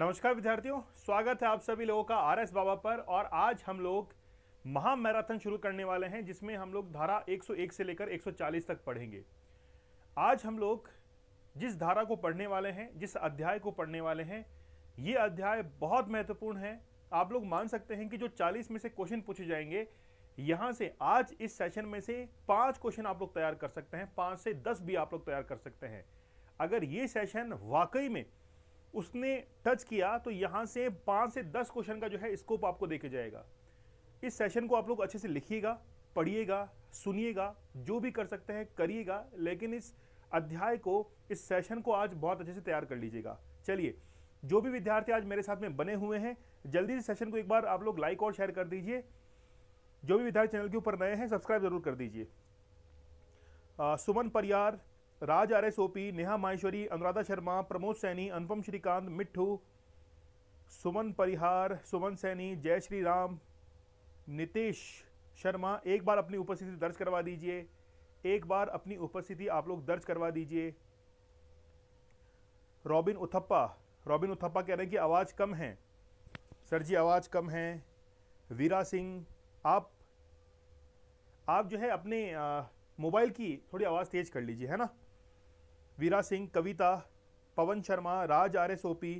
नमस्कार विद्यार्थियों स्वागत है आप सभी लोगों का आर एस बाबा पर और आज हम लोग महा मैराथन शुरू करने वाले हैं जिसमें हम लोग धारा 101 से लेकर 140 तक पढ़ेंगे आज हम लोग जिस धारा को पढ़ने वाले हैं जिस अध्याय को पढ़ने वाले हैं ये अध्याय बहुत महत्वपूर्ण है आप लोग मान सकते हैं कि जो 40 में से क्वेश्चन पूछे जाएंगे यहाँ से आज इस सेशन में से पाँच क्वेश्चन आप लोग तैयार कर सकते हैं पाँच से दस भी आप लोग तैयार कर सकते हैं अगर ये सेशन वाकई में उसने टच किया तो यहाँ से पाँच से दस क्वेश्चन का जो है स्कोप आपको देखे जाएगा इस सेशन को आप लोग अच्छे से लिखिएगा पढ़िएगा सुनिएगा जो भी कर सकते हैं करिएगा लेकिन इस अध्याय को इस सेशन को आज बहुत अच्छे से तैयार कर लीजिएगा चलिए जो भी विद्यार्थी आज मेरे साथ में बने हुए हैं जल्दी से सेशन को एक बार आप लोग लाइक और शेयर कर दीजिए जो भी विद्यार्थी चैनल के ऊपर नए हैं सब्सक्राइब जरूर कर दीजिए Suman Pariyar Raj R S O P Neha Maheshwari Anuradha Sharma Pramod Saini Anupam Shrikant Mitthu Suman परिहार सुमन सैनी जय श्री राम नितेश शर्मा एक बार अपनी उपस्थिति दर्ज करवा दीजिए एक बार अपनी उपस्थिति आप लोग दर्ज करवा दीजिए रॉबिन उथप्पा रॉबिन उथप्पा कह रहे हैं कि आवाज़ कम है सर जी आवाज़ कम है वीरा सिंह आप आप जो है अपने मोबाइल की थोड़ी आवाज़ तेज़ कर लीजिए है ना Veera Singh Kavita Pawan Sharma Raj R S O P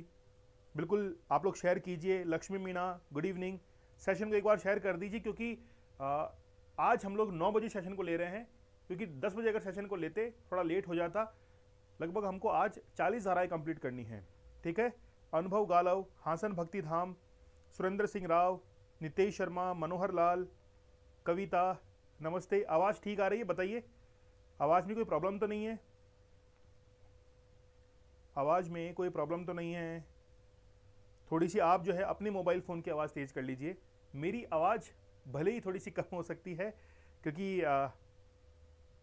बिल्कुल आप लोग शेयर कीजिए Lakshmi Meena good evening session को एक बार शेयर कर दीजिए क्योंकि आ, आज हम लोग नौ बजे सेशन को ले रहे हैं क्योंकि दस बजे अगर सेशन को लेते थोड़ा लेट हो जाता लगभग हमको आज चालीस धाराएँ कंप्लीट करनी हैं ठीक है अनुभव गालव हासन भक्ति धाम सुरेंद्र सिंह राव नितेश शर्मा मनोहर लाल कविता नमस्ते आवाज़ ठीक आ रही है बताइए आवाज़ में कोई प्रॉब्लम तो नहीं है आवाज़ में कोई प्रॉब्लम तो नहीं है थोड़ी सी आप जो है अपने मोबाइल फ़ोन की आवाज़ तेज़ कर लीजिए मेरी आवाज़ भले ही थोड़ी सी कम हो सकती है क्योंकि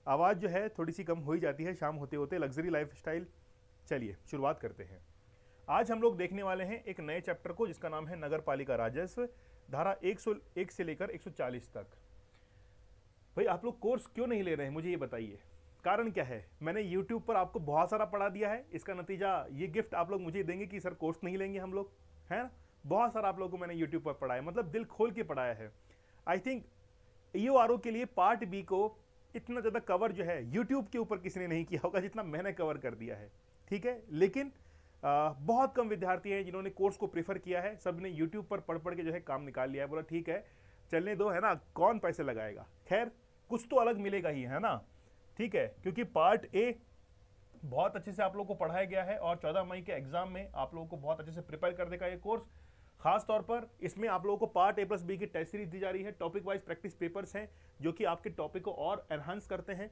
आवाज़ जो है थोड़ी सी कम हो ही जाती है शाम होते होते लग्जरी लाइफ चलिए शुरुआत करते हैं आज हम लोग देखने वाले हैं एक नए चैप्टर को जिसका नाम है नगर पालिका राजस्व धारा एक एक से लेकर 140 तक भाई आप लोग कोर्स क्यों नहीं ले रहे हैं मुझे ये बताइए कारण क्या है मैंने यूट्यूब पर आपको बहुत सारा पढ़ा दिया है इसका नतीजा ये गिफ्ट आप लोग मुझे देंगे कि सर कोर्स नहीं लेंगे हम लोग है ना बहुत सारा आप लोगों को मैंने यूट्यूब पर पढ़ाया मतलब दिल खोल के पढ़ाया है आई थिंक ई के लिए पार्ट बी को इतना ज़्यादा कवर जो है यूट्यूब के ऊपर किसी ने नहीं किया होगा जितना मैंने कवर कर दिया है ठीक है लेकिन आ, बहुत कम विद्यार्थी हैं जिन्होंने कोर्स को प्रेफर किया है सब ने यूट्यूब पर पढ़ पढ़ के जो है काम निकाल लिया है बोला ठीक है चलने दो है ना कौन पैसे लगाएगा खैर कुछ तो अलग मिलेगा ही है ना ठीक है क्योंकि पार्ट ए बहुत अच्छे से आप लोगों को पढ़ाया गया है और 14 मई के एग्जाम में आप लोगों को बहुत अच्छे से प्रिपेयर कर देगा ये कोर्स खास तौर पर इसमें आप लोगों को पार्ट ए प्लस बी की टेस्ट सीरीज दी जा रही है टॉपिक वाइज प्रैक्टिस पेपर्स हैं जो कि आपके टॉपिक को और एनहांस करते हैं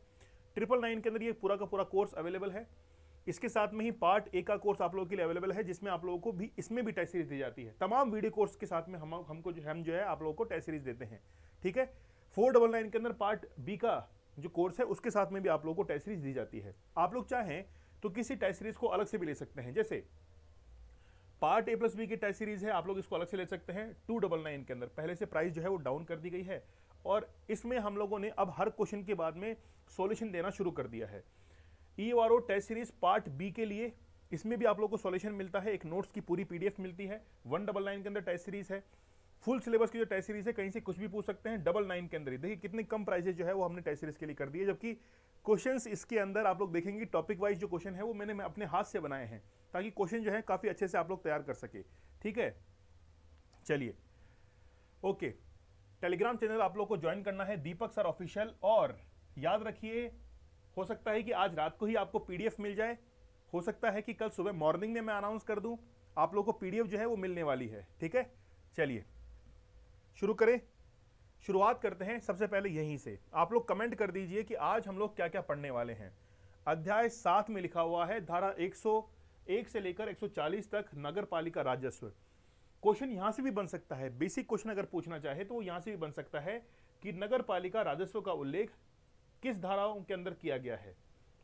ट्रिपल नाइन के अंदर ये पूरा का पूरा कोर्स अवेलेबल है इसके साथ में ही पार्ट ए का कोर्स आप लोगों के लिए अवेलेबल है जिसमें आप लोगों को भी इसमें भी टेस्ट सीरीज दी जाती है तमाम वीडियो कोर्स के साथ में हम हमको जो हम जो है आप लोगों को टेस्ट सीरीज देते हैं ठीक है फोर डबल नाइन के अंदर पार्ट बी का जो कोर्स है उसके साथ में भी आप लोगों को टेस्ट सीरीज दी जाती है आप लोग चाहें तो किसी टेस्ट सीरीज को अलग से भी ले सकते हैं जैसे पार्ट ए प्लस बी की टेस्ट सीरीज है आप लोग इसको अलग से ले सकते हैं टू डबल नाइन के अंदर पहले से प्राइस जो है वो डाउन कर दी गई है और इसमें हम लोगों ने अब हर क्वेश्चन के बाद में सॉल्यूशन देना शुरू कर दिया है E R O test series part B के लिए इसमें भी आप लोगों को सॉल्यूशन मिलता है एक नोट्स की पूरी पीडीएफ मिलती है वन डबल नाइन के अंदर टेस्ट सीरीज है फुल सिलेबस की जो टेस्ट सीरीज है कहीं से कुछ भी पूछ सकते हैं डबल नाइन के अंदर ही देखिए कितने कम प्राइसेज जो है वो हमने टेस्ट सीरीज के लिए कर दिए जबकि क्वेश्चन इसके अंदर आप लोग देखेंगे टॉपिक वाइज जो क्वेश्चन है वो मैंने अपने हाथ से बनाए हैं ताकि क्वेश्चन जो है काफ़ी अच्छे से आप लोग तैयार कर सके ठीक है चलिए ओके टेलीग्राम चैनल आप लोग को ज्वाइन करना है दीपक सर ऑफिशियल और याद रखिए हो सकता है कि आज रात को ही आपको पीडीएफ मिल जाए हो सकता है कि कल सुबह मॉर्निंग में मैं अनाउंस कर दूं आप लोग को पीडीएफ जो है वो मिलने वाली है ठीक है चलिए शुरू करें शुरुआत करते हैं सबसे पहले यहीं से आप लोग कमेंट कर दीजिए कि आज हम लोग क्या क्या पढ़ने वाले हैं अध्याय सात में लिखा हुआ है धारा 101 से लेकर 140 तक नगर पालिका राजस्व क्वेश्चन यहां से भी बन सकता है बेसिक क्वेश्चन अगर पूछना चाहे तो वो यहां से भी बन सकता है कि नगर पालिका राजस्व का उल्लेख किस धाराओं के अंदर किया गया है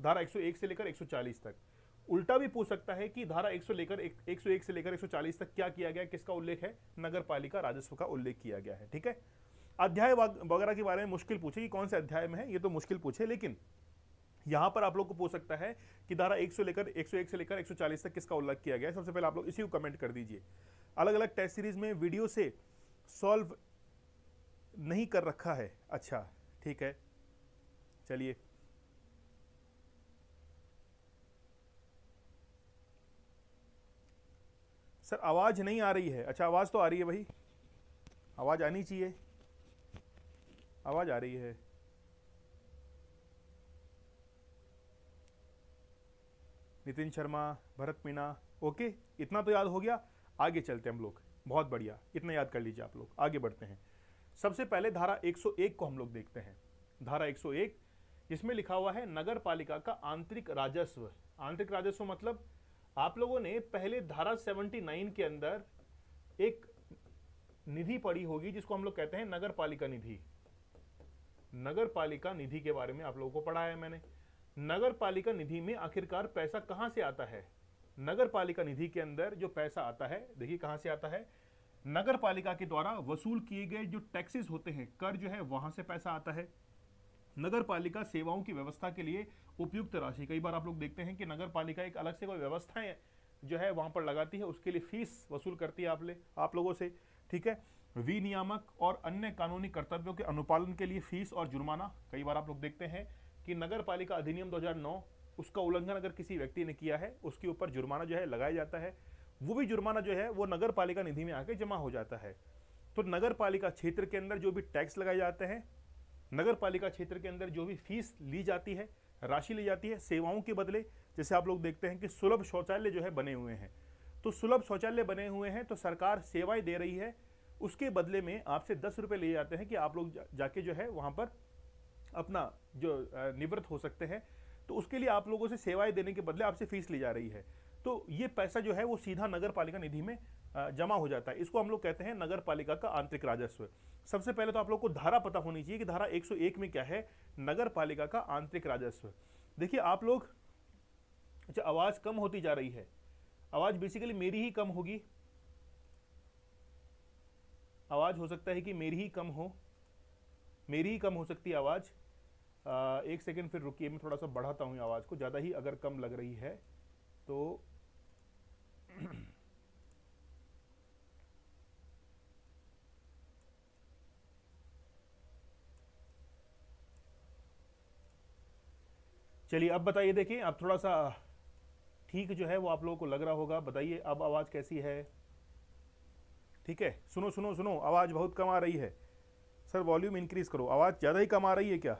धारा 101 से लेकर 140 तक उल्टा भी पूछ सकता है कि धारा 100 लेकर 101 से लेकर 140 तक क्या किया गया किसका उल्लेख है नगर पालिका राजस्व का उल्लेख किया गया है ठीक है अध्याय वगैरह के बारे में मुश्किल पूछे कि कौन से अध्याय में है ये तो मुश्किल पूछे लेकिन यहां पर आप लोग को पूछ सकता है कि धारा 100 लेकर 101 से लेकर 140 तक किसका उल्लेख किया गया है सबसे पहले आप लोग इसी को कमेंट कर दीजिए अलग अलग टेस्ट सीरीज में वीडियो से सॉल्व नहीं कर रखा है अच्छा ठीक है चलिए सर आवाज़ नहीं आ रही है अच्छा आवाज़ तो आ रही है भाई आवाज़ आनी चाहिए आवाज़ आ रही है नितिन शर्मा भरत मीणा ओके इतना तो याद हो गया आगे चलते हैं हम लोग बहुत बढ़िया इतना याद कर लीजिए आप लोग आगे बढ़ते हैं सबसे पहले धारा 101 को हम लोग देखते हैं धारा 101 जिसमें लिखा हुआ है नगर पालिका का आंतरिक राजस्व आंतरिक राजस्व मतलब आप लोगों ने पहले धारा 79 के अंदर एक निधि पड़ी होगी जिसको हम लोग कहते हैं नगर पालिका निधि नगर पालिका निधि के बारे में आप लोगों को पढ़ा है मैंने नगर पालिका निधि में आखिरकार पैसा कहाँ से आता है नगर पालिका निधि के अंदर जो पैसा आता है देखिए कहां से आता है नगर पालिका के द्वारा वसूल किए गए जो टैक्सेस होते हैं कर जो है वहां से पैसा आता है नगर पालिका सेवाओं की व्यवस्था के लिए उपयुक्त राशि कई बार आप लोग देखते हैं कि नगर पालिका एक अलग से कोई व्यवस्थाएं जो है वहाँ पर लगाती है उसके लिए फीस वसूल करती है आप ले आप लोगों से ठीक है विनियामक और अन्य कानूनी कर्तव्यों के अनुपालन के लिए फीस और जुर्माना कई बार आप लोग देखते हैं कि नगर पालिका अधिनियम दो उसका उल्लंघन अगर किसी व्यक्ति ने किया है उसके ऊपर जुर्माना जो है लगाया जाता है वो भी जुर्माना जो है वो नगर पालिका निधि में आके जमा हो जाता है तो नगर पालिका क्षेत्र के अंदर जो भी टैक्स लगाए जाते हैं नगर पालिका क्षेत्र के अंदर जो भी फीस ली जाती है राशि ली जाती है सेवाओं के बदले जैसे आप लोग देखते हैं कि सुलभ शौचालय जो है बने हुए हैं तो सुलभ शौचालय बने हुए हैं तो सरकार सेवाएं दे रही है उसके बदले में आपसे दस रुपये लिए जाते हैं कि आप लोग जा, जाके जो है वहाँ पर अपना जो निवृत्त हो सकते हैं तो उसके लिए आप लोगों से सेवाएं देने के बदले आपसे फीस ली जा रही है तो ये पैसा जो है वो सीधा नगर पालिका निधि में जमा हो जाता है इसको हम लोग कहते हैं नगर पालिका का आंतरिक राजस्व सबसे पहले तो आप लोग को धारा पता होनी चाहिए कि धारा 101 में क्या है नगर पालिका का आंतरिक राजस्व देखिए आप लोग अच्छा आवाज़ कम होती जा रही है आवाज़ बेसिकली मेरी ही कम होगी आवाज़ हो सकता है कि मेरी ही कम हो मेरी ही कम हो सकती है आवाज़ एक सेकेंड फिर रुकी मैं थोड़ा सा बढ़ाता हूँ आवाज़ को ज़्यादा ही अगर कम लग रही है तो चलिए अब बताइए देखिए अब थोड़ा सा ठीक जो है वो आप लोगों को लग रहा होगा बताइए अब आवाज़ कैसी है ठीक है सुनो सुनो सुनो आवाज़ बहुत कम आ रही है सर वॉल्यूम इंक्रीज़ करो आवाज़ ज़्यादा ही कम आ रही है क्या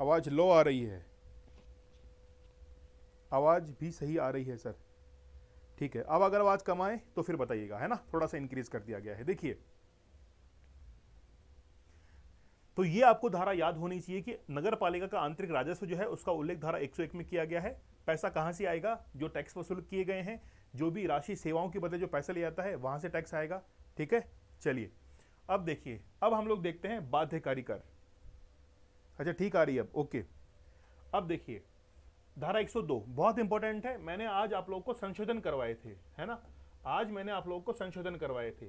आवाज़ लो आ रही है आवाज़ भी सही आ रही है सर ठीक है अब अगर आवाज़ कम आए तो फिर बताइएगा है ना थोड़ा सा इंक्रीज़ कर दिया गया है देखिए तो ये आपको धारा याद होनी चाहिए कि नगर पालिका का आंतरिक राजस्व जो है उसका उल्लेख धारा 101 में किया गया है पैसा कहाँ से आएगा जो टैक्स वसूल किए गए हैं जो भी राशि सेवाओं के बदले जो पैसा लिया जाता है वहाँ से टैक्स आएगा ठीक है चलिए अब देखिए अब हम लोग देखते हैं बाध्यकारी कर अच्छा ठीक आ रही है अब ओके अब देखिए धारा 102 बहुत इंपॉर्टेंट है मैंने आज आप लोग को संशोधन करवाए थे है ना आज मैंने आप लोग को संशोधन करवाए थे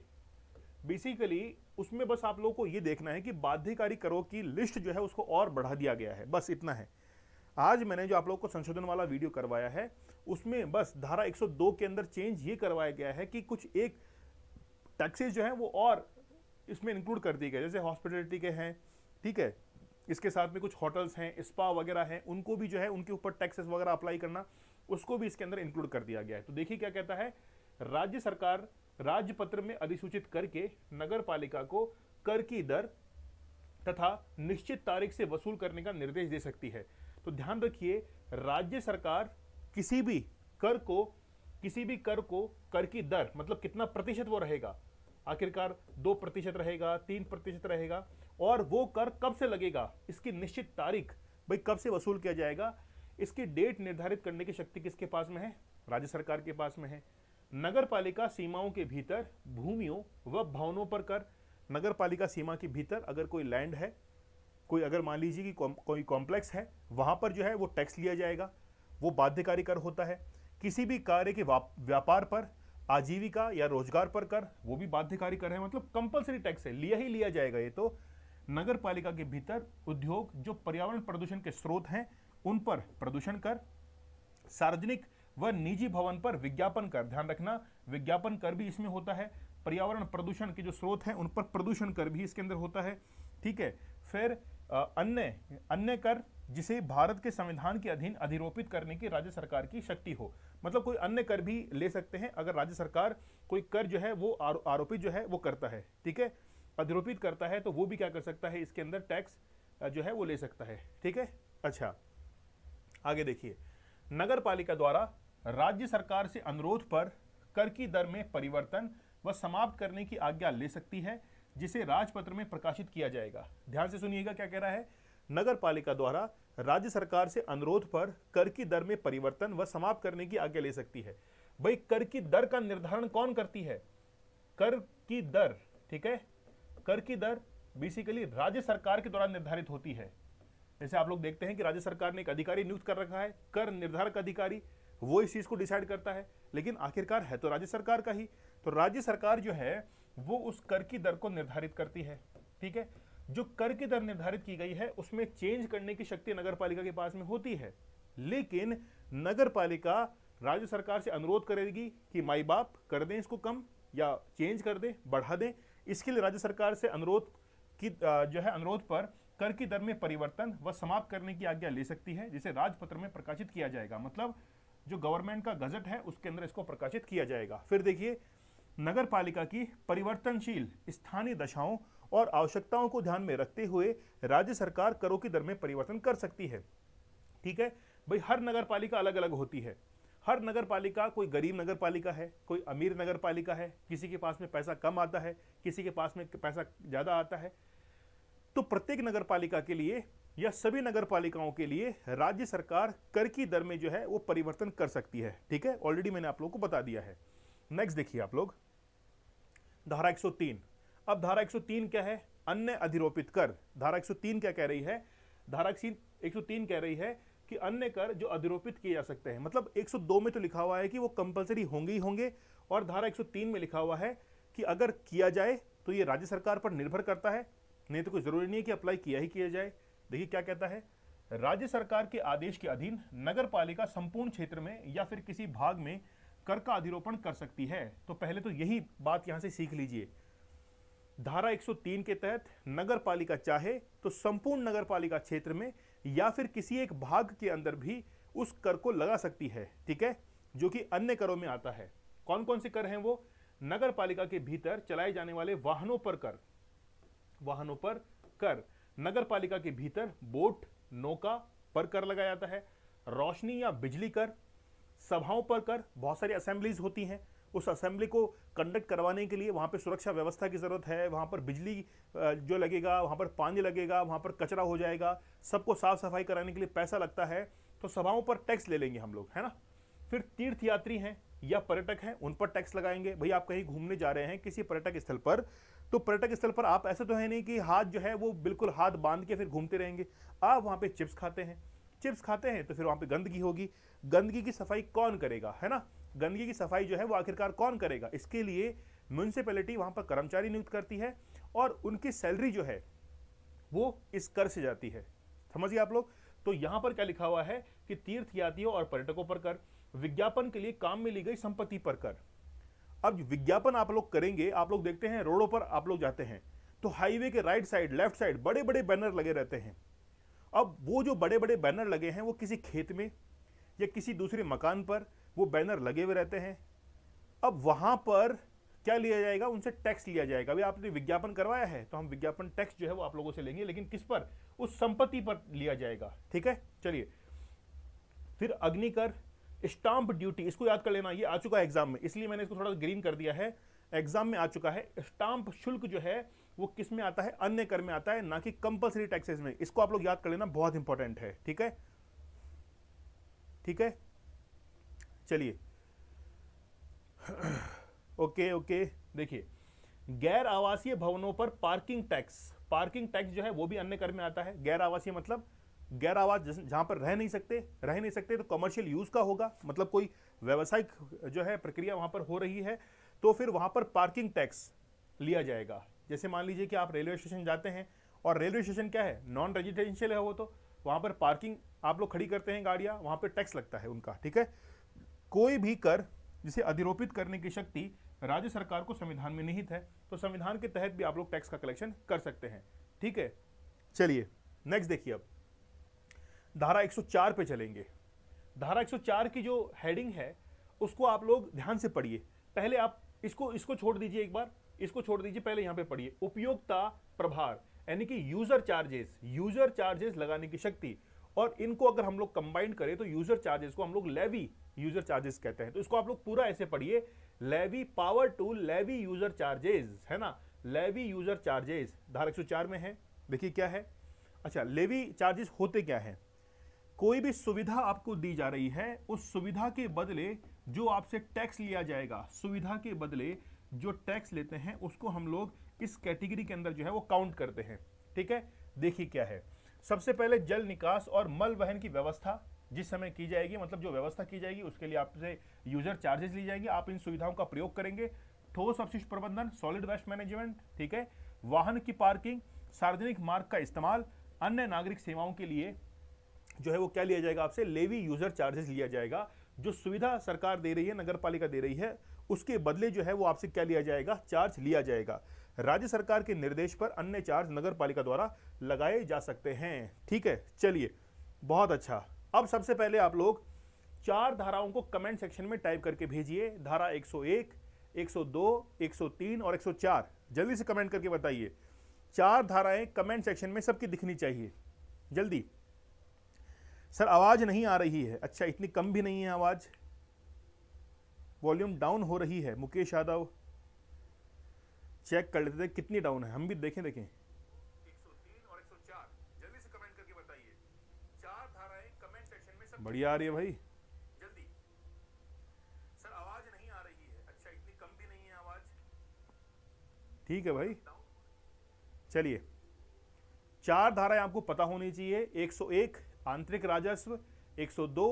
बेसिकली उसमें बस आप लोगों को ये देखना है कि बाध्यकारी करों की लिस्ट जो है उसको और बढ़ा दिया गया है बस इतना है आज मैंने जो आप लोगों को संशोधन वाला वीडियो करवाया है उसमें बस धारा 102 के अंदर चेंज ये करवाया गया है कि कुछ एक टैक्सेस जो है वो और इसमें इंक्लूड कर दिए गए जैसे हॉस्पिटलिटी के हैं ठीक है इसके साथ में कुछ होटल्स हैं स्पा वगैरह हैं उनको भी जो है उनके ऊपर टैक्सेस वगैरह अप्लाई करना उसको भी इसके अंदर इंक्लूड कर दिया गया है तो देखिए क्या कहता है राज्य सरकार राजपत्र में अधिसूचित करके नगर पालिका को कर की दर तथा निश्चित तारीख से वसूल करने का निर्देश दे सकती है तो ध्यान रखिए राज्य सरकार किसी भी कर को किसी भी कर को कर की दर मतलब कितना प्रतिशत वो रहेगा आखिरकार दो प्रतिशत रहेगा तीन प्रतिशत रहेगा और वो कर कब से लगेगा इसकी निश्चित तारीख भाई कब से वसूल किया जाएगा इसकी डेट निर्धारित करने की शक्ति किसके पास में है राज्य सरकार के पास में है नगर पालिका सीमाओं के भीतर भूमियों व भवनों पर कर नगर पालिका सीमा के भीतर अगर कोई लैंड है कोई अगर मान लीजिए कि कोई कॉम्प्लेक्स है वहाँ पर जो है वो टैक्स लिया जाएगा वो बाध्यकारी कर होता है किसी भी कार्य के व्यापार पर आजीविका या रोजगार पर कर वो भी बाध्यकारी कर है मतलब कंपलसरी टैक्स है लिया ही लिया जाएगा ये तो नगर पालिका के भीतर उद्योग जो पर्यावरण प्रदूषण के स्रोत हैं उन पर प्रदूषण कर सार्वजनिक व निजी भवन पर विज्ञापन कर ध्यान रखना विज्ञापन कर भी इसमें होता है पर्यावरण प्रदूषण के जो स्रोत हैं उन पर प्रदूषण कर भी इसके अंदर होता है ठीक है फिर अन्य अन्य कर जिसे भारत के संविधान के अधीन अधिरोपित करने की राज्य सरकार की शक्ति हो मतलब कोई अन्य कर भी ले सकते हैं अगर राज्य सरकार कोई कर जो है वो आरो, आरोपित जो है वो करता है ठीक है अधिरोपित करता है तो वो भी क्या कर सकता है इसके अंदर टैक्स जो है वो ले सकता है ठीक है अच्छा आगे देखिए नगर पालिका द्वारा राज्य सरकार से अनुरोध पर कर की दर में परिवर्तन व समाप्त करने की आज्ञा ले सकती है जिसे राजपत्र में प्रकाशित किया जाएगा ध्यान से सुनिएगा क्या कह रहा है नगर पालिका द्वारा राज्य सरकार से अनुरोध पर कर की दर में परिवर्तन व समाप्त करने की आज्ञा ले सकती है भाई कर की दर का निर्धारण कौन करती है कर की दर ठीक है कर की दर बेसिकली राज्य सरकार के द्वारा निर्धारित होती है जैसे आप लोग देखते हैं कि राज्य सरकार ने एक अधिकारी नियुक्त कर रखा है कर निर्धारक अधिकारी वो इस चीज़ को डिसाइड करता है लेकिन आखिरकार है तो राज्य सरकार का ही तो राज्य सरकार जो है वो उस कर की दर को निर्धारित करती है ठीक है जो कर की दर निर्धारित की गई है उसमें चेंज करने की शक्ति नगर पालिका के पास में होती है लेकिन नगर राज्य सरकार से अनुरोध करेगी कि माई बाप कर दें इसको कम या चेंज कर दें बढ़ा दें इसके लिए राज्य सरकार से अनुरोध की जो है अनुरोध पर कर की दर में परिवर्तन व समाप्त करने की आज्ञा ले सकती है जिसे राजपत्र में प्रकाशित किया जाएगा मतलब जो गवर्नमेंट का गजट है उसके अंदर इसको प्रकाशित किया जाएगा फिर देखिए नगर पालिका की परिवर्तनशील स्थानीय दशाओं और आवश्यकताओं को ध्यान में रखते हुए राज्य सरकार करों की दर में परिवर्तन कर सकती है ठीक है भाई हर नगर पालिका अलग अलग होती है हर नगर पालिका कोई गरीब नगर पालिका है कोई अमीर नगर पालिका है किसी के पास में पैसा कम आता है किसी के पास में पैसा ज़्यादा आता है तो प्रत्येक नगर पालिका के लिए या सभी नगर पालिकाओं के लिए राज्य सरकार कर की दर में जो है वो परिवर्तन कर सकती है ठीक है ऑलरेडी मैंने आप लोग को बता दिया है नेक्स्ट देखिए आप लोग धारा 103 अब धारा 103 क्या है अन्य अधिरोपित कर धारा 103 क्या कह रही है धारा 103 कह रही है कि अन्य कर जो अधिरोपित किए जा सकते हैं मतलब 102 में तो लिखा हुआ है कि वो कंपलसरी होंगे ही होंगे और धारा 103 में लिखा हुआ है कि अगर किया जाए तो ये राज्य सरकार पर निर्भर करता है नहीं तो कोई ज़रूरी नहीं है कि अप्लाई किया ही किया जाए देखिए क्या कहता है राज्य सरकार के आदेश के अधीन नगर पालिका संपूर्ण क्षेत्र में या फिर किसी भाग में कर का अधिरोपण कर सकती है तो पहले तो यही बात यहां से सीख लीजिए धारा 103 के तहत नगर पालिका चाहे तो संपूर्ण नगर पालिका क्षेत्र में या फिर किसी एक भाग के अंदर भी उस कर को लगा सकती है ठीक है जो कि अन्य करों में आता है कौन कौन से कर हैं वो नगर पालिका के भीतर चलाए जाने वाले वाहनों पर कर वाहनों पर कर नगर पालिका के भीतर बोट नौका पर कर लगाया जाता है रोशनी या बिजली कर सभाओं पर कर बहुत सारी असेंबलीज होती हैं उस असेंबली को कंडक्ट करवाने के लिए वहाँ पर सुरक्षा व्यवस्था की ज़रूरत है वहाँ पर बिजली जो लगेगा वहाँ पर पानी लगेगा वहाँ पर कचरा हो जाएगा सबको साफ सफाई कराने के लिए पैसा लगता है तो सभाओं पर टैक्स ले लेंगे हम लोग है ना फिर तीर्थयात्री हैं या पर्यटक हैं उन पर टैक्स लगाएंगे भाई आप कहीं घूमने जा रहे हैं किसी पर्यटक स्थल पर तो पर्यटक स्थल पर आप ऐसे तो है नहीं कि हाथ जो है वो बिल्कुल हाथ बांध के फिर घूमते रहेंगे आप वहाँ पे चिप्स खाते हैं चिप्स खाते हैं तो फिर वहाँ पे गंदगी होगी गंदगी की सफाई कौन करेगा है ना गंदगी की सफाई जो है वो आखिरकार कौन करेगा इसके लिए म्यूनसिपैलिटी वहाँ पर कर्मचारी नियुक्त करती है और उनकी सैलरी जो है वो इस कर से जाती है समझिए आप लोग तो यहाँ पर क्या लिखा हुआ है कि तीर्थ यात्रियों और पर्यटकों पर कर विज्ञापन के लिए काम में ली गई संपत्ति पर कर अब विज्ञापन आप लोग करेंगे आप लोग देखते हैं रोडों पर आप लोग जाते हैं तो हाईवे के राइट साइड लेफ्ट साइड बड़े बड़े बैनर लगे रहते हैं अब वो जो बड़े बड़े बैनर लगे हैं वो किसी खेत में या किसी दूसरे मकान पर वो बैनर लगे हुए रहते हैं अब वहाँ पर क्या लिया जाएगा उनसे टैक्स लिया जाएगा अभी आपने विज्ञापन करवाया है तो हम विज्ञापन टैक्स जो है वो आप लोगों से लेंगे लेकिन किस पर उस संपत्ति पर लिया जाएगा ठीक है चलिए फिर अग्निकर स्टाम्प ड्यूटी इसको याद कर लेना ये आ चुका है एग्जाम में इसलिए मैंने इसको थोड़ा ग्रीन कर दिया है एग्जाम में आ चुका है स्टाम्प शुल्क जो है वो किस में आता है अन्य कर में आता है ना कि कंपलसरी टैक्सेस में इसको आप लोग याद कर लेना बहुत इंपॉर्टेंट है ठीक है ठीक है चलिए ओके ओके देखिए गैर आवासीय भवनों पर पार्किंग टैक्स पार्किंग टैक्स जो है वो भी अन्य कर में आता है गैर आवासीय मतलब गैर आवास जहाँ पर रह नहीं सकते रह नहीं सकते तो कमर्शियल यूज़ का होगा मतलब कोई व्यावसायिक जो है प्रक्रिया वहाँ पर हो रही है तो फिर वहाँ पर पार्किंग टैक्स लिया जाएगा जैसे मान लीजिए कि आप रेलवे स्टेशन जाते हैं और रेलवे स्टेशन क्या है नॉन रेजिडेंशियल है वो तो वहाँ पर पार्किंग आप लोग खड़ी करते हैं गाड़ियाँ वहाँ पर टैक्स लगता है उनका ठीक है कोई भी कर जिसे अधिरोपित करने की शक्ति राज्य सरकार को संविधान में निहित है तो संविधान के तहत भी आप लोग टैक्स का कलेक्शन कर सकते हैं ठीक है चलिए नेक्स्ट देखिए अब धारा 104 पे चलेंगे धारा 104 की जो हेडिंग है उसको आप लोग ध्यान से पढ़िए पहले आप इसको इसको छोड़ दीजिए एक बार इसको छोड़ दीजिए पहले यहाँ पे पढ़िए उपयोगता प्रभार यानी कि यूजर चार्जेस यूजर चार्जेस लगाने की शक्ति और इनको अगर हम लोग कंबाइंड करें तो यूजर चार्जेस को हम लोग लेवी यूजर चार्जेस कहते हैं तो इसको आप लोग पूरा ऐसे पढ़िए levy power to levy user charges है ना लेवी यूजर चार्जेस धारा एक में है देखिए क्या है अच्छा लेवी चार्जेस होते क्या हैं कोई भी सुविधा आपको दी जा रही है उस सुविधा के बदले जो आपसे टैक्स लिया जाएगा सुविधा के बदले जो टैक्स लेते हैं उसको हम लोग इस कैटेगरी के अंदर जो है वो काउंट करते हैं ठीक है देखिए क्या है सबसे पहले जल निकास और मल वहन की व्यवस्था जिस समय की जाएगी मतलब जो व्यवस्था की जाएगी उसके लिए आपसे यूजर चार्जेस ली जाएंगे आप इन सुविधाओं का प्रयोग करेंगे ठोस अपशिष्ट प्रबंधन सॉलिड वेस्ट मैनेजमेंट ठीक है वाहन की पार्किंग सार्वजनिक मार्ग का इस्तेमाल अन्य नागरिक सेवाओं के लिए जो है वो क्या लिया जाएगा आपसे लेवी यूजर चार्जेस लिया जाएगा जो सुविधा सरकार दे रही है नगर पालिका दे रही है उसके बदले जो है वो आपसे क्या लिया जाएगा चार्ज लिया जाएगा राज्य सरकार के निर्देश पर अन्य चार्ज नगर पालिका द्वारा लगाए जा सकते हैं ठीक है चलिए बहुत अच्छा अब सबसे पहले आप लोग चार धाराओं को कमेंट सेक्शन में टाइप करके भेजिए धारा 101, 102, 103 और 104 जल्दी से कमेंट करके बताइए चार धाराएं कमेंट सेक्शन में सबकी दिखनी चाहिए जल्दी सर आवाज़ नहीं आ रही है अच्छा इतनी कम भी नहीं है आवाज़ वॉल्यूम डाउन हो रही है मुकेश यादव चेक कर लेते थे कितनी डाउन है हम भी देखें देखें बढ़िया आ रही है भाई जल्दी सर आवाज नहीं आ रही है अच्छा इतनी कम भी नहीं है आवाज ठीक है भाई चलिए चार धाराएं आपको पता होनी चाहिए 101 आंतरिक राजस्व 102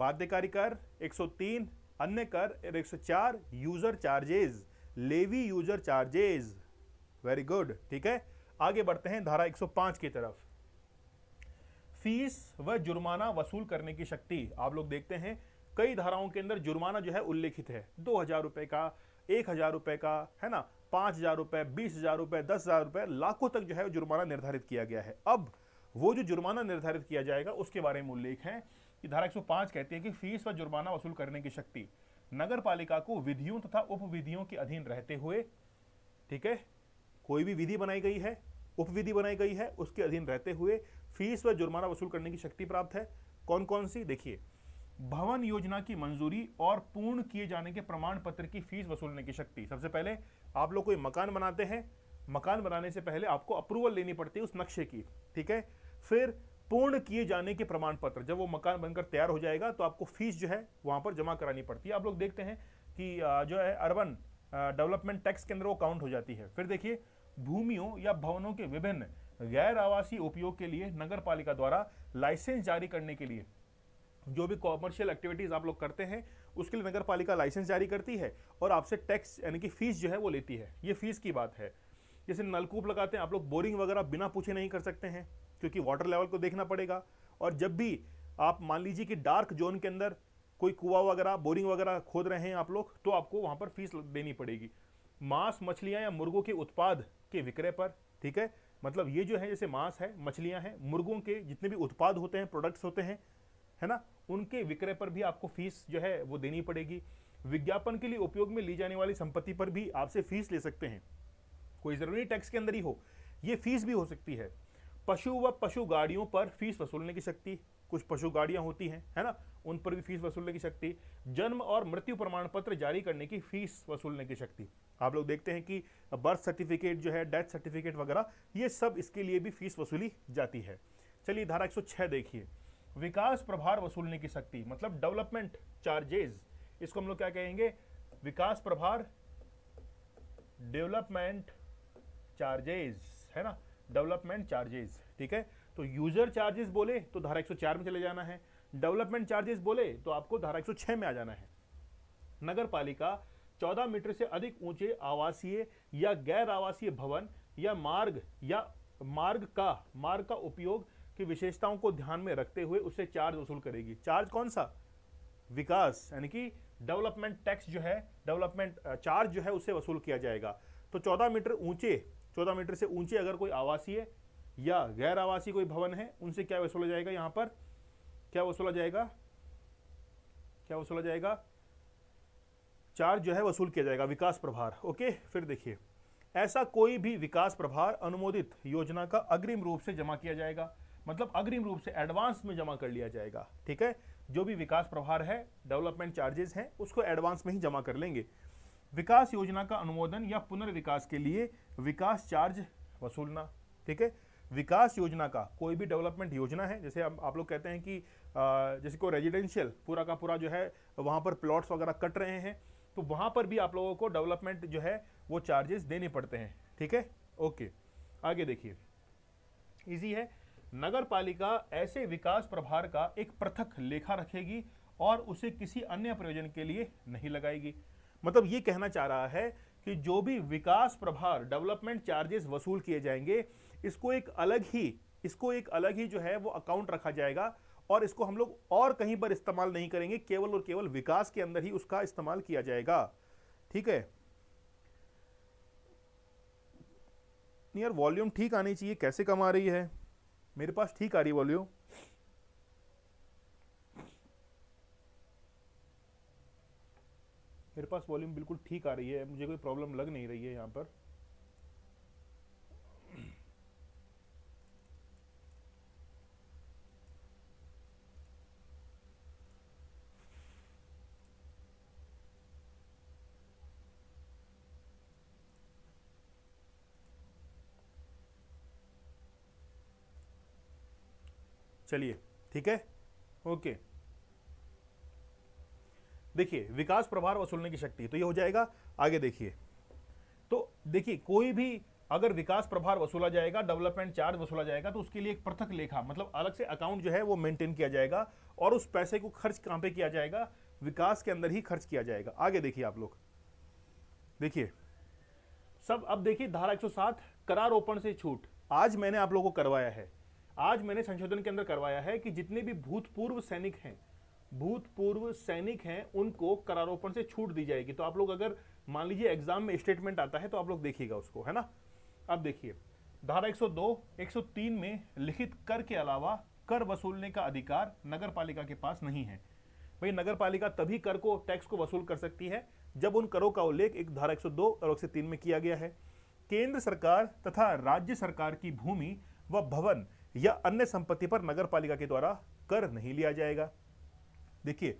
बाध्यकारी कर 103 अन्य कर और 104 user charges levy user charges very good ठीक है आगे बढ़ते हैं धारा 105 की तरफ फीस व जुर्माना वसूल करने की शक्ति आप लोग देखते हैं कई धाराओं के अंदर जुर्माना जो है उल्लेखित है दो हजार रुपए का एक हजार रुपए का है ना पांच हजार रुपए बीस हजार रुपए दस हजार रुपए लाखों तक जो है जुर्माना निर्धारित किया गया है अब वो जो जुर्माना निर्धारित किया जाएगा उसके बारे में उल्लेख है कि धारा 105 कहती है कि फीस व जुर्माना वसूल करने की शक्ति नगर पालिका को विधियों तथा उपविधियों के अधीन रहते हुए ठीक है कोई भी विधि बनाई गई है उपविधि बनाई गई है उसके अधीन रहते हुए फीस व जुर्माना वसूल करने की शक्ति प्राप्त है कौन कौन सी देखिए भवन योजना की मंजूरी और पूर्ण किए जाने के प्रमाण पत्र की फीस वसूलने की शक्ति सबसे पहले आप लोग कोई मकान बनाते हैं मकान बनाने से पहले आपको अप्रूवल लेनी पड़ती है उस नक्शे की ठीक है फिर पूर्ण किए जाने के प्रमाण पत्र जब वो मकान बनकर तैयार हो जाएगा तो आपको फीस जो है वहाँ पर जमा करानी पड़ती है आप लोग देखते हैं कि जो है अर्बन डेवलपमेंट टैक्स के अंदर वो काउंट हो जाती है फिर देखिए भूमियों या भवनों के विभिन्न गैर आवासीय उपयोग के लिए नगर पालिका द्वारा लाइसेंस जारी करने के लिए जो भी कॉमर्शियल एक्टिविटीज़ आप लोग करते हैं उसके लिए नगर पालिका लाइसेंस जारी करती है और आपसे टैक्स यानी कि फीस जो है वो लेती है ये फीस की बात है जैसे नलकूप लगाते हैं आप लोग बोरिंग वगैरह बिना पूछे नहीं कर सकते हैं क्योंकि वाटर लेवल को देखना पड़ेगा और जब भी आप मान लीजिए कि डार्क जोन के अंदर कोई कुआ वगैरह बोरिंग वगैरह खोद रहे हैं आप लोग तो आपको वहाँ पर फीस देनी पड़ेगी मांस मछलियाँ या मुर्गों के उत्पाद के विक्रय पर ठीक है मतलब ये जो है जैसे मांस है मछलियाँ हैं मुर्गों के जितने भी उत्पाद होते हैं प्रोडक्ट्स होते हैं है ना उनके विक्रय पर भी आपको फीस जो है वो देनी पड़ेगी विज्ञापन के लिए उपयोग में ली जाने वाली संपत्ति पर भी आपसे फीस ले सकते हैं कोई ज़रूरी टैक्स के अंदर ही हो ये फीस भी हो सकती है पशु व पशु गाड़ियों पर फीस वसूलने की शक्ति कुछ पशु गाड़ियां होती हैं है ना उन पर भी फीस वसूलने की शक्ति जन्म और मृत्यु प्रमाण पत्र जारी करने की फीस वसूलने की शक्ति आप लोग देखते हैं कि बर्थ सर्टिफिकेट जो है डेथ सर्टिफिकेट वगैरह ये सब इसके लिए भी फीस वसूली जाती है चलिए धारा 106 देखिए विकास प्रभार वसूलने की शक्ति मतलब डेवलपमेंट चार्जेज इसको हम लोग क्या कहेंगे विकास प्रभार डेवलपमेंट चार्जेज है ना डेवलपमेंट चार्जेस ठीक है तो यूजर चार्जेस बोले तो धारा 104 में चले जाना है डेवलपमेंट चार्जेस बोले तो आपको धारा 106 में आ जाना है नगर पालिका चौदह मीटर से अधिक ऊंचे आवासीय या गैर आवासीय भवन या मार्ग या मार्ग का मार्ग का उपयोग की विशेषताओं को ध्यान में रखते हुए उससे चार्ज वसूल करेगी चार्ज कौन सा विकास यानी कि डेवलपमेंट टैक्स जो है डेवलपमेंट चार्ज जो है उसे वसूल किया जाएगा तो 14 मीटर ऊंचे चौदह मीटर से ऊंचे अगर कोई आवासीय या गैर आवासीय कोई भवन है उनसे क्या वसूला जाएगा यहाँ पर क्या वसूला जाएगा क्या वसूला जाएगा चार्ज जो है वसूल किया जाएगा विकास प्रभार ओके फिर देखिए ऐसा कोई भी विकास प्रभार अनुमोदित योजना का अग्रिम रूप से जमा किया जाएगा मतलब अग्रिम रूप से एडवांस में जमा कर लिया जाएगा ठीक है जो भी विकास प्रभार है डेवलपमेंट चार्जेस हैं उसको एडवांस में ही जमा कर लेंगे विकास योजना का अनुमोदन या पुनर्विकास के लिए विकास चार्ज वसूलना ठीक है विकास योजना का कोई भी डेवलपमेंट योजना है जैसे आप, आप लोग कहते हैं कि आ, जैसे को रेजिडेंशियल पूरा का पूरा जो है वहाँ पर प्लॉट्स वगैरह कट रहे हैं तो वहाँ पर भी आप लोगों को डेवलपमेंट जो है वो चार्जेस देने पड़ते हैं ठीक है ओके आगे देखिए इजी है नगर पालिका ऐसे विकास प्रभार का एक पृथक लेखा रखेगी और उसे किसी अन्य प्रयोजन के लिए नहीं लगाएगी मतलब ये कहना चाह रहा है कि जो भी विकास प्रभार डेवलपमेंट चार्जेस वसूल किए जाएंगे इसको एक अलग ही इसको एक अलग ही जो है वो अकाउंट रखा जाएगा और इसको हम लोग और कहीं पर इस्तेमाल नहीं करेंगे केवल और केवल विकास के अंदर ही उसका इस्तेमाल किया जाएगा ठीक है यार वॉल्यूम ठीक आनी चाहिए कैसे कम आ रही है मेरे पास ठीक आ रही है वॉल्यूम मेरे पास वॉल्यूम बिल्कुल ठीक आ रही है मुझे कोई प्रॉब्लम लग नहीं रही है यहाँ पर चलिए ठीक है ओके देखिए विकास प्रभार वसूलने की शक्ति तो ये हो जाएगा आगे देखिए तो देखिए कोई भी अगर विकास प्रभार वसूला जाएगा डेवलपमेंट चार्ज वसूला जाएगा तो उसके लिए एक पृथक लेखा मतलब अलग से अकाउंट जो है वो मेंटेन किया जाएगा और उस पैसे को खर्च कहां पे किया जाएगा विकास के अंदर ही खर्च किया जाएगा आगे देखिए आप लोग देखिए सब अब देखिए धारा 107 करारोपण से छूट आज मैंने आप लोग को करवाया है आज मैंने संशोधन के अंदर करवाया है कि जितने भी भूतपूर्व सैनिक हैं भूतपूर्व सैनिक हैं उनको करारोपण से छूट दी जाएगी तो आप लोग अगर मान लीजिए एग्जाम में स्टेटमेंट आता है तो आप लोग देखिएगा उसको है ना अब देखिए धारा 102, 103 में लिखित कर के अलावा कर वसूलने का अधिकार नगर पालिका के पास नहीं है भाई नगर पालिका तभी कर को टैक्स को वसूल कर सकती है जब उन करों का उल्लेख एक धारा 102 और 103 में किया गया है केंद्र सरकार तथा राज्य सरकार की भूमि व भवन या अन्य संपत्ति पर नगर पालिका के द्वारा कर नहीं लिया जाएगा देखिए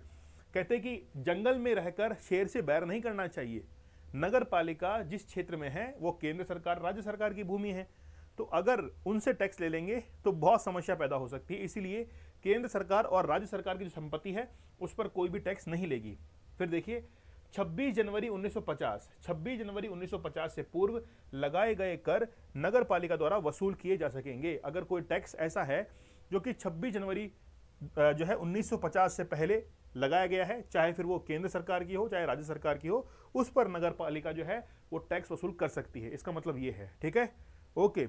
कहते हैं कि जंगल में रहकर शेर से बैर नहीं करना चाहिए नगर पालिका जिस क्षेत्र में है वो केंद्र सरकार राज्य सरकार की भूमि है तो अगर उनसे टैक्स ले लेंगे तो बहुत समस्या पैदा हो सकती है इसीलिए केंद्र सरकार और राज्य सरकार की जो संपत्ति है उस पर कोई भी टैक्स नहीं लेगी फिर देखिए 26 जनवरी 1950 26 जनवरी 1950 से पूर्व लगाए गए कर नगर पालिका द्वारा वसूल किए जा सकेंगे अगर कोई टैक्स ऐसा है जो कि 26 जनवरी जो है 1950 से पहले लगाया गया है चाहे फिर वो केंद्र सरकार की हो चाहे राज्य सरकार की हो उस पर नगर पालिका जो है वो टैक्स वसूल कर सकती है इसका मतलब ये है ठीक है ओके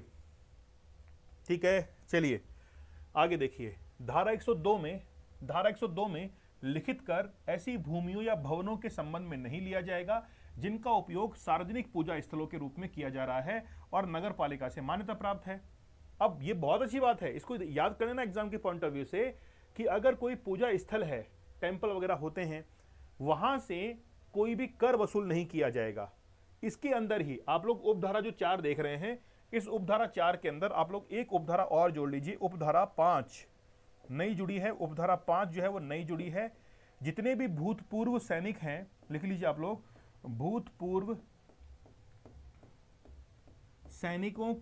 ठीक है चलिए आगे देखिए धारा 102 में धारा 102 में लिखित कर ऐसी भूमियों या भवनों के संबंध में नहीं लिया जाएगा जिनका उपयोग सार्वजनिक पूजा स्थलों के रूप में किया जा रहा है और नगर पालिका से मान्यता प्राप्त है अब ये बहुत अच्छी बात है इसको याद कर लेना एग्जाम के पॉइंट ऑफ व्यू से कि अगर कोई पूजा स्थल है टेम्पल वगैरह होते हैं वहाँ से कोई भी कर वसूल नहीं किया जाएगा इसके अंदर ही आप लोग उपधारा जो चार देख रहे हैं इस उपधारा चार के अंदर आप लोग एक उपधारा और जोड़ लीजिए उपधारा पाँच नई जुड़ी है उपधारा पाँच जो है वो नई जुड़ी है जितने भी भूतपूर्व सैनिक हैं लिख लीजिए आप लोग भूतपूर्व सैनिकों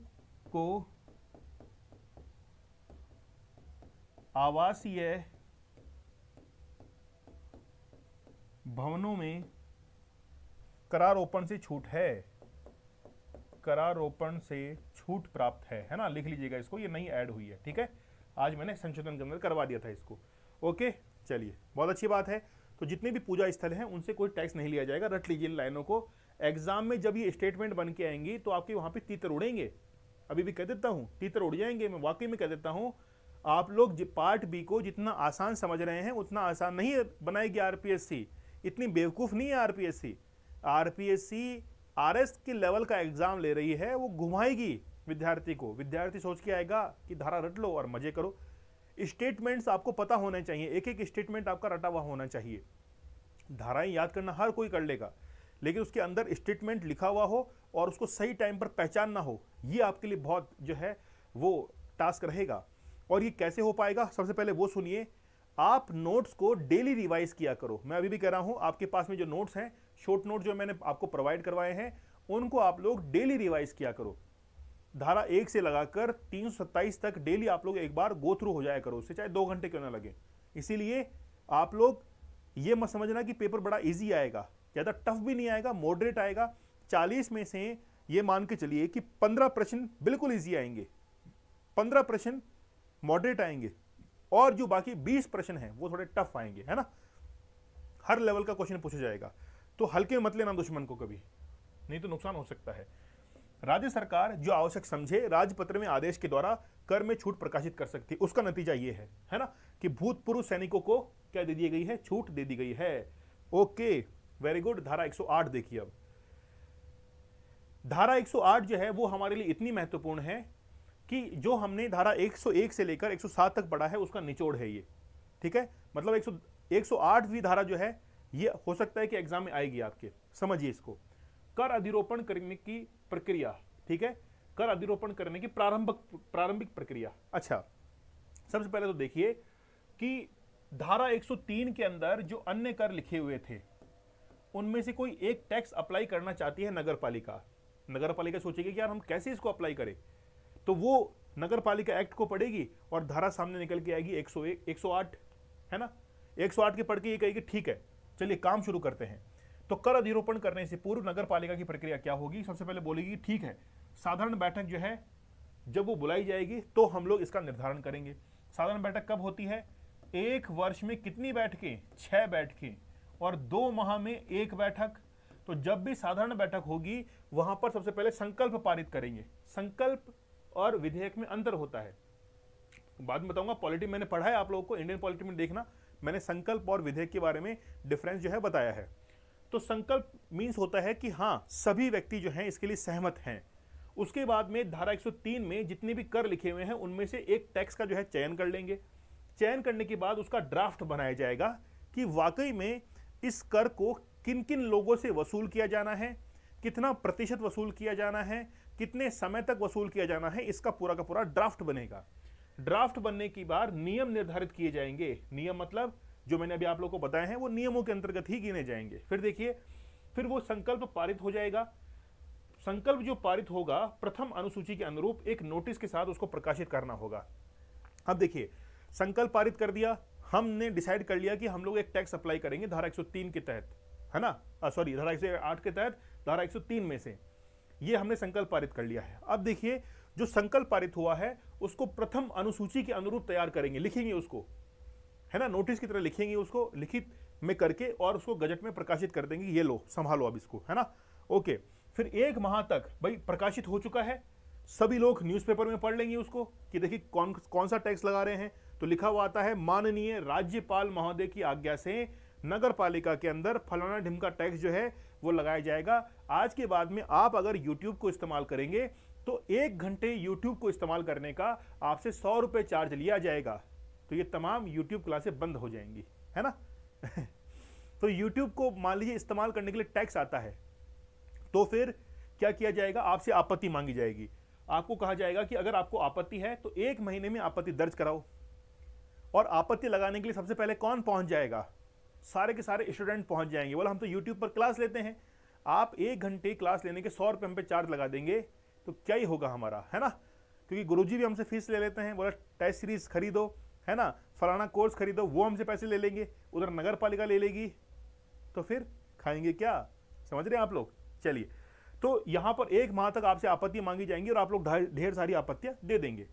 को आवासीय भवनों में करारोपण से छूट है करारोपण से छूट प्राप्त है है ना लिख लीजिएगा इसको ये नई ऐड हुई है ठीक है आज मैंने संशोधन के अंदर करवा दिया था इसको ओके चलिए बहुत अच्छी बात है तो जितने भी पूजा स्थल हैं उनसे कोई टैक्स नहीं लिया जाएगा रट लीजिए इन लाइनों को एग्जाम में जब ये स्टेटमेंट बन के आएंगी तो आपके वहाँ पे तीतर उड़ेंगे अभी भी कह देता हूँ तीतर उड़ जाएंगे मैं वाकई में कह देता हूँ आप लोग पार्ट बी को जितना आसान समझ रहे हैं उतना आसान नहीं बनाएगी आर इतनी बेवकूफ़ नहीं है आरपीएससी आरपीएससी एस के लेवल का एग्ज़ाम ले रही है वो घुमाएगी विद्यार्थी को विद्यार्थी सोच के आएगा कि धारा रट लो और मज़े करो स्टेटमेंट्स आपको पता होने चाहिए एक एक स्टेटमेंट आपका रटा हुआ होना चाहिए धाराएं याद करना हर कोई कर लेगा लेकिन उसके अंदर स्टेटमेंट लिखा हुआ हो और उसको सही टाइम पर पहचानना हो ये आपके लिए बहुत जो है वो टास्क रहेगा और ये कैसे हो पाएगा सबसे पहले वो सुनिए आप नोट्स को डेली रिवाइज किया करो मैं अभी भी कह रहा हूँ आपके पास में जो नोट्स हैं शॉर्ट नोट जो मैंने आपको प्रोवाइड करवाए हैं उनको आप लोग डेली रिवाइज किया करो धारा एक से लगाकर तीन तक डेली आप लोग एक बार गो थ्रू हो जाया करो उससे चाहे दो घंटे क्यों ना लगे इसीलिए आप लोग ये मत समझना कि पेपर बड़ा इजी आएगा ज़्यादा टफ भी नहीं आएगा मॉडरेट आएगा चालीस में से ये मान के चलिए कि पंद्रह प्रश्न बिल्कुल ईजी आएंगे पंद्रह प्रश्न मॉडरेट आएंगे और जो बाकी बीस प्रश्न हैं वो थोड़े टफ आएंगे है ना हर लेवल का क्वेश्चन पूछा जाएगा तो हल्के मत लेना दुश्मन को कभी नहीं तो नुकसान हो सकता है राज्य सरकार जो आवश्यक समझे राजपत्र में आदेश के द्वारा कर में छूट प्रकाशित कर सकती है उसका नतीजा ये है है ना कि भूतपूर्व सैनिकों को क्या दे दी गई है छूट दे दी गई है ओके वेरी गुड धारा 108 देखिए अब धारा 108 जो है वो हमारे लिए इतनी महत्वपूर्ण है कि जो हमने धारा 101 से लेकर 107 तक पढ़ा है उसका निचोड़ है ये ठीक है मतलब सौ 108वीं धारा जो है ये हो सकता है कि एग्जाम में आएगी आपके समझिए इसको कर अधिरोपण करने की प्रक्रिया ठीक है कर अधिरोपण करने की प्रारंभिक प्रारंभिक प्रक्रिया अच्छा सबसे पहले तो देखिए कि धारा 103 के अंदर जो अन्य कर लिखे हुए थे उनमें से कोई एक टैक्स अप्लाई करना चाहती है नगर पालिका नगर पालिका सोचेगी कि यार हम कैसे इसको अप्लाई करें तो वो नगर पालिका एक्ट को पड़ेगी और धारा सामने निकल के आएगी 101 108 है ना 108 की पढ़ के ये कहेगी ठीक है चलिए काम शुरू करते हैं तो कर अधिरोपण करने से पूर्व नगर पालिका की प्रक्रिया क्या होगी सबसे पहले बोलेगी ठीक है साधारण बैठक जो है जब वो बुलाई जाएगी तो हम लोग इसका निर्धारण करेंगे साधारण बैठक कब होती है एक वर्ष में कितनी बैठकें छः बैठकें और दो माह में एक बैठक तो जब भी साधारण बैठक होगी वहां पर सबसे पहले संकल्प पारित करेंगे संकल्प और विधेयक में अंतर होता है बाद में बताऊंगा पॉलिटी मैंने पढ़ा है आप लोगों को इंडियन पॉलिटी में देखना मैंने संकल्प और विधेयक के बारे में डिफरेंस जो है बताया है तो संकल्प मीन्स होता है कि हाँ सभी व्यक्ति जो हैं इसके लिए सहमत हैं उसके बाद में धारा 103 में जितने भी कर लिखे हुए हैं उनमें से एक टैक्स का जो है चयन कर लेंगे चयन करने के बाद उसका ड्राफ्ट बनाया जाएगा कि वाकई में इस कर को किन किन लोगों से वसूल किया जाना है कितना प्रतिशत वसूल किया जाना है कितने समय तक वसूल किया जाना है इसका पूरा का पूरा ड्राफ्ट बनेगा ड्राफ्ट बनने की बार नियम निर्धारित किए जाएंगे नियम मतलब जो मैंने अभी आप लोगों को बताए हैं वो नियमों के अंतर्गत ही गिने जाएंगे फिर देखिए फिर वो संकल्प पारित हो जाएगा संकल्प जो पारित होगा प्रथम अनुसूची के अनुरूप एक नोटिस के साथ उसको प्रकाशित करना होगा अब देखिए संकल्प पारित कर दिया हमने डिसाइड कर लिया कि हम लोग एक टैक्स अप्लाई करेंगे धारा 103 के तहत है ना सॉरी धारा 108 के तहत धारा 103 में से ये हमने संकल्प पारित कर लिया है अब देखिए जो संकल्प पारित हुआ है उसको प्रथम अनुसूची के अनुरूप तैयार करेंगे लिखेंगे उसको है ना नोटिस की तरह लिखेंगे उसको लिखित में करके और उसको गजट में प्रकाशित कर देंगे ये लो संभालो अब इसको है ना ओके फिर एक माह तक भाई प्रकाशित हो चुका है सभी लोग न्यूज़पेपर में पढ़ लेंगे उसको कि देखिए कौन कौन सा टैक्स लगा रहे हैं तो लिखा हुआ आता है माननीय राज्यपाल महोदय की आज्ञा से नगर पालिका के अंदर फलाना ढिमका टैक्स जो है वो लगाया जाएगा आज के बाद में आप अगर यूट्यूब को इस्तेमाल करेंगे तो एक घंटे यूट्यूब को इस्तेमाल करने का आपसे सौ रुपये चार्ज लिया जाएगा तो ये तमाम यूट्यूब क्लासे बंद हो जाएंगी है ना तो यूट्यूब को मान लीजिए इस्तेमाल करने के लिए टैक्स आता है तो फिर क्या किया जाएगा आपसे आपत्ति मांगी जाएगी आपको कहा जाएगा कि अगर आपको आपत्ति है तो एक महीने में आपत्ति दर्ज कराओ और आपत्ति लगाने के लिए सबसे पहले कौन पहुंच जाएगा सारे के सारे स्टूडेंट पहुंच जाएंगे बोला हम तो यूट्यूब पर क्लास लेते हैं आप एक घंटे क्लास लेने के सौ रुपये हम पे चार्ज लगा देंगे तो क्या ही होगा हमारा है ना क्योंकि गुरुजी भी हमसे फीस ले लेते हैं बोला टेस्ट सीरीज खरीदो है ना फलाना कोर्स खरीदो वो हमसे पैसे ले लेंगे उधर नगर पालिका ले लेगी तो फिर खाएंगे क्या समझ रहे हैं आप लोग चलिए तो यहाँ पर एक माह तक आपसे आपत्ति मांगी जाएंगी और आप लोग ढेर सारी आपत्तियाँ दे देंगे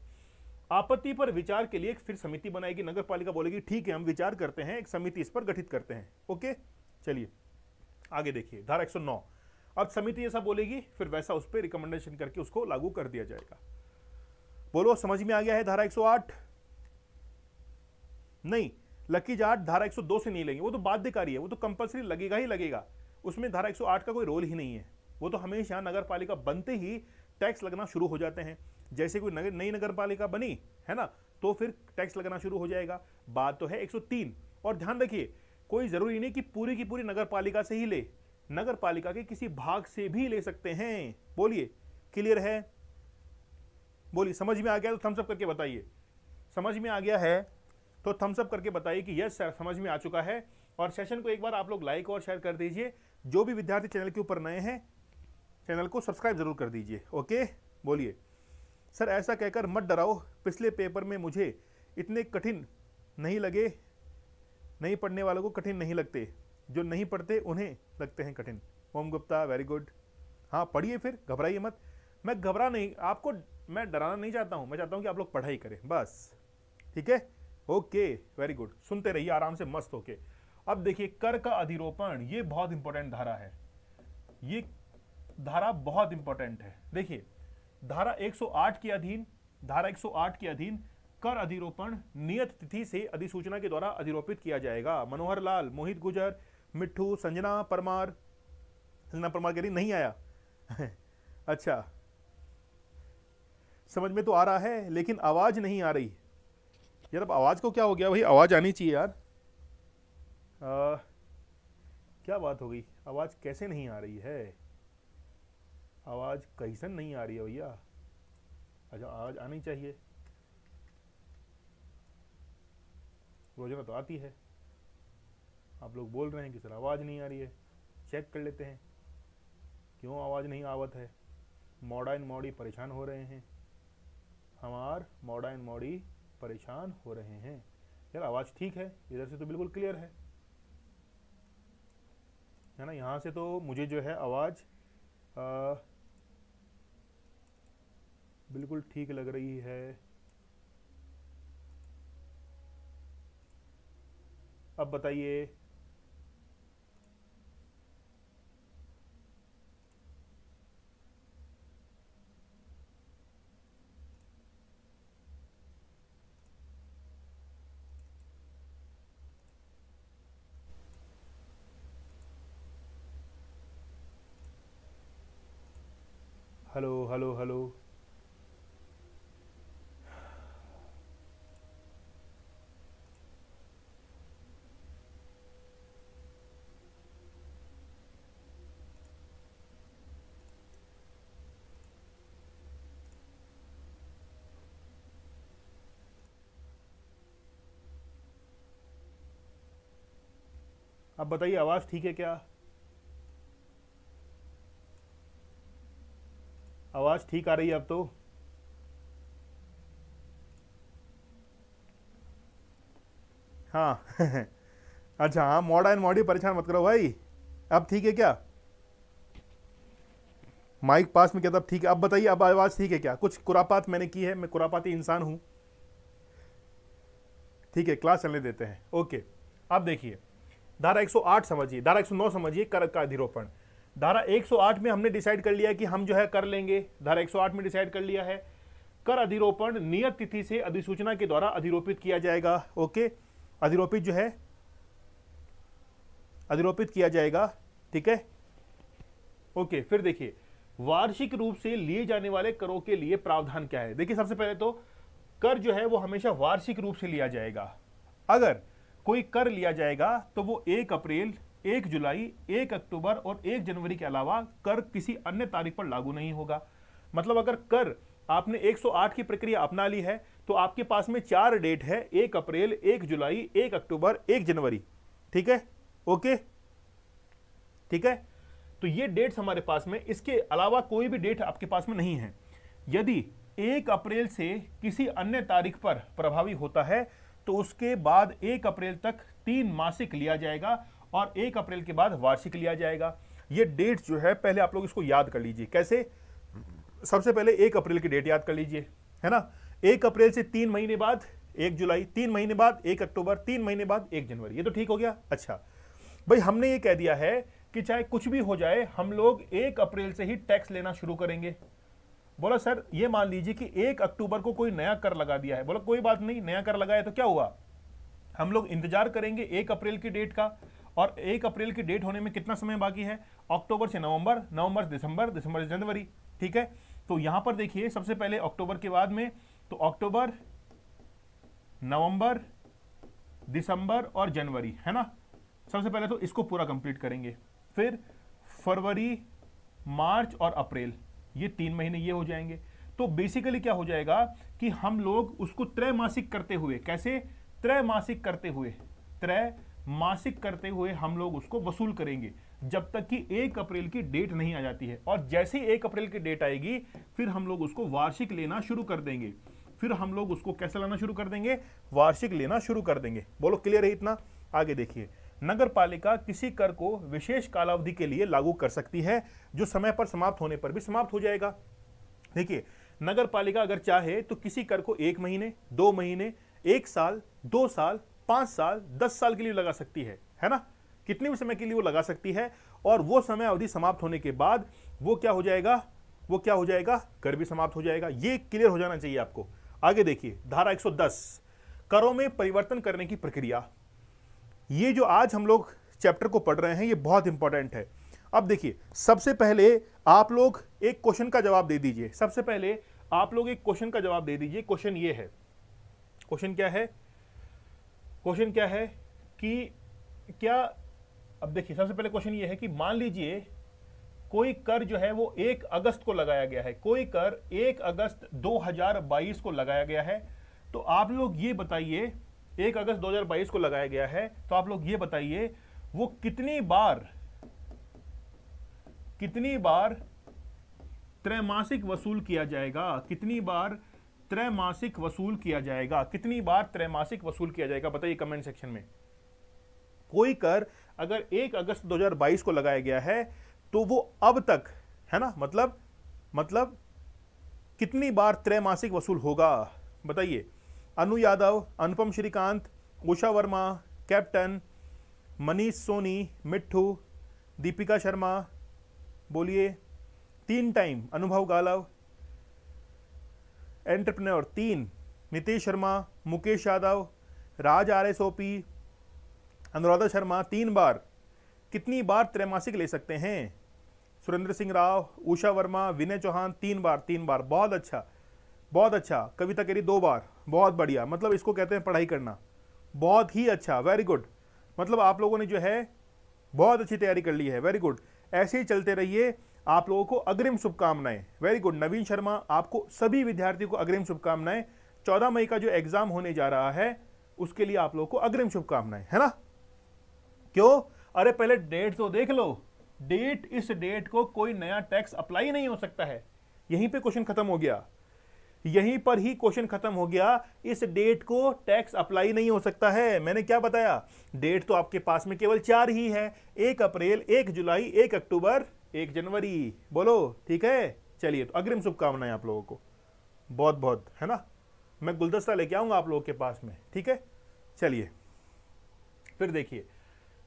आपत्ति पर विचार के लिए एक फिर समिति बनाएगी नगर पालिका बोलेगी ठीक है हम विचार करते हैं एक समिति इस पर गठित करते हैं ओके चलिए आगे देखिए धारा एक अब समिति जैसा बोलेगी फिर वैसा उस पर रिकमेंडेशन करके उसको लागू कर दिया जाएगा बोलो समझ में आ गया है धारा 108 नहीं लकी जाट धारा 102 से नहीं लेंगे वो तो बाध्यकारी है वो तो कंपलसरी लगेगा ही लगेगा उसमें धारा 108 का कोई रोल ही नहीं है वो तो हमेशा नगर पालिका बनते ही टैक्स लगना शुरू हो जाते हैं जैसे कोई नगर नई नगर पालिका बनी है ना तो फिर टैक्स लगाना शुरू हो जाएगा बात तो है 103 और ध्यान रखिए कोई ज़रूरी नहीं कि पूरी की पूरी नगर पालिका से ही ले नगर पालिका के किसी भाग से भी ले सकते हैं बोलिए क्लियर है बोलिए समझ में आ गया तो थम्सअप करके बताइए समझ में आ गया है तो थम्सअप करके बताइए कि यस सर समझ में आ चुका है और सेशन को एक बार आप लोग लाइक और शेयर कर दीजिए जो भी विद्यार्थी चैनल के ऊपर नए हैं चैनल को सब्सक्राइब जरूर कर दीजिए ओके बोलिए सर ऐसा कहकर मत डराओ पिछले पेपर में मुझे इतने कठिन नहीं लगे नहीं पढ़ने वालों को कठिन नहीं लगते जो नहीं पढ़ते उन्हें लगते हैं कठिन ओम गुप्ता वेरी गुड हाँ पढ़िए फिर घबराइए मत मैं घबरा नहीं आपको मैं डराना नहीं चाहता हूँ मैं चाहता हूँ कि आप लोग पढ़ाई करें बस ठीक है ओके वेरी गुड सुनते रहिए आराम से मस्त होके अब देखिए कर का अधिरोपण ये बहुत इंपॉर्टेंट धारा है ये धारा बहुत इंपॉर्टेंट है देखिए धारा 108 के अधीन धारा 108 के अधीन कर अधिरोपण नियत तिथि से अधिसूचना के द्वारा अधिरोपित किया जाएगा मनोहर लाल मोहित गुजर मिट्टू संजना परमार संजना परमार के नहीं आया अच्छा समझ में तो आ रहा है लेकिन आवाज नहीं आ रही यार अब आवाज को क्या हो गया भाई आवाज आनी चाहिए यार आ, क्या बात हो गई आवाज कैसे नहीं आ रही है आवाज़ कैसन नहीं आ रही है भैया अच्छा आवाज़ आनी चाहिए रोजाना तो आती है आप लोग बोल रहे हैं कि सर आवाज़ नहीं आ रही है चेक कर लेते हैं क्यों आवाज़ नहीं आवत है मोड़ा एंड मौड़ी परेशान हो रहे हैं हमार मोड़ा एंड मौड़ी परेशान हो रहे हैं यार आवाज़ ठीक है इधर से तो बिल्कुल क्लियर है है ना यहाँ से तो मुझे जो है आवाज़ बिल्कुल ठीक लग रही है अब बताइए हेलो हेलो हेलो अब बताइए आवाज़ ठीक है क्या आवाज़ ठीक आ रही है अब तो हाँ अच्छा हाँ मोडा एंड मॉडी परेशान मत करो भाई अब ठीक है क्या माइक पास में क्या था ठीक है अब बताइए अब आवाज़ ठीक है क्या कुछ कुरापात मैंने की है मैं कुरापाती इंसान हूं ठीक है क्लास चलने देते हैं ओके अब देखिए धारा 108 समझिए धारा 109 समझिए कर का अधिरोपण धारा 108 में हमने डिसाइड कर लिया कि हम जो है कर लेंगे धारा 108 में डिसाइड कर लिया है कर अधिरोपण नियत तिथि से अधिसूचना के द्वारा अधिरोपित किया जाएगा ओके अधिरोपित जो है अधिरोपित किया जाएगा ठीक है ओके फिर देखिए वार्षिक रूप से लिए जाने वाले करों के लिए प्रावधान क्या है देखिए सबसे पहले तो कर जो है वो हमेशा वार्षिक रूप से लिया जाएगा अगर कोई कर लिया जाएगा तो वो एक अप्रैल एक जुलाई एक अक्टूबर और एक जनवरी के अलावा कर किसी अन्य तारीख पर लागू नहीं होगा मतलब अगर कर आपने 108 की प्रक्रिया अपना ली है तो आपके पास में चार डेट है एक अप्रैल एक जुलाई एक अक्टूबर एक जनवरी ठीक है ओके ठीक है तो ये डेट्स हमारे पास में इसके अलावा कोई भी डेट आपके पास में नहीं है यदि एक अप्रैल से किसी अन्य तारीख पर प्रभावी होता है तो उसके बाद एक अप्रैल तक तीन मासिक लिया जाएगा और एक अप्रैल के बाद वार्षिक लिया जाएगा ये डेट जो है पहले आप लोग इसको याद कर लीजिए कैसे सबसे पहले एक अप्रैल की डेट याद कर लीजिए है ना एक अप्रैल से तीन महीने बाद एक जुलाई तीन महीने बाद एक अक्टूबर तीन महीने बाद एक जनवरी ये तो ठीक हो गया अच्छा भाई हमने ये कह दिया है कि चाहे कुछ भी हो जाए हम लोग एक अप्रैल से ही टैक्स लेना शुरू करेंगे बोला सर ये मान लीजिए कि एक अक्टूबर को कोई नया कर लगा दिया है बोला कोई बात नहीं नया कर लगाया तो क्या हुआ हम लोग इंतजार करेंगे एक अप्रैल की डेट का और एक अप्रैल की डेट होने में कितना समय बाकी है अक्टूबर से नवंबर नवंबर से दिसंबर दिसंबर से जनवरी ठीक है तो यहां पर देखिए सबसे पहले अक्टूबर के बाद में तो अक्टूबर नवंबर दिसंबर और जनवरी है ना सबसे पहले तो इसको पूरा कंप्लीट करेंगे फिर फरवरी मार्च और अप्रैल ये तीन महीने ये हो जाएंगे तो बेसिकली क्या हो जाएगा कि हम लोग उसको त्रैमासिक करते हुए कैसे त्रैमासिक करते हुए त्रैमासिक करते हुए हम लोग उसको वसूल करेंगे जब तक कि एक अप्रैल की डेट नहीं आ जाती है और जैसे ही एक अप्रैल की डेट आएगी फिर हम लोग उसको वार्षिक लेना शुरू कर देंगे फिर हम लोग उसको कैसे लाना शुरू कर देंगे वार्षिक लेना शुरू कर देंगे बोलो क्लियर है इतना आगे देखिए नगर पालिका किसी कर को विशेष कालावधि के लिए लागू कर सकती है जो समय पर समाप्त होने पर भी समाप्त हो जाएगा देखिए नगर पालिका अगर चाहे तो किसी कर को एक महीने दो महीने एक साल दो साल पांच साल दस साल के लिए लगा सकती है है ना कितने भी समय के लिए वो लगा सकती है और वो समय अवधि समाप्त होने के बाद वो क्या हो जाएगा वो क्या हो जाएगा कर भी समाप्त हो जाएगा ये क्लियर हो जाना चाहिए आपको आगे देखिए धारा 110 करों में परिवर्तन करने की प्रक्रिया ये जो आज हम लोग चैप्टर को पढ़ रहे हैं ये बहुत इंपॉर्टेंट है अब देखिए सबसे पहले आप लोग एक क्वेश्चन का जवाब दे दीजिए सबसे पहले आप लोग एक क्वेश्चन का जवाब दे दीजिए क्वेश्चन ये है क्वेश्चन क्या है क्वेश्चन क्या है कि क्या अब देखिए सबसे पहले क्वेश्चन ये है कि मान लीजिए कोई कर जो है वो एक अगस्त को लगाया गया है कोई कर एक अगस्त 2022 को लगाया गया है तो आप लोग ये बताइए एक अगस्त 2022 को लगाया गया है तो आप लोग ये बताइए वो कितनी बार कितनी बार त्रैमासिक वसूल किया जाएगा कितनी बार त्रैमासिक वसूल किया जाएगा कितनी बार त्रैमासिक वसूल किया जाएगा बताइए कमेंट सेक्शन में कोई कर अगर 1 अगस्त 2022 को लगाया गया है तो वो अब तक है ना मतलब मतलब कितनी बार त्रैमासिक वसूल होगा बताइए अनु यादव अनुपम श्रीकांत उषा वर्मा कैप्टन मनीष सोनी मिट्टू दीपिका शर्मा बोलिए तीन टाइम अनुभव गालव एंटरप्रेन्योर तीन Nitesh Sharma Mukesh Yadav Raj R S O P Anuradha Sharma तीन बार कितनी बार त्रैमासिक ले सकते हैं सुरेंद्र सिंह राव उषा वर्मा विनय चौहान तीन बार तीन बार बहुत अच्छा बहुत अच्छा कविता कह रही दो बार बहुत बढ़िया मतलब इसको कहते हैं पढ़ाई करना बहुत ही अच्छा वेरी गुड मतलब आप लोगों ने जो है बहुत अच्छी तैयारी कर ली है वेरी गुड ऐसे ही चलते रहिए आप लोगों को अग्रिम शुभकामनाएं वेरी गुड नवीन शर्मा आपको सभी विद्यार्थियों को अग्रिम शुभकामनाएं चौदह मई का जो एग्जाम होने जा रहा है उसके लिए आप लोगों को अग्रिम शुभकामनाएं है ना क्यों अरे पहले डेट तो देख लो डेट इस डेट को कोई नया टैक्स अप्लाई नहीं हो सकता है यहीं पे क्वेश्चन खत्म हो गया यहीं पर ही क्वेश्चन खत्म हो गया इस डेट को टैक्स अप्लाई नहीं हो सकता है मैंने क्या बताया डेट तो आपके पास में केवल चार ही है एक अप्रैल एक जुलाई एक अक्टूबर एक जनवरी बोलो ठीक है चलिए तो अग्रिम शुभकामनाएं आप लोगों को बहुत बहुत है ना मैं गुलदस्ता लेके आऊंगा आप लोगों के पास में ठीक है चलिए फिर देखिए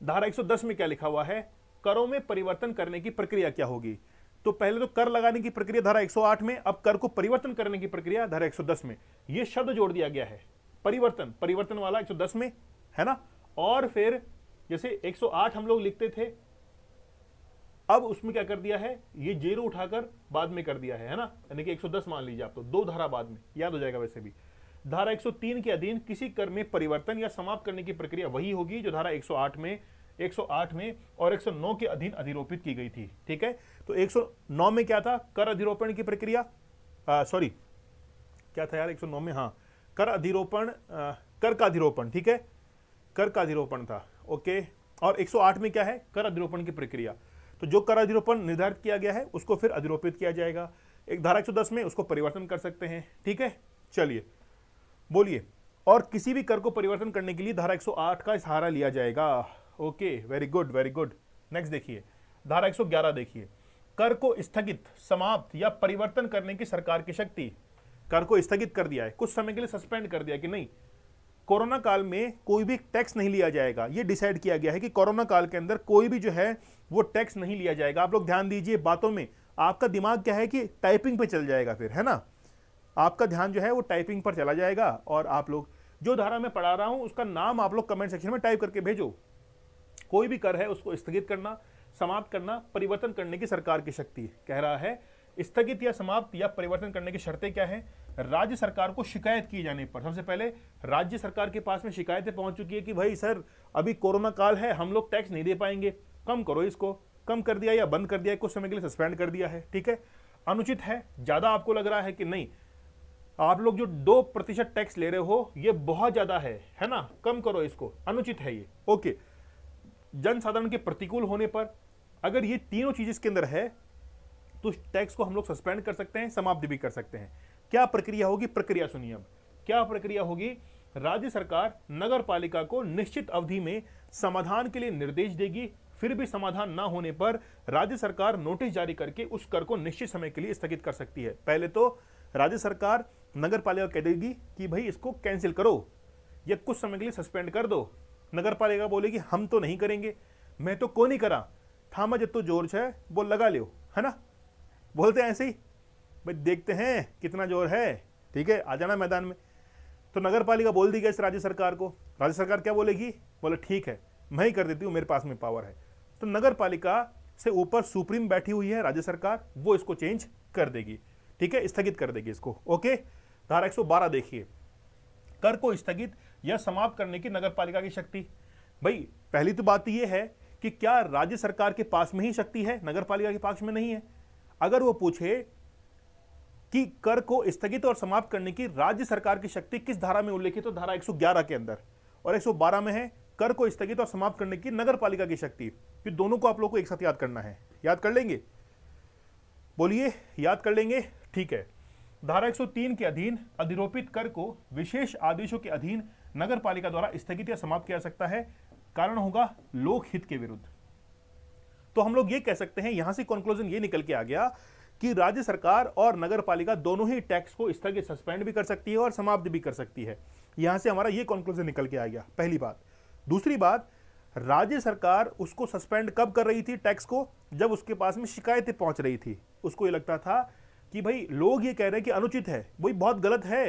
धारा 110 में क्या लिखा हुआ है करों में परिवर्तन करने की प्रक्रिया क्या होगी तो पहले तो कर लगाने की प्रक्रिया धारा 108 में अब कर को परिवर्तन करने की प्रक्रिया धारा 110 में यह शब्द जोड़ दिया गया है परिवर्तन परिवर्तन वाला 110 में है ना और फिर जैसे 108 हम लोग लिखते थे अब उसमें क्या कर दिया है ये जीरो उठाकर बाद में कर दिया है है ना यानी कि 110 मान लीजिए आप तो दो धारा बाद में याद हो जाएगा वैसे भी धारा 103 के अधीन किसी कर में परिवर्तन या समाप्त करने की प्रक्रिया वही होगी जो धारा 108 में 108 में और 109 के अधीन अधिरोपित की गई थी ठीक है तो 109 में क्या था कर अधिरोपण की प्रक्रिया सॉरी क्या था यार 109 में हाँ कर अधिरोपण कर का अधिरोपण ठीक है कर का अधिरोपण था ओके और 108 में क्या है कर अधिरोपण की प्रक्रिया तो जो कर अधिरोपण निर्धारित किया गया है उसको फिर अधिरोपित किया जाएगा एक धारा एक में उसको परिवर्तन कर सकते हैं ठीक है चलिए बोलिए और किसी भी कर को परिवर्तन करने के लिए धारा 108 का सहारा लिया जाएगा okay very good very good next देखिए धारा एक देखिए कर को स्थगित समाप्त या परिवर्तन करने की सरकार की शक्ति कर को स्थगित कर दिया है कुछ समय के लिए सस्पेंड कर दिया कि नहीं कोरोना काल में कोई भी टैक्स नहीं लिया जाएगा ये डिसाइड किया गया है कि कोरोना काल के अंदर कोई भी जो है वो टैक्स नहीं लिया जाएगा आप लोग ध्यान दीजिए बातों में आपका दिमाग क्या है कि टाइपिंग पे चल जाएगा फिर है ना आपका ध्यान जो है वो टाइपिंग पर चला जाएगा और आप लोग जो धारा मैं पढ़ा रहा हूँ उसका नाम आप लोग कमेंट सेक्शन में टाइप करके भेजो कोई भी कर है उसको स्थगित करना समाप्त करना परिवर्तन करने की सरकार की शक्ति है कह रहा है स्थगित या समाप्त या परिवर्तन करने की शर्तें क्या हैं राज्य सरकार को शिकायत की जाने पर सबसे पहले राज्य सरकार के पास में शिकायतें पहुंच चुकी है कि भाई सर अभी कोरोना काल है हम लोग टैक्स नहीं दे पाएंगे कम करो इसको कम कर दिया या बंद कर दिया कुछ समय के लिए सस्पेंड कर दिया है ठीक है अनुचित है ज़्यादा आपको लग रहा है कि नहीं आप लोग जो दो प्रतिशत टैक्स ले रहे हो ये बहुत ज़्यादा है है ना कम करो इसको अनुचित है ये ओके जनसाधारण के प्रतिकूल होने पर अगर ये तीनों चीज़ इसके अंदर है तो टैक्स को हम लोग सस्पेंड कर सकते हैं समाप्त भी कर सकते हैं क्या प्रक्रिया होगी प्रक्रिया सुनिए अब क्या प्रक्रिया होगी राज्य सरकार नगर पालिका को निश्चित अवधि में समाधान के लिए निर्देश देगी फिर भी समाधान ना होने पर राज्य सरकार नोटिस जारी करके उस कर को निश्चित समय के लिए स्थगित कर सकती है पहले तो राज्य सरकार नगर पालिका कह देगी कि भाई इसको कैंसिल करो या कुछ समय के लिए सस्पेंड कर दो नगर पालिका बोले कि हम तो नहीं करेंगे मैं तो को नहीं करा थामा जत्तो जोर है वो लगा लियो है ना बोलते हैं ऐसे ही भाई देखते हैं कितना जोर है ठीक है आ जाना मैदान में तो नगर पालिका बोल दी गई इस राज्य सरकार को राज्य सरकार क्या बोलेगी बोले ठीक है मैं ही कर देती हूँ मेरे पास में पावर है तो नगर पालिका से ऊपर सुप्रीम बैठी हुई है राज्य सरकार वो इसको चेंज कर देगी ठीक है स्थगित कर देगी इसको ओके धारा 112 देखिए कर को स्थगित या समाप्त करने की नगर पालिका की शक्ति भाई पहली तो बात तो यह है कि क्या राज्य सरकार के पास में ही शक्ति है नगर पालिका के पास में नहीं है अगर वो पूछे कि कर को स्थगित और समाप्त करने की राज्य सरकार की शक्ति किस धारा में उल्लेखित तो धारा एक के अंदर और एक में है कर को स्थगित और समाप्त करने की नगर पालिका की शक्ति फिर दोनों को आप लोग को एक साथ याद करना है याद कर लेंगे बोलिए याद कर लेंगे ठीक है धारा 103 के अधीन अधिरोपित कर को विशेष आदेशों के अधीन नगर पालिका द्वारा स्थगित या समाप्त किया सकता है कारण होगा लोकहित के विरुद्ध तो हम लोग ये कह सकते हैं यहां से कंक्लूजन ये निकल के आ गया कि राज्य सरकार और नगर पालिका दोनों ही टैक्स को स्थगित सस्पेंड भी कर सकती है और समाप्त भी कर सकती है यहां से हमारा ये कंक्लूजन निकल के आ गया पहली बात दूसरी बात राज्य सरकार उसको सस्पेंड कब कर रही थी टैक्स को जब उसके पास में शिकायतें पहुंच रही थी उसको ये लगता था कि भाई लोग ये कह रहे हैं कि अनुचित है वही बहुत गलत है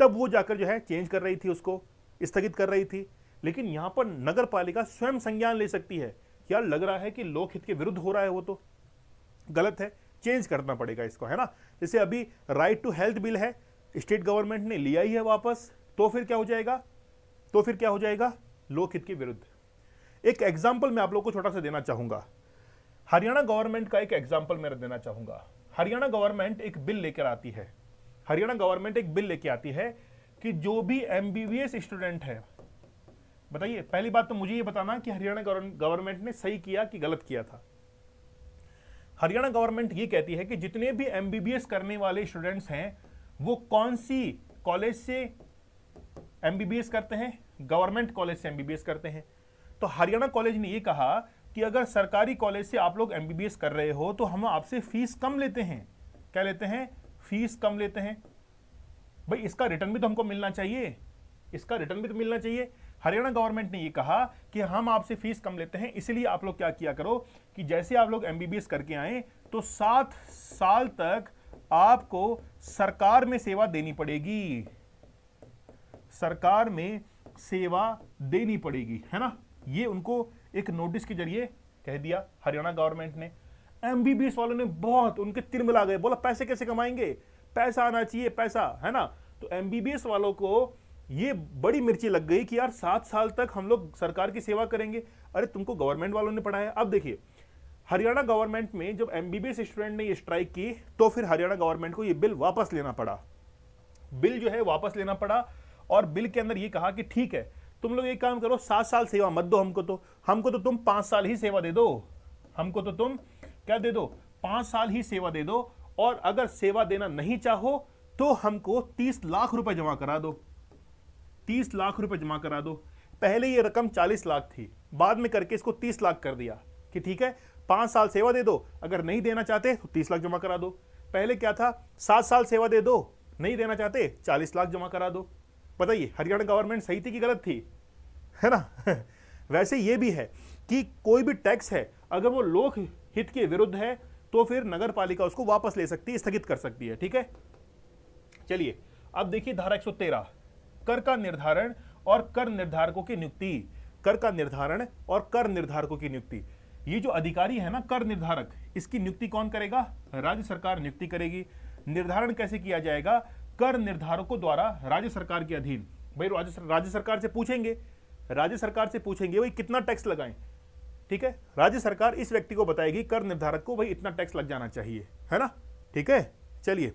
तब वो जाकर जो है चेंज कर रही थी उसको स्थगित कर रही थी लेकिन यहाँ पर नगर पालिका स्वयं संज्ञान ले सकती है यार लग रहा है कि लोकहित के विरुद्ध हो रहा है वो तो गलत है चेंज करना पड़ेगा इसको है ना जैसे अभी राइट टू हेल्थ बिल है स्टेट गवर्नमेंट ने लिया ही है वापस तो फिर क्या हो जाएगा तो फिर क्या हो जाएगा लोकहित के विरुद्ध एक एग्जाम्पल मैं आप लोग को छोटा सा देना चाहूंगा हरियाणा गवर्नमेंट का एक एग्जाम्पल मैं देना चाहूंगा हरियाणा गवर्नमेंट एक बिल लेकर आती है हरियाणा गवर्नमेंट एक बिल लेके आती है कि जो भी एम स्टूडेंट है बताइए पहली बात तो मुझे ये बताना कि हरियाणा गवर्नमेंट ने सही किया कि गलत किया था हरियाणा गवर्नमेंट ये कहती है कि जितने भी एम करने वाले स्टूडेंट्स हैं वो कौन सी कॉलेज से एम करते हैं गवर्नमेंट कॉलेज से एम करते हैं तो हरियाणा कॉलेज ने ये कहा कि अगर सरकारी कॉलेज से आप लोग एम कर रहे हो तो हम आपसे फीस कम लेते हैं क्या लेते हैं फीस कम लेते हैं भाई इसका रिटर्न भी तो हमको मिलना चाहिए इसका रिटर्न भी तो मिलना चाहिए हरियाणा गवर्नमेंट ने ये कहा कि हम आपसे फीस कम लेते हैं इसलिए आप लोग क्या किया करो कि जैसे आप लोग एमबीबीएस करके आए तो सात साल तक आपको सरकार में सेवा देनी पड़ेगी सरकार में सेवा देनी पड़ेगी है ना ये उनको एक नोटिस के जरिए कह दिया हरियाणा गवर्नमेंट ने एमबीबीएस वालों ने बहुत उनके तिर मिला गए बोला पैसे कैसे कमाएंगे पैसा आना चाहिए पैसा है ना तो एमबीबीएस वालों को ये बड़ी मिर्ची लग गई कि यार सात साल तक हम लोग सरकार की सेवा करेंगे अरे तुमको गवर्नमेंट वालों ने पढ़ाया अब देखिए हरियाणा गवर्नमेंट में जब एमबीबीएस स्टूडेंट ने ये स्ट्राइक की तो फिर हरियाणा गवर्नमेंट को ये बिल वापस लेना पड़ा बिल जो है वापस लेना पड़ा और बिल के अंदर ये कहा कि ठीक है तुम लोग एक काम करो सात साल सेवा मत दो हमको तो हमको तो तुम पांच साल ही सेवा दे दो हमको तो तुम क्या दे दो पांच साल ही सेवा दे दो और अगर सेवा देना नहीं चाहो तो हमको तीस लाख रुपए जमा करा दो तीस लाख रुपए जमा करा दो पहले ये रकम चालीस लाख थी बाद में करके इसको तीस लाख कर दिया कि ठीक है पांच साल सेवा दे दो अगर नहीं देना चाहते तो तीस लाख जमा करा दो पहले क्या था सात साल सेवा दे दो नहीं देना चाहते चालीस लाख जमा करा दो बताइए हरियाणा गवर्नमेंट सही थी कि गलत थी है ना वैसे ये भी है कि कोई भी टैक्स है अगर वो लोग हित के विरुद्ध है तो फिर नगर पालिका उसको वापस ले सकती है स्थगित कर सकती है ठीक है चलिए अब देखिए धारा 113 कर का निर्धारण और कर निर्धारकों की नियुक्ति कर का निर्धारण और कर निर्धारकों की नियुक्ति ये जो अधिकारी है ना कर निर्धारक इसकी नियुक्ति कौन करेगा राज्य सरकार नियुक्ति करेगी निर्धारण कैसे किया जाएगा कर निर्धारकों द्वारा राज्य सरकार के अधीन भाई राज्य सरकार से पूछेंगे राज्य सरकार से पूछेंगे भाई कितना टैक्स लगाएं ठीक है राज्य सरकार इस व्यक्ति को बताएगी कर निर्धारक को भाई इतना टैक्स लग जाना चाहिए है ना ठीक है चलिए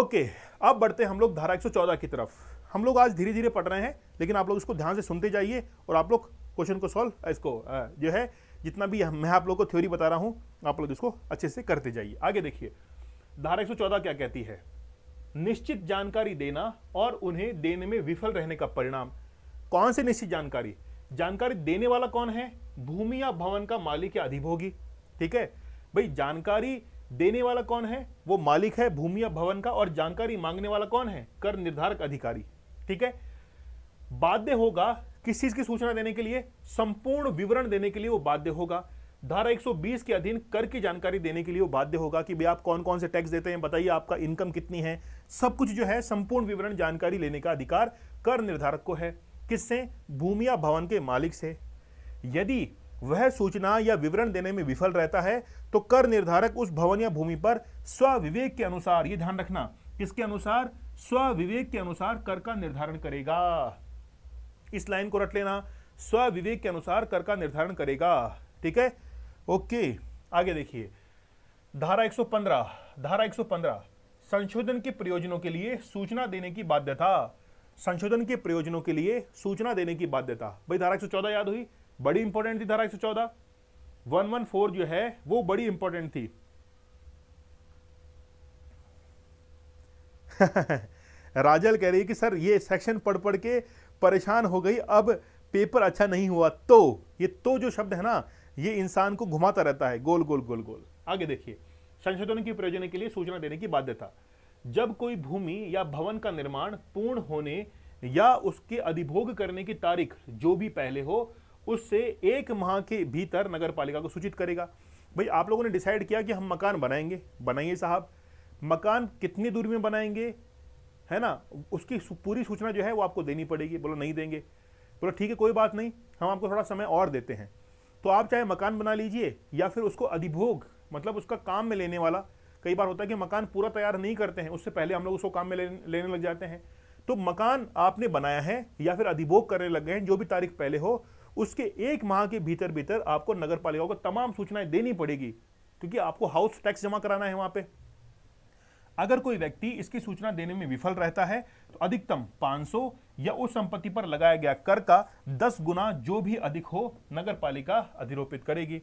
ओके अब बढ़ते हम लोग धारा 114 की तरफ हम लोग आज धीरे धीरे पढ़ रहे हैं लेकिन आप लोग इसको ध्यान से सुनते जाइए और आप लोग क्वेश्चन को सॉल्व इसको जो है जितना भी मैं आप लोग को थ्योरी बता रहा हूं आप लोग इसको अच्छे से करते जाइए आगे देखिए धारा चौदह क्या कहती है निश्चित जानकारी देना और उन्हें देने में विफल रहने का परिणाम कौन से निश्चित जानकारी जानकारी देने वाला कौन है भूमि या भवन का मालिक या अधिभोगी ठीक है भाई जानकारी देने वाला कौन है वो मालिक है भूमि या भवन का और जानकारी मांगने वाला कौन है कर निर्धारक अधिकारी ठीक है बाध्य होगा किस चीज की सूचना देने के लिए संपूर्ण विवरण देने के लिए वो बाध्य होगा धारा 120 के अधीन कर की जानकारी देने के लिए वो बाध्य होगा कि भाई आप कौन कौन से टैक्स देते हैं बताइए आपका इनकम कितनी है सब कुछ जो है संपूर्ण विवरण जानकारी लेने का अधिकार कर निर्धारक को है किससे भूमि या भवन के मालिक से यदि वह सूचना या विवरण देने में विफल रहता है तो कर निर्धारक उस भवन या भूमि पर स्वविवेक के अनुसार ये ध्यान रखना किसके अनुसार स्वविवेक के अनुसार कर का निर्धारण करेगा इस लाइन को रट लेना स्वविवेक के अनुसार कर का निर्धारण करेगा ठीक है ओके आगे देखिए धारा 115 धारा 115 संशोधन के प्रयोजनों के लिए सूचना देने की बाध्यता संशोधन के प्रयोजनों के लिए सूचना देने की बाध्यता भाई धारा चौदह याद हुई बड़ी इंपॉर्टेंट थी धारा वन फोर जो है वो बड़ी इंपॉर्टेंट थी राजल कह रही है कि सर ये सेक्शन पढ़ पढ़ के परेशान हो गई अब पेपर अच्छा नहीं हुआ तो ये तो जो शब्द है ना ये इंसान को घुमाता रहता है गोल गोल गोल गोल आगे देखिए संशोधन की प्रयोजन के लिए सूचना देने की बाध्यता जब कोई भूमि या भवन का निर्माण पूर्ण होने या उसके अधिभोग करने की तारीख जो भी पहले हो उससे एक माह के भीतर नगर पालिका को सूचित करेगा भाई आप लोगों ने डिसाइड किया कि हम मकान बनाएंगे बनाइए साहब मकान कितनी दूरी में बनाएंगे है ना उसकी पूरी सूचना जो है वो आपको देनी पड़ेगी बोलो नहीं देंगे बोलो ठीक है कोई बात नहीं हम आपको थोड़ा समय और देते हैं तो आप चाहे मकान बना लीजिए या फिर उसको अधिभोग मतलब उसका काम में लेने वाला कई बार होता है कि मकान पूरा तैयार नहीं करते हैं उससे पहले हम लोग उसको काम में लेने लग जाते हैं तो मकान आपने बनाया है या फिर अधिभोग करने लग गए हैं जो भी तारीख पहले हो उसके एक माह के भीतर भीतर आपको नगर पालिका को तमाम सूचनाएं देनी पड़ेगी क्योंकि आपको हाउस टैक्स जमा कराना है वहां पे अगर कोई व्यक्ति इसकी सूचना देने में विफल रहता है तो अधिकतम 500 या उस संपत्ति पर लगाया गया कर का 10 गुना जो भी अधिक हो नगर पालिका अधिरोपित करेगी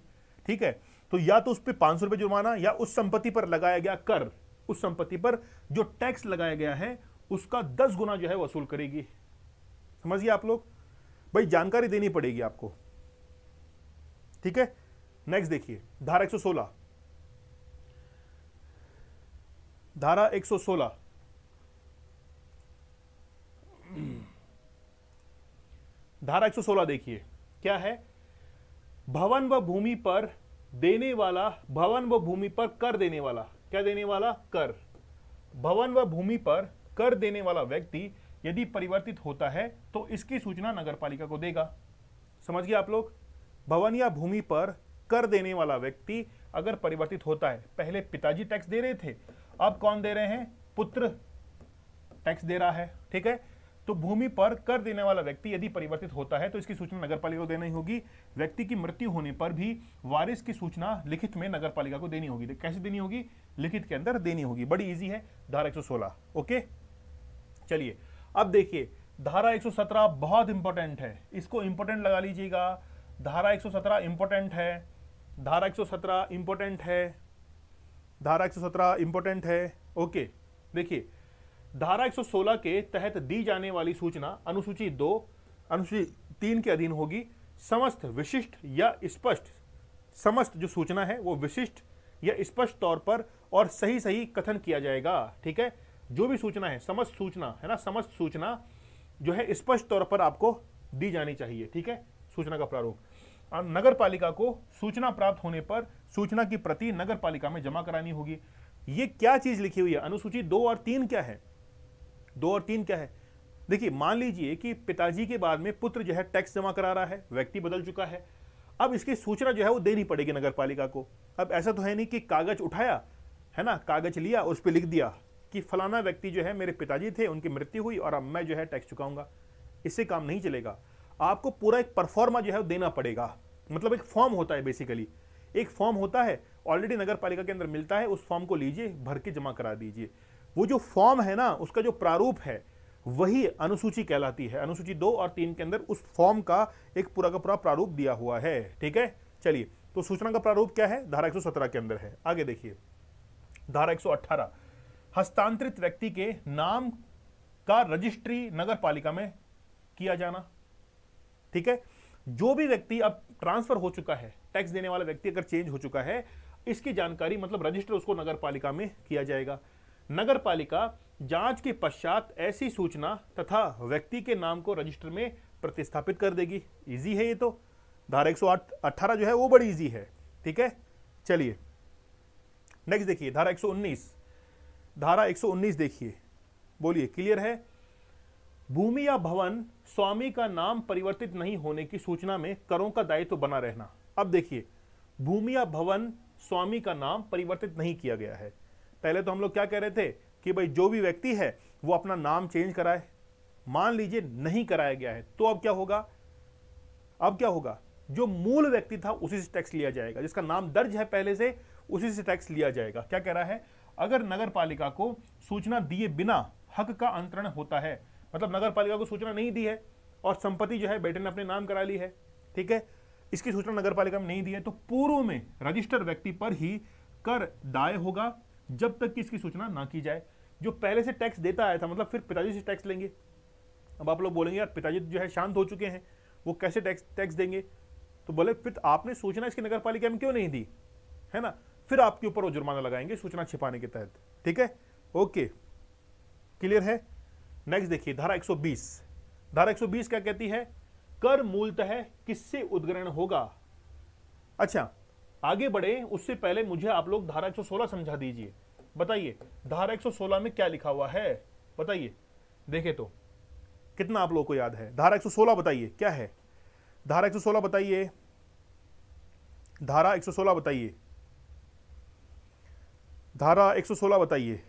ठीक है तो या तो उस पर पांच सौ रुपए जुर्माना या उस संपत्ति पर लगाया गया कर उस संपत्ति पर जो टैक्स लगाया गया है उसका दस गुना जो है वसूल करेगी समझिए आप लोग भाई जानकारी देनी पड़ेगी आपको ठीक है नेक्स्ट देखिए धारा 116 धारा 116 धारा 116 देखिए क्या है भवन व भूमि पर देने वाला भवन व भूमि पर कर देने वाला क्या देने वाला कर भवन व भूमि पर कर देने वाला व्यक्ति यदि परिवर्तित होता है तो इसकी सूचना नगर पालिका को देगा समझ गए आप लोग भवन या भूमि पर कर देने वाला व्यक्ति अगर परिवर्तित होता है पहले पिताजी टैक्स दे रहे थे अब कौन दे रहे हैं पुत्र टैक्स दे रहा है ठीक है तो भूमि पर कर देने वाला व्यक्ति यदि परिवर्तित होता है तो इसकी सूचना नगर को देनी होगी व्यक्ति की मृत्यु होने पर भी वारिस की सूचना लिखित में नगर को देनी होगी कैसे देनी होगी लिखित के अंदर देनी होगी बड़ी ईजी है धारा एक ओके चलिए अब देखिए धारा 117 बहुत इंपॉर्टेंट है इसको इंपॉर्टेंट लगा लीजिएगा धारा 117 इंपॉर्टेंट है धारा 117 इंपॉर्टेंट है धारा 117 इंपॉर्टेंट है ओके देखिए धारा 116 के तहत दी जाने वाली सूचना अनुसूची दो अनुसूची तीन के अधीन होगी समस्त विशिष्ट या स्पष्ट समस्त जो सूचना है वो विशिष्ट या स्पष्ट तौर पर और सही सही कथन किया जाएगा ठीक है जो भी सूचना है समस्त सूचना है ना समस्त सूचना जो है स्पष्ट तौर पर आपको दी जानी चाहिए ठीक है सूचना का प्रारूप नगर पालिका को सूचना प्राप्त होने पर सूचना की प्रति नगर पालिका में जमा करानी होगी ये क्या चीज लिखी हुई है अनुसूची दो और तीन क्या है दो और तीन क्या है देखिए मान लीजिए कि पिताजी के बाद में पुत्र जो है टैक्स जमा करा रहा है व्यक्ति बदल चुका है अब इसकी सूचना जो है वो देनी पड़ेगी नगर को अब ऐसा तो है नहीं कि कागज उठाया है ना कागज लिया उस पर लिख दिया कि फलाना व्यक्ति जो है मेरे पिताजी थे उनकी मृत्यु हुई और अब मैं जो है टैक्स चुकाऊंगा इससे काम नहीं चलेगा आपको पूरा एक परफॉर्मा जो है देना पड़ेगा मतलब एक फॉर्म होता है बेसिकली एक फॉर्म होता है ऑलरेडी नगर पालिका के अंदर मिलता है उस फॉर्म को लीजिए भर के जमा करा दीजिए वो जो फॉर्म है ना उसका जो प्रारूप है वही अनुसूची कहलाती है अनुसूची दो और तीन के अंदर उस फॉर्म का एक पूरा का पूरा प्रारूप दिया हुआ है ठीक है चलिए तो सूचना का प्रारूप क्या है धारा एक के अंदर है आगे देखिए धारा एक हस्तांतरित व्यक्ति के नाम का रजिस्ट्री नगर पालिका में किया जाना ठीक है जो भी व्यक्ति अब ट्रांसफर हो चुका है टैक्स देने वाला व्यक्ति अगर चेंज हो चुका है इसकी जानकारी मतलब रजिस्टर उसको नगर पालिका में किया जाएगा नगर पालिका जांच के पश्चात ऐसी सूचना तथा व्यक्ति के नाम को रजिस्टर में प्रतिस्थापित कर देगी इजी है ये तो धारा एक अट्ठारह जो है वो बड़ी इजी है ठीक है चलिए नेक्स्ट देखिए धारा 119 धारा 119 देखिए बोलिए क्लियर है भूमि या भवन स्वामी का नाम परिवर्तित नहीं होने की सूचना में करों का दायित्व तो बना रहना अब देखिए भूमि या भवन स्वामी का नाम परिवर्तित नहीं किया गया है पहले तो हम लोग क्या कह रहे थे कि भाई जो भी व्यक्ति है वो अपना नाम चेंज कराए मान लीजिए नहीं कराया गया है तो अब क्या होगा अब क्या होगा जो मूल व्यक्ति था उसी से टैक्स लिया जाएगा जिसका नाम दर्ज है पहले से उसी से टैक्स लिया जाएगा क्या कह रहा है अगर नगर पालिका को सूचना दिए बिना हक का अंतरण होता है मतलब नगर पालिका को सूचना नहीं दी है और संपत्ति जो है बेटे ने अपने नाम करा ली है ठीक है इसकी सूचना नगर पालिका में नहीं दी है तो पूर्व में रजिस्टर व्यक्ति पर ही कर दाय होगा जब तक कि इसकी सूचना ना की जाए जो पहले से टैक्स देता आया था मतलब फिर पिताजी से टैक्स लेंगे अब आप लोग बोलेंगे यार पिताजी तो जो है शांत हो चुके हैं वो कैसे टैक्स टैक्स देंगे तो बोले फिर आपने सूचना इसकी नगर पालिका में क्यों नहीं दी है ना फिर आपके ऊपर वो जुर्माना लगाएंगे सूचना छिपाने के तहत ठीक है ओके क्लियर है नेक्स्ट देखिए धारा 120 धारा 120 क्या कहती है कर मूलतः किससे उद्ग्रहण होगा अच्छा आगे बढ़े उससे पहले मुझे आप लोग धारा 116 समझा दीजिए बताइए धारा 116 में क्या लिखा हुआ है बताइए देखे तो कितना आप लोगों को याद है धारा 116 बताइए क्या है धारा 116 बताइए धारा 116 बताइए धारा 116 बताइए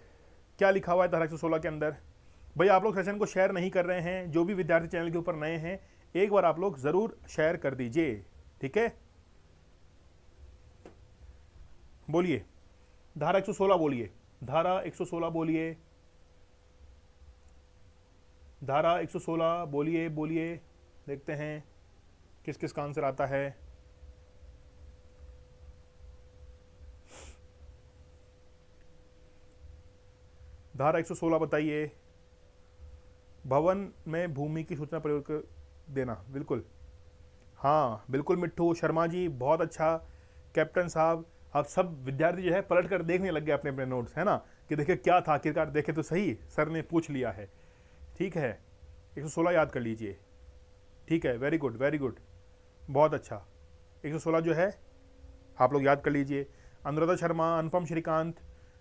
क्या लिखा हुआ है धारा 116 के अंदर भाई आप लोग सेशन को शेयर नहीं कर रहे हैं जो भी विद्यार्थी चैनल के ऊपर नए हैं एक बार आप लोग ज़रूर शेयर कर दीजिए ठीक है बोलिए धारा 116 बोलिए धारा 116 बोलिए धारा 116 बोलिए बोलिए देखते हैं किस किस का आंसर आता है धारा 116 बताइए भवन में भूमि की सूचना प्रयोग कर देना बिल्कुल हाँ बिल्कुल मिट्टू शर्मा जी बहुत अच्छा कैप्टन साहब अब सब विद्यार्थी जो है पलट कर देखने लग गए अपने अपने नोट्स है ना कि देखिए क्या था आखिरकार देखे तो सही सर ने पूछ लिया है ठीक है सोलह याद कर लीजिए ठीक है वेरी गुड वेरी गुड बहुत अच्छा सोलह जो है आप लोग याद कर लीजिए अनुराधा शर्मा अनुपम श्रीकांत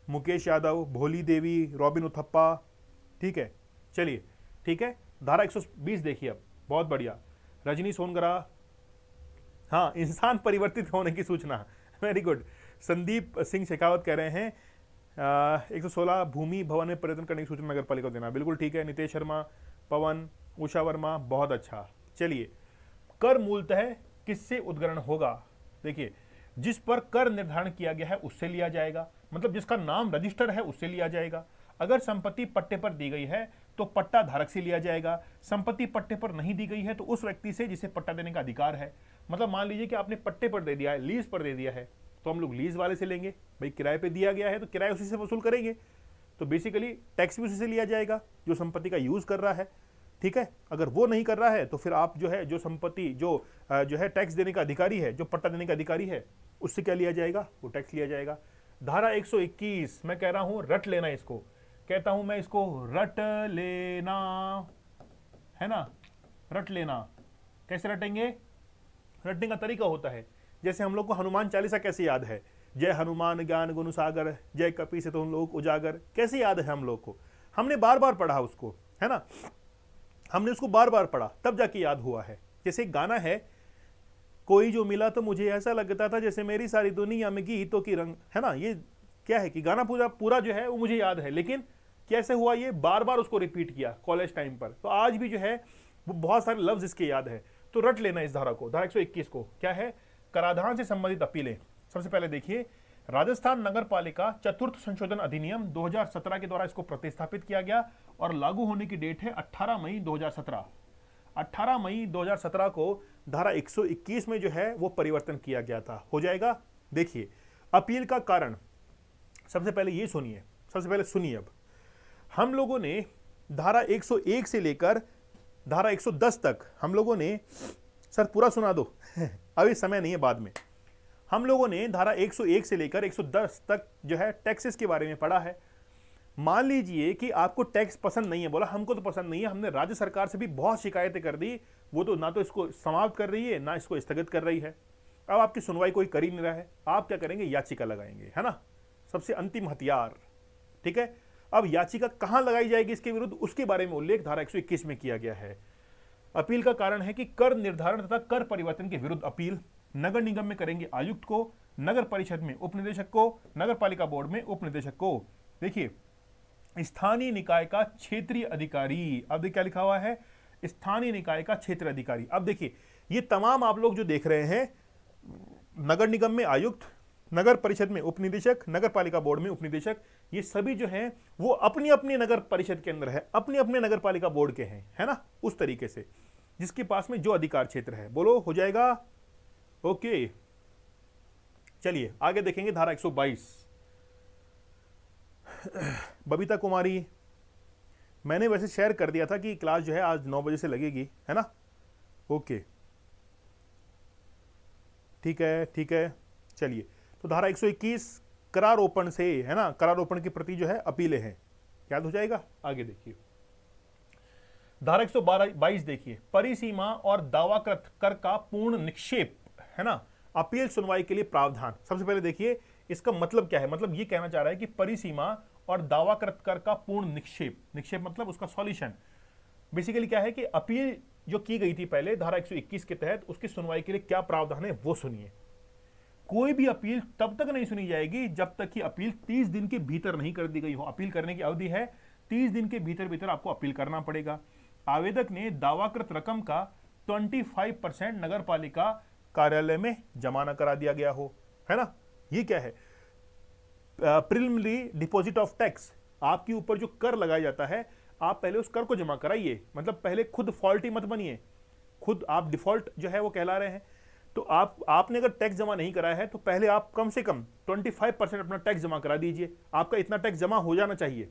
मुकेश यादव भोली देवी रॉबिन उथप्पा ठीक है चलिए ठीक है धारा 120 देखिए अब बहुत बढ़िया रजनी सोनगरा हाँ इंसान परिवर्तित होने की सूचना वेरी गुड संदीप सिंह शेखावत कह रहे हैं एक सौ सोलह भूमि भवन में पर्यटन करने की सूचना नगर पालिका को देना बिल्कुल ठीक है नितेश शर्मा पवन उषा वर्मा बहुत अच्छा चलिए कर मूलतः किससे उद्गरण होगा देखिए जिस पर कर निर्धारण किया गया है उससे लिया जाएगा मतलब जिसका नाम रजिस्टर है उससे लिया जाएगा अगर संपत्ति पट्टे पर दी गई है तो पट्टा धारक से लिया जाएगा संपत्ति पट्टे पर नहीं दी गई है तो उस व्यक्ति से जिसे पट्टा देने का अधिकार है मतलब मान लीजिए कि आपने पट्टे पर दे दिया है लीज पर दे दिया है तो हम लोग लीज वाले से लेंगे भाई किराए पे दिया गया है तो किराया उसी से वसूल करेंगे तो बेसिकली टैक्स भी उसी से लिया जाएगा जो संपत्ति का यूज़ कर रहा है ठीक है अगर वो नहीं कर रहा है तो फिर आप जो है जो संपत्ति जो जो है टैक्स देने का अधिकारी है जो पट्टा देने का अधिकारी है उससे क्या लिया जाएगा वो टैक्स लिया जाएगा धारा 121 मैं कह रहा हूँ रट लेना इसको कहता हूँ मैं इसको रट लेना है ना रट लेना कैसे रटेंगे रटने का तरीका होता है जैसे हम लोग को हनुमान चालीसा कैसे याद है जय हनुमान ज्ञान गुण सागर जय कपी से तो हम लोग उजागर कैसे याद है हम लोग को हमने बार बार पढ़ा उसको है ना हमने उसको बार बार पढ़ा तब जाके याद हुआ है जैसे गाना है कोई जो मिला तो मुझे ऐसा लगता था जैसे मेरी सारी दुनिया में गीतों की रंग है ना ये क्या है कि गाना पूरा पूरा जो है वो मुझे याद है लेकिन कैसे हुआ ये बार बार उसको रिपीट किया कॉलेज टाइम पर तो आज भी जो है वो बहुत सारे लफ्ज़ इसके याद है तो रट लेना इस धारा को धारा एक को क्या है कराधान से संबंधित अपीलें सबसे पहले देखिए राजस्थान नगर पालिका चतुर्थ संशोधन अधिनियम 2017 के द्वारा इसको प्रतिस्थापित किया गया और लागू होने की डेट है 18 मई 2017 18 मई 2017 को धारा 121 में जो है वो परिवर्तन किया गया था हो जाएगा देखिए अपील का कारण सबसे पहले ये सुनिए सबसे पहले सुनिए अब हम लोगों ने धारा 101 से लेकर धारा 110 तक हम लोगों ने सर पूरा सुना दो अभी समय नहीं है बाद में हम लोगों ने धारा 101 से लेकर 110 तक जो है टैक्सेस के बारे में पढ़ा है मान लीजिए कि आपको टैक्स पसंद नहीं है बोला हमको तो पसंद नहीं है हमने राज्य सरकार से भी बहुत शिकायतें कर दी वो तो ना तो इसको समाप्त कर रही है ना इसको स्थगित कर रही है अब आपकी सुनवाई कोई कर ही नहीं रहा है आप क्या करेंगे याचिका लगाएंगे है ना सबसे अंतिम हथियार ठीक है अब याचिका कहाँ लगाई जाएगी इसके विरुद्ध उसके बारे में उल्लेख धारा 121 में किया गया है अपील का कारण है कि कर निर्धारण तथा कर परिवर्तन के विरुद्ध अपील नगर निगम में करेंगे आयुक्त को नगर परिषद में उप निदेशक को नगर पालिका बोर्ड में उप निदेशक को देखिए स्थानीय निकाय का क्षेत्रीय अधिकारी अब देखिए क्या लिखा हुआ है स्थानीय निकाय का क्षेत्र अधिकारी अब देखिए ये तमाम आप लोग जो देख रहे हैं नगर निगम में आयुक्त नगर परिषद में उपनिदेशक नगर पालिका बोर्ड में उपनिदेशक ये सभी जो हैं वो अपनी अपनी नगर परिषद के अंदर है अपने अपने नगर पालिका बोर्ड के हैं है ना उस तरीके से जिसके पास में जो अधिकार क्षेत्र है बोलो हो जाएगा ओके चलिए आगे देखेंगे धारा 122 बबीता कुमारी मैंने वैसे शेयर कर दिया था कि क्लास जो है आज नौ बजे से लगेगी है ना ओके ठीक है ठीक है चलिए तो धारा 121 करारोपण से है ना करारोपण के प्रति जो है अपीले हैं याद हो जाएगा आगे देखिए धारा एक बाईस देखिए परिसीमा और दावाकृत कर का पूर्ण निक्षेप है ना अपील सुनवाई के लिए प्रावधान सबसे पहले देखिए इसका मतलब क्या है मतलब ये कहना चाह रहा है कि परिसीमा और दावाकृत कर का पूर्ण निक्षेप निक्षेप मतलब उसका सॉल्यूशन बेसिकली क्या है कि अपील जो की गई थी पहले धारा 121 के तहत उसकी सुनवाई के लिए क्या प्रावधान है वो सुनिए कोई भी अपील तब तक नहीं सुनी जाएगी जब तक कि अपील 30 दिन के भीतर नहीं कर दी गई हो अपील करने की अवधि है 30 दिन के भीतर भीतर आपको अपील करना पड़ेगा आवेदक ने दावाकृत रकम का 25 परसेंट नगर पालिका कार्यालय में जमा न करा दिया गया हो है ना ये क्या है प्रिलिमिनरी डिपॉजिट ऑफ टैक्स आपके ऊपर जो कर लगाया जाता है आप पहले उस कर को जमा कराइए मतलब पहले खुद फॉल्टी मत बनिए खुद आप डिफॉल्ट जो है वो कहला रहे हैं तो आप आपने अगर टैक्स जमा नहीं कराया है तो पहले आप कम से कम 25 परसेंट अपना टैक्स जमा करा दीजिए आपका इतना टैक्स जमा हो जाना चाहिए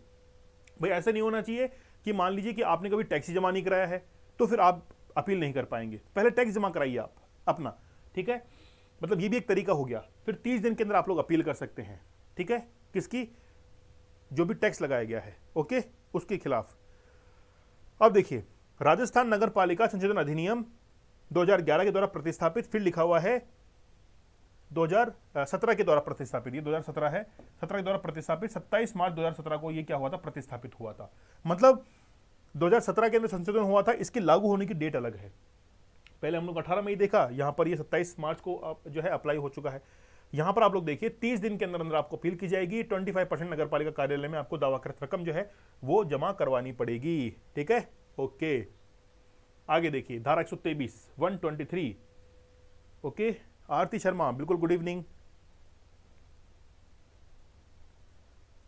भाई ऐसा नहीं होना चाहिए कि मान लीजिए कि आपने कभी टैक्स जमा नहीं कराया है तो फिर आप अपील नहीं कर पाएंगे पहले टैक्स जमा कराइए आप अपना ठीक है मतलब ये भी एक तरीका हो गया फिर तीस दिन के अंदर आप लोग अपील कर सकते हैं ठीक है किसकी जो भी टैक्स लगाया गया है ओके उसके खिलाफ अब देखिए राजस्थान नगर पालिका संशोधन अधिनियम 2011 के द्वारा प्रतिस्थापित फिर लिखा हुआ है 2017 के द्वारा प्रतिस्थापित ये 2017 है 17 के द्वारा प्रतिस्थापित 27 मार्च 2017 को ये क्या हुआ था प्रतिस्थापित हुआ था मतलब 2017 के अंदर संशोधन हुआ था इसके लागू होने की डेट अलग है पहले हम लोग अठारह मई देखा यहाँ पर ये सत्ताईस मार्च को जो है अप्लाई हो चुका है यहाँ पर आप लोग देखिए तीस दिन के अंदर अंदर आपको अपील की जाएगी ट्वेंटी फाइव परसेंट नगर पालिका कार्यालय में आपको दावाकृत रकम जो है वो जमा करवानी पड़ेगी ठीक है ओके आगे देखिए धारा एक सौ तेईस one twenty three okay Aarti Sharma बिल्कुल गुड इवनिंग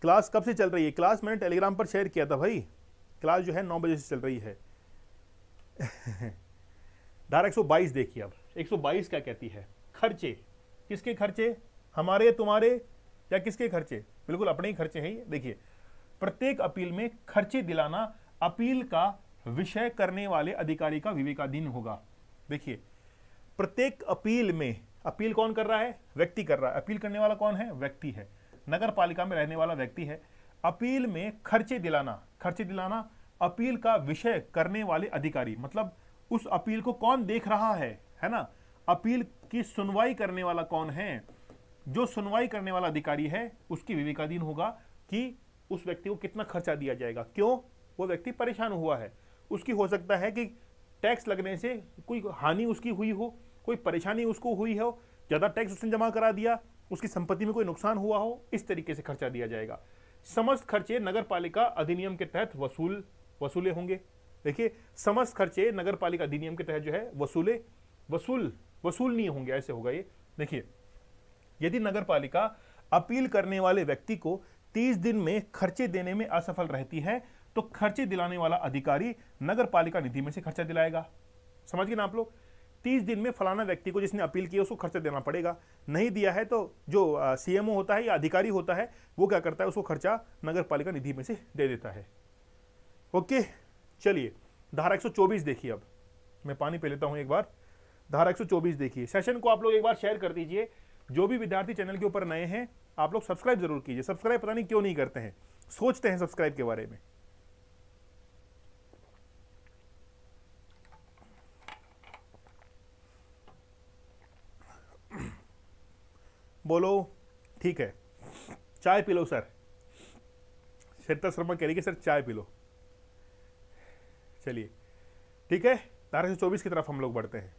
क्लास कब से चल रही है क्लास मैंने टेलीग्राम पर शेयर किया था भाई क्लास जो है नौ बजे से चल रही है धारा एक सौ बाईस देखिए अब एक सौ बाईस क्या कहती है खर्चे किसके खर्चे हमारे तुम्हारे या किसके खर्चे बिल्कुल अपने ही खर्चे हैं ये देखिए प्रत्येक अपील में खर्चे दिलाना अपील का विषय करने वाले अधिकारी का विवेकाधीन होगा देखिए प्रत्येक अपील में अपील कौन कर रहा है व्यक्ति कर रहा है अपील करने वाला कौन है व्यक्ति है नगर पालिका में रहने वाला व्यक्ति है अपील में खर्चे दिलाना खर्चे दिलाना अपील का विषय करने वाले अधिकारी मतलब उस अपील को कौन देख रहा है है ना अपील की सुनवाई करने वाला कौन है जो सुनवाई करने वाला अधिकारी है उसकी विवेकाधीन होगा कि उस व्यक्ति को कितना खर्चा दिया जाएगा क्यों वो व्यक्ति परेशान हुआ है उसकी हो सकता है कि टैक्स लगने से कोई हानि उसकी हुई हो कोई परेशानी उसको हुई हो ज़्यादा टैक्स उसने जमा करा दिया उसकी संपत्ति में कोई नुकसान हुआ हो इस तरीके से खर्चा दिया जाएगा समस्त खर्चे नगर पालिका अधिनियम के तहत वसूल वसूले होंगे देखिए समस्त खर्चे नगर पालिका अधिनियम के तहत जो है वसूले वसूल वसूलनीय होंगे ऐसे होगा ये देखिए यदि नगर पालिका अपील करने वाले व्यक्ति को 30 दिन में खर्चे देने में असफल रहती है तो खर्चे दिलाने वाला अधिकारी नगर पालिका निधि में से खर्चा दिलाएगा समझ गए ना आप लोग तीस दिन में फलाना व्यक्ति को जिसने अपील की है उसको खर्चा देना पड़ेगा नहीं दिया है तो जो सीएमओ होता है या अधिकारी होता है वो क्या करता है उसको खर्चा नगर पालिका निधि में से दे देता है ओके चलिए धारा एक देखिए अब मैं पानी पे लेता हूँ एक बार धारा एक देखिए सेशन को आप लोग एक बार शेयर कर दीजिए जो भी विद्यार्थी चैनल के ऊपर नए हैं आप लोग सब्सक्राइब जरूर कीजिए सब्सक्राइब पता नहीं क्यों नहीं करते हैं सोचते हैं सब्सक्राइब के बारे में बोलो ठीक है चाय पी लो सर श्वेता शर्मा कह रही है सर चाय पी लो चलिए ठीक है धारा चौबीस की तरफ हम लोग बढ़ते हैं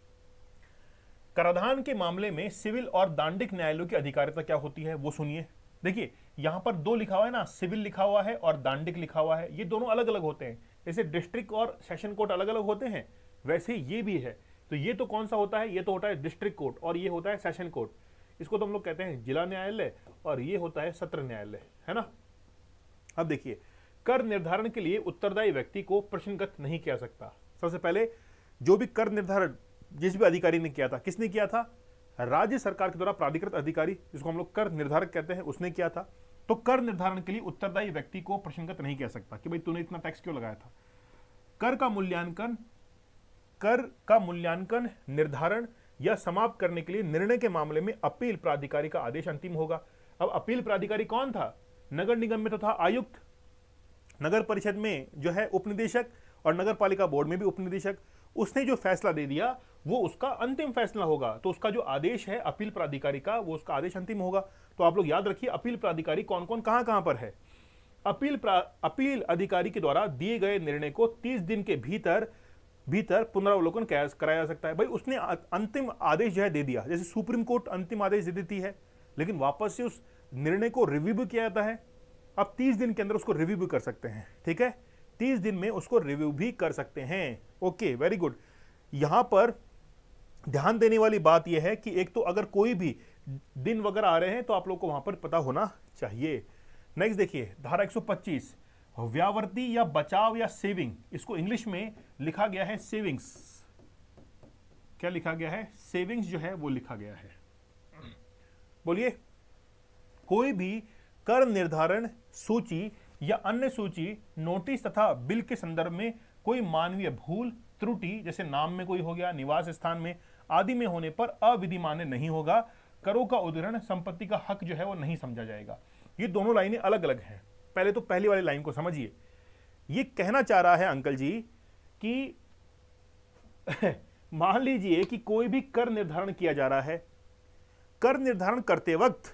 कराधान के मामले में सिविल और दांडिक न्यायालयों की अधिकारिता क्या होती है वो सुनिए देखिए यहां पर दो लिखा हुआ है ना सिविल लिखा हुआ है और दांडिक लिखा हुआ है ये दोनों अलग अलग होते हैं जैसे डिस्ट्रिक्ट और सेशन कोर्ट अलग अलग होते हैं वैसे ये भी है तो ये तो कौन सा होता है ये तो होता है डिस्ट्रिक्ट कोर्ट और ये होता है सेशन कोर्ट इसको तो हम लोग कहते हैं जिला न्यायालय और ये होता है सत्र न्यायालय है ना अब देखिए कर निर्धारण के लिए उत्तरदायी व्यक्ति को प्रश्नगत नहीं किया सकता सबसे पहले जो भी कर निर्धारण जिस भी अधिकारी ने किया था किसने किया था राज्य सरकार के द्वारा प्राधिकृत अधिकारी जिसको हम लोग कर निर्धारक कहते हैं उसने किया था तो कर निर्धारण के लिए उत्तरदायी व्यक्ति को प्रश्नगत नहीं किया सकता कि भाई तूने इतना टैक्स क्यों लगाया था कर का मूल्यांकन कर का मूल्यांकन निर्धारण या समाप्त करने के लिए निर्णय के मामले में अपील प्राधिकारी का आदेश अंतिम होगा अब अपील प्राधिकारी कौन था नगर निगम में तो था आयुक्त नगर परिषद में जो है उपनिदेशक और नगर पालिका बोर्ड में भी उपनिदेशक उसने जो फैसला दे दिया वो उसका अंतिम फैसला होगा तो उसका जो आदेश है अपील प्राधिकारी का वो उसका आदेश अंतिम होगा तो आप लोग याद रखिए अपील प्राधिकारी कौन कौन कहां कहां पर है अपील अपील अधिकारी के द्वारा दिए गए निर्णय को 30 दिन के भीतर भीतर पुनरावलोकन कराया जा सकता है भाई उसने अंतिम आदेश जो है दे दिया जैसे सुप्रीम कोर्ट अंतिम आदेश दे देती है लेकिन वापस से उस निर्णय को रिव्यू भी किया जाता है अब तीस दिन के अंदर उसको रिव्यू भी कर सकते हैं ठीक है तीस दिन में उसको रिव्यू भी कर सकते हैं ओके वेरी गुड यहाँ पर ध्यान देने वाली बात यह है कि एक तो अगर कोई भी दिन वगैरह आ रहे हैं तो आप लोग को वहाँ पर पता होना चाहिए नेक्स्ट देखिए धारा 125 व्यावर्ती या बचाव या सेविंग इसको इंग्लिश में लिखा गया है सेविंग्स क्या लिखा गया है सेविंग्स जो है वो लिखा गया है बोलिए कोई भी कर निर्धारण सूची या अन्य सूची नोटिस तथा बिल के संदर्भ में कोई मानवीय भूल त्रुटि जैसे नाम में कोई हो गया निवास स्थान में आदि में होने पर अविधि मान्य नहीं होगा करों का उदाहरण संपत्ति का हक जो है वो नहीं समझा जाएगा ये दोनों लाइनें अलग अलग हैं पहले तो पहली वाली लाइन को समझिए ये कहना चाह रहा है अंकल जी कि मान लीजिए कि कोई भी कर निर्धारण किया जा रहा है कर निर्धारण करते वक्त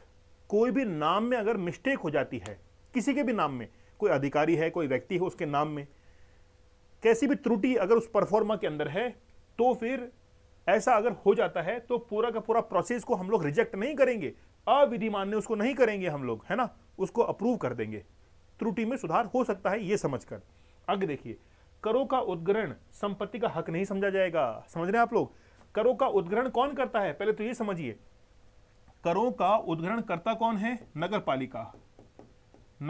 कोई भी नाम में अगर मिस्टेक हो जाती है किसी के भी नाम में कोई अधिकारी है कोई व्यक्ति है उसके नाम में कैसी भी त्रुटि अगर उस परफॉर्मा के अंदर है तो फिर ऐसा अगर हो जाता है तो पूरा का पूरा प्रोसेस को हम लोग रिजेक्ट नहीं करेंगे अविधि मान्य उसको नहीं करेंगे हम लोग है ना उसको अप्रूव कर देंगे त्रुटि में सुधार हो सकता है ये समझकर आगे देखिए करों का उद्ग्रहण संपत्ति का हक नहीं समझा जाएगा समझ रहे हैं आप लोग करों का उद्ग्रहण कौन करता है पहले तो ये समझिए करों का उद्ग्रहण करता कौन है नगर पालिका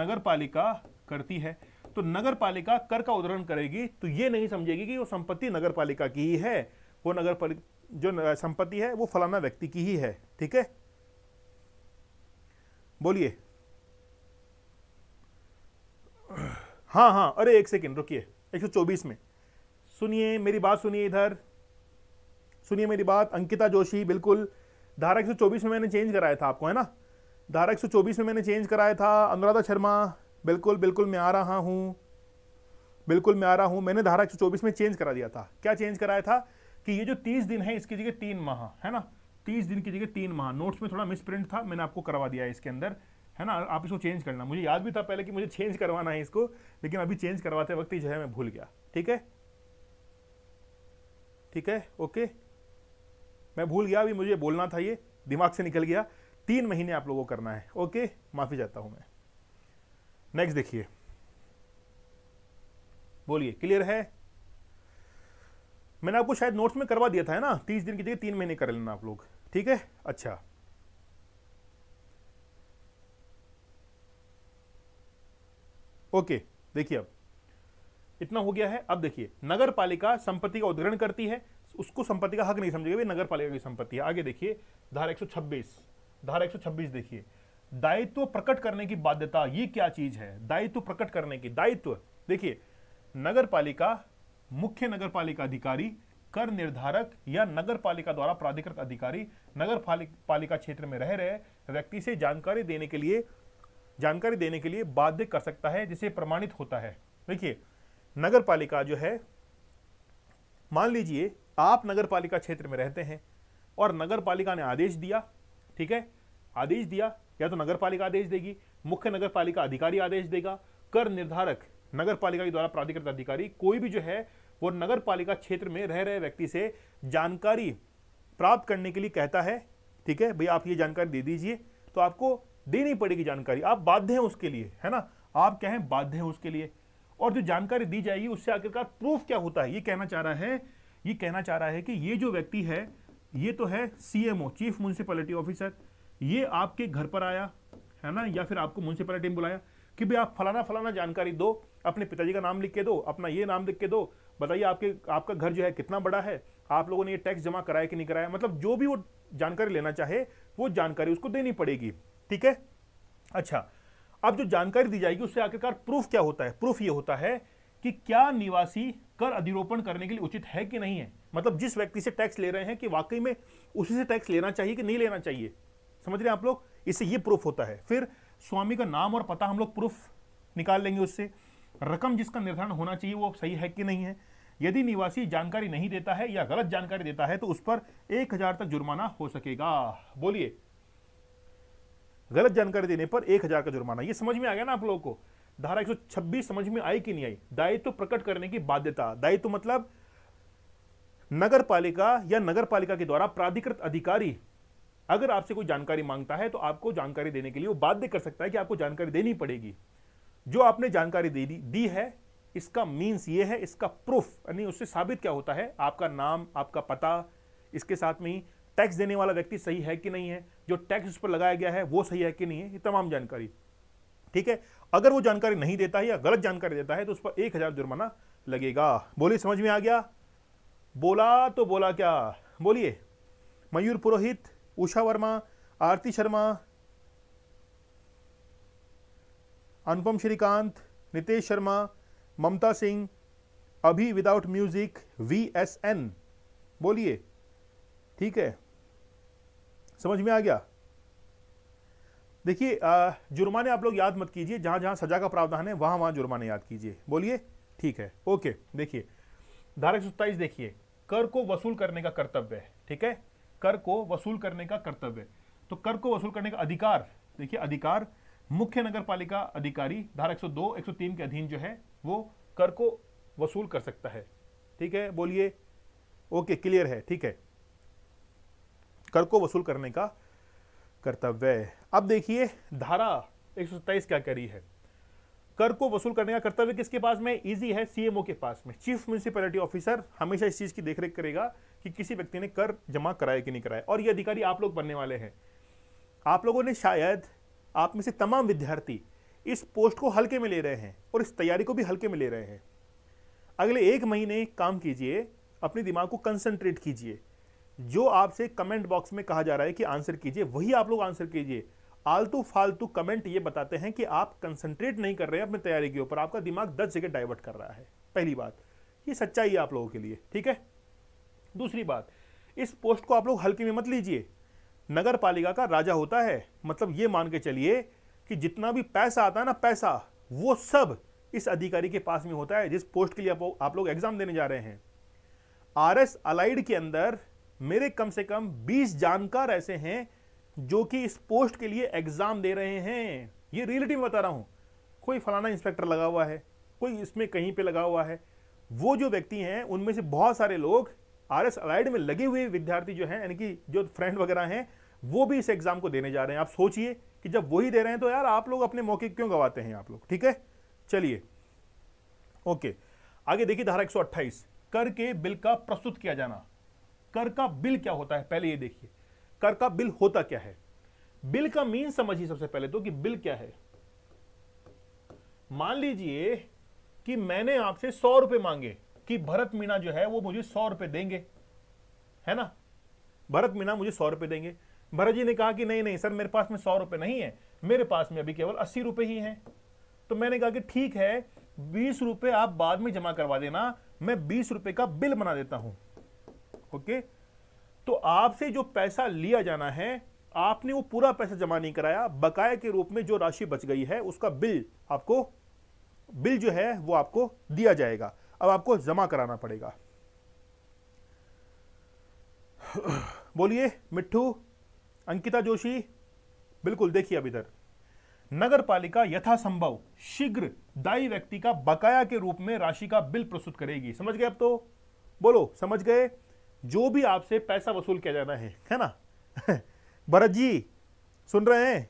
नगर पालिका करती है तो नगर पालिका कर का उदाहरण करेगी तो ये नहीं समझेगी कि वो संपत्ति नगर पालिका की ही है वो नगर पालिका जो संपत्ति है वो फलाना व्यक्ति की ही है ठीक है बोलिए हाँ हाँ अरे एक सेकेंड रुकिए 124 में सुनिए मेरी बात सुनिए इधर सुनिए मेरी बात अंकिता जोशी बिल्कुल धारा 124 में मैंने चेंज कराया था आपको है ना धारा 124 में मैंने चेंज कराया था अनुराधा शर्मा बिल्कुल बिल्कुल मैं आ रहा हूँ बिल्कुल मैं आ रहा हूँ मैंने धारा 124 में चेंज करा दिया था क्या चेंज कराया था कि ये जो 30 दिन है इसकी जगह तीन माह है ना 30 दिन की जगह तीन माह नोट्स में थोड़ा मिसप्रिंट था मैंने आपको करवा दिया है इसके अंदर है ना आप इसको चेंज करना मुझे याद भी था पहले कि मुझे चेंज करवाना है इसको लेकिन अभी चेंज करवाते वक्त ही जो है मैं भूल गया ठीक है ठीक है ओके मैं भूल गया अभी मुझे बोलना था ये दिमाग से निकल गया तीन महीने आप लोगों को करना है ओके माफ़ी चाहता हूं मैं नेक्स्ट देखिए बोलिए क्लियर है मैंने आपको शायद नोट्स में करवा दिया था है ना तीस दिन की जगह तीन महीने कर लेना आप लोग ठीक है अच्छा ओके देखिए अब इतना हो गया है अब देखिए नगर पालिका संपत्ति का उद्ग्रहण करती है उसको संपत्ति का हक नहीं समझेगा नगर पालिका की संपत्ति है आगे देखिए धारा 126 धारा 126 देखिए दायित्व प्रकट करने की बाध्यता ये क्या चीज है दायित्व प्रकट करने की दायित्व देखिए नगर पालिका मुख्य नगर पालिका अधिकारी कर निर्धारक या नगर पालिका द्वारा प्राधिकृत अधिकारी नगर पालिका क्षेत्र में रह रहे व्यक्ति से जानकारी देने के लिए जानकारी देने के लिए बाध्य कर सकता है जिसे प्रमाणित होता है देखिए नगर पालिका जो है मान लीजिए आप नगर पालिका क्षेत्र में रहते हैं और नगर पालिका ने आदेश दिया ठीक है आदेश दिया या तो नगर पालिका आदेश देगी मुख्य नगर पालिका अधिकारी आदेश देगा कर निर्धारक नगर पालिका के द्वारा प्राधिकृत अधिकारी कोई भी जो है वो नगर पालिका क्षेत्र में रह रहे व्यक्ति से जानकारी प्राप्त करने के लिए कहता है ठीक है भाई आप ये जानकारी दे दीजिए तो आपको देनी पड़ेगी जानकारी आप बाध्य हैं उसके लिए है ना आप क्या है बाध्य हैं उसके लिए और जो जानकारी दी जाएगी उससे आखिरकार प्रूफ क्या होता है ये कहना चाह रहा है ये कहना चाह रहा है कि ये जो व्यक्ति है ये तो है सीएमओ चीफ म्यूनसिपैलिटी ऑफिसर ये आपके घर पर आया है ना या फिर आपको म्यूनसिपैलिटी में बुलाया कि भाई आप फलाना फलाना जानकारी दो अपने पिताजी का नाम लिख के दो अपना ये नाम लिख के दो बताइए आपके आपका घर जो है कितना बड़ा है आप लोगों ने ये टैक्स जमा कराया कि नहीं कराया मतलब जो भी वो जानकारी लेना चाहे वो जानकारी उसको देनी पड़ेगी ठीक है अच्छा अब जो जानकारी दी जाएगी उससे आखिरकार प्रूफ क्या होता है प्रूफ ये होता है कि क्या निवासी कर अधिरोपण करने के लिए उचित है कि नहीं है मतलब जिस व्यक्ति से टैक्स ले रहे हैं कि वाकई में उसी से टैक्स लेना चाहिए कि नहीं लेना चाहिए समझ रहे हैं आप लोग इससे ये प्रूफ होता है फिर स्वामी का नाम और पता हम लोग प्रूफ निकाल लेंगे उससे रकम जिसका निर्धारण होना चाहिए वो सही है कि नहीं है यदि निवासी जानकारी नहीं देता है या गलत जानकारी देता है तो उस पर एक हजार तक जुर्माना हो सकेगा बोलिए गलत जानकारी देने पर एक हजार का जुर्माना ये समझ में आ गया ना आप लोगों को धारा 126 समझ में आई कि नहीं आई दायित्व तो प्रकट करने की बाध्यता दायित्व तो मतलब नगर पालिका या नगर पालिका के द्वारा प्राधिकृत अधिकारी अगर आपसे कोई जानकारी मांगता है तो आपको जानकारी देने के लिए वो बाध्य कर सकता है कि आपको जानकारी देनी पड़ेगी जो आपने जानकारी दे दी, दी है इसका मीन्स ये है इसका प्रूफ यानी उससे साबित क्या होता है आपका नाम आपका पता इसके साथ में ही टैक्स देने वाला व्यक्ति सही है कि नहीं है जो टैक्स उस पर लगाया गया है वो सही है कि नहीं है ये तमाम जानकारी ठीक है अगर वो जानकारी नहीं देता है या गलत जानकारी देता है तो उस पर एक हज़ार जुर्माना लगेगा बोली समझ में आ गया बोला तो बोला क्या बोलिए मयूर पुरोहित उषा वर्मा आरती शर्मा अनुपम श्रीकांत नितेश शर्मा ममता सिंह अभी without music V S N बोलिए ठीक है समझ में आ गया देखिए जुर्माने आप लोग याद मत कीजिए जहां जहां सजा का प्रावधान है वहां वहां जुर्माने याद कीजिए बोलिए ठीक है ओके देखिए धारा एक देखिए कर को वसूल करने का कर्तव्य है ठीक है कर को वसूल करने का कर्तव्य तो कर को वसूल करने का अधिकार देखिए अधिकार मुख्य नगर पालिका अधिकारी धारा 102 103 के अधीन जो है वो कर को वसूल कर सकता है ठीक है बोलिए ओके क्लियर है ठीक है कर को वसूल करने का कर्तव्य है अब देखिए धारा एक क्या करी है कर को वसूल करने का कर्तव्य किसके पास में इजी है सीएमओ के पास में चीफ म्यूनिसपैलिटी ऑफिसर हमेशा इस चीज की देखरेख करेगा कि किसी व्यक्ति ने कर जमा कराया कि नहीं कराया और ये अधिकारी आप लोग बनने वाले हैं आप लोगों ने शायद आप में से तमाम विद्यार्थी इस पोस्ट को हल्के में ले रहे हैं और इस तैयारी को भी हल्के में ले रहे हैं अगले एक महीने काम कीजिए अपने दिमाग को कंसंट्रेट कीजिए जो आपसे कमेंट बॉक्स में कहा जा रहा है कि आंसर कीजिए वही आप लोग आंसर कीजिए आलतू फालतू कमेंट ये बताते हैं कि आप कंसंट्रेट नहीं कर रहे हैं अपनी तैयारी के ऊपर आपका दिमाग दस जगह डाइवर्ट कर रहा है पहली बात ये सच्चाई है आप लोगों के लिए ठीक है दूसरी बात इस पोस्ट को आप लोग हल्के में मत लीजिए नगर पालिका का राजा होता है मतलब ये मान के चलिए कि जितना भी पैसा आता है ना पैसा वो सब इस अधिकारी के पास में होता है जिस पोस्ट के लिए आप, आप लोग एग्जाम देने जा रहे हैं आर एस अलाइड के अंदर मेरे कम से कम 20 जानकार ऐसे हैं जो कि इस पोस्ट के लिए एग्जाम दे रहे हैं ये रियलिटी बता रहा हूँ कोई फलाना इंस्पेक्टर लगा हुआ है कोई इसमें कहीं पे लगा हुआ है वो जो व्यक्ति हैं उनमें से बहुत सारे लोग आर एस अलाइड में लगे हुए विद्यार्थी जो हैं यानी कि जो फ्रेंड वगैरह हैं वो भी इस एग्जाम को देने जा रहे हैं आप सोचिए कि जब वही दे रहे हैं तो यार आप लोग अपने मौके क्यों गवाते हैं आप लोग ठीक है चलिए ओके आगे देखिए धारा एक करके बिल का प्रस्तुत किया जाना कर का बिल क्या होता है पहले ये देखिए कर का बिल होता क्या है बिल का मीन समझिए सबसे पहले तो कि बिल क्या है मान लीजिए कि मैंने आपसे सौ रुपए मांगे कि भरत मीणा जो है वो मुझे सौ रुपए देंगे है ना भरत मीणा मुझे सौ रुपए देंगे भरत जी ने कहा कि नहीं नहीं सर मेरे पास में सौ रुपए नहीं है मेरे पास में अभी केवल अस्सी रुपए ही हैं तो मैंने कहा कि ठीक है बीस रुपए आप बाद में जमा करवा देना मैं बीस रुपए का बिल बना देता हूं ओके तो आपसे जो पैसा लिया जाना है आपने वो पूरा पैसा जमा नहीं कराया बकाया के रूप में जो राशि बच गई है उसका बिल आपको बिल जो है वो आपको दिया जाएगा अब आपको जमा कराना पड़ेगा बोलिए मिट्टू अंकिता जोशी बिल्कुल देखिए अब इधर नगर पालिका यथासंभव शीघ्र दायी व्यक्ति का बकाया के रूप में राशि का बिल प्रस्तुत करेगी समझ गए अब तो बोलो समझ गए जो भी आपसे पैसा वसूल किया जाना है है ना भरत जी सुन रहे हैं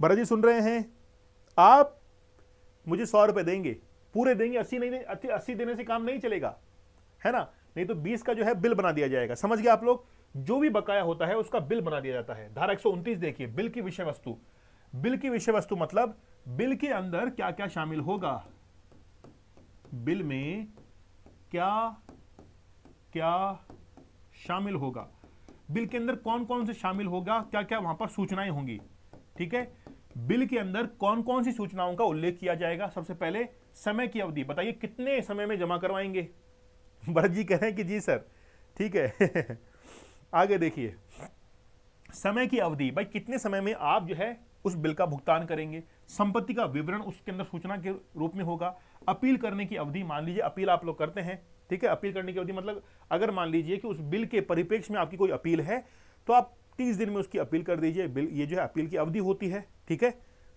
भरत जी सुन रहे हैं आप मुझे सौ रुपए देंगे पूरे देंगे अस्सी नहीं दे अस्सी देने से काम नहीं चलेगा है ना नहीं तो बीस का जो है बिल बना दिया जाएगा समझ गए आप लोग जो भी बकाया होता है उसका बिल बना दिया जाता है धारा एक देखिए बिल की विषय वस्तु बिल की विषय वस्तु मतलब बिल के अंदर क्या क्या शामिल होगा बिल में क्या क्या शामिल होगा बिल के अंदर कौन कौन से शामिल होगा क्या क्या वहां पर सूचनाएं होंगी ठीक है बिल के अंदर कौन कौन सी सूचनाओं का उल्लेख किया जाएगा सबसे पहले समय की अवधि बताइए कितने समय में जमा करवाएंगे भरत जी कह रहे हैं कि जी सर ठीक है आगे देखिए समय की अवधि भाई कितने समय में आप जो है उस बिल का भुगतान करेंगे संपत्ति का विवरण उसके अंदर सूचना के रूप में होगा अपील करने की अवधि मान लीजिए अपील आप लोग करते हैं ठीक है अपील करने की अवधि मतलब अगर मान लीजिए कि उस बिल के परिप्रेक्ष्य में आपकी कोई अपील है तो आप तीस दिन में उसकी अपील कर दीजिए बिल ये जो है अपील की अवधि होती है ठीक है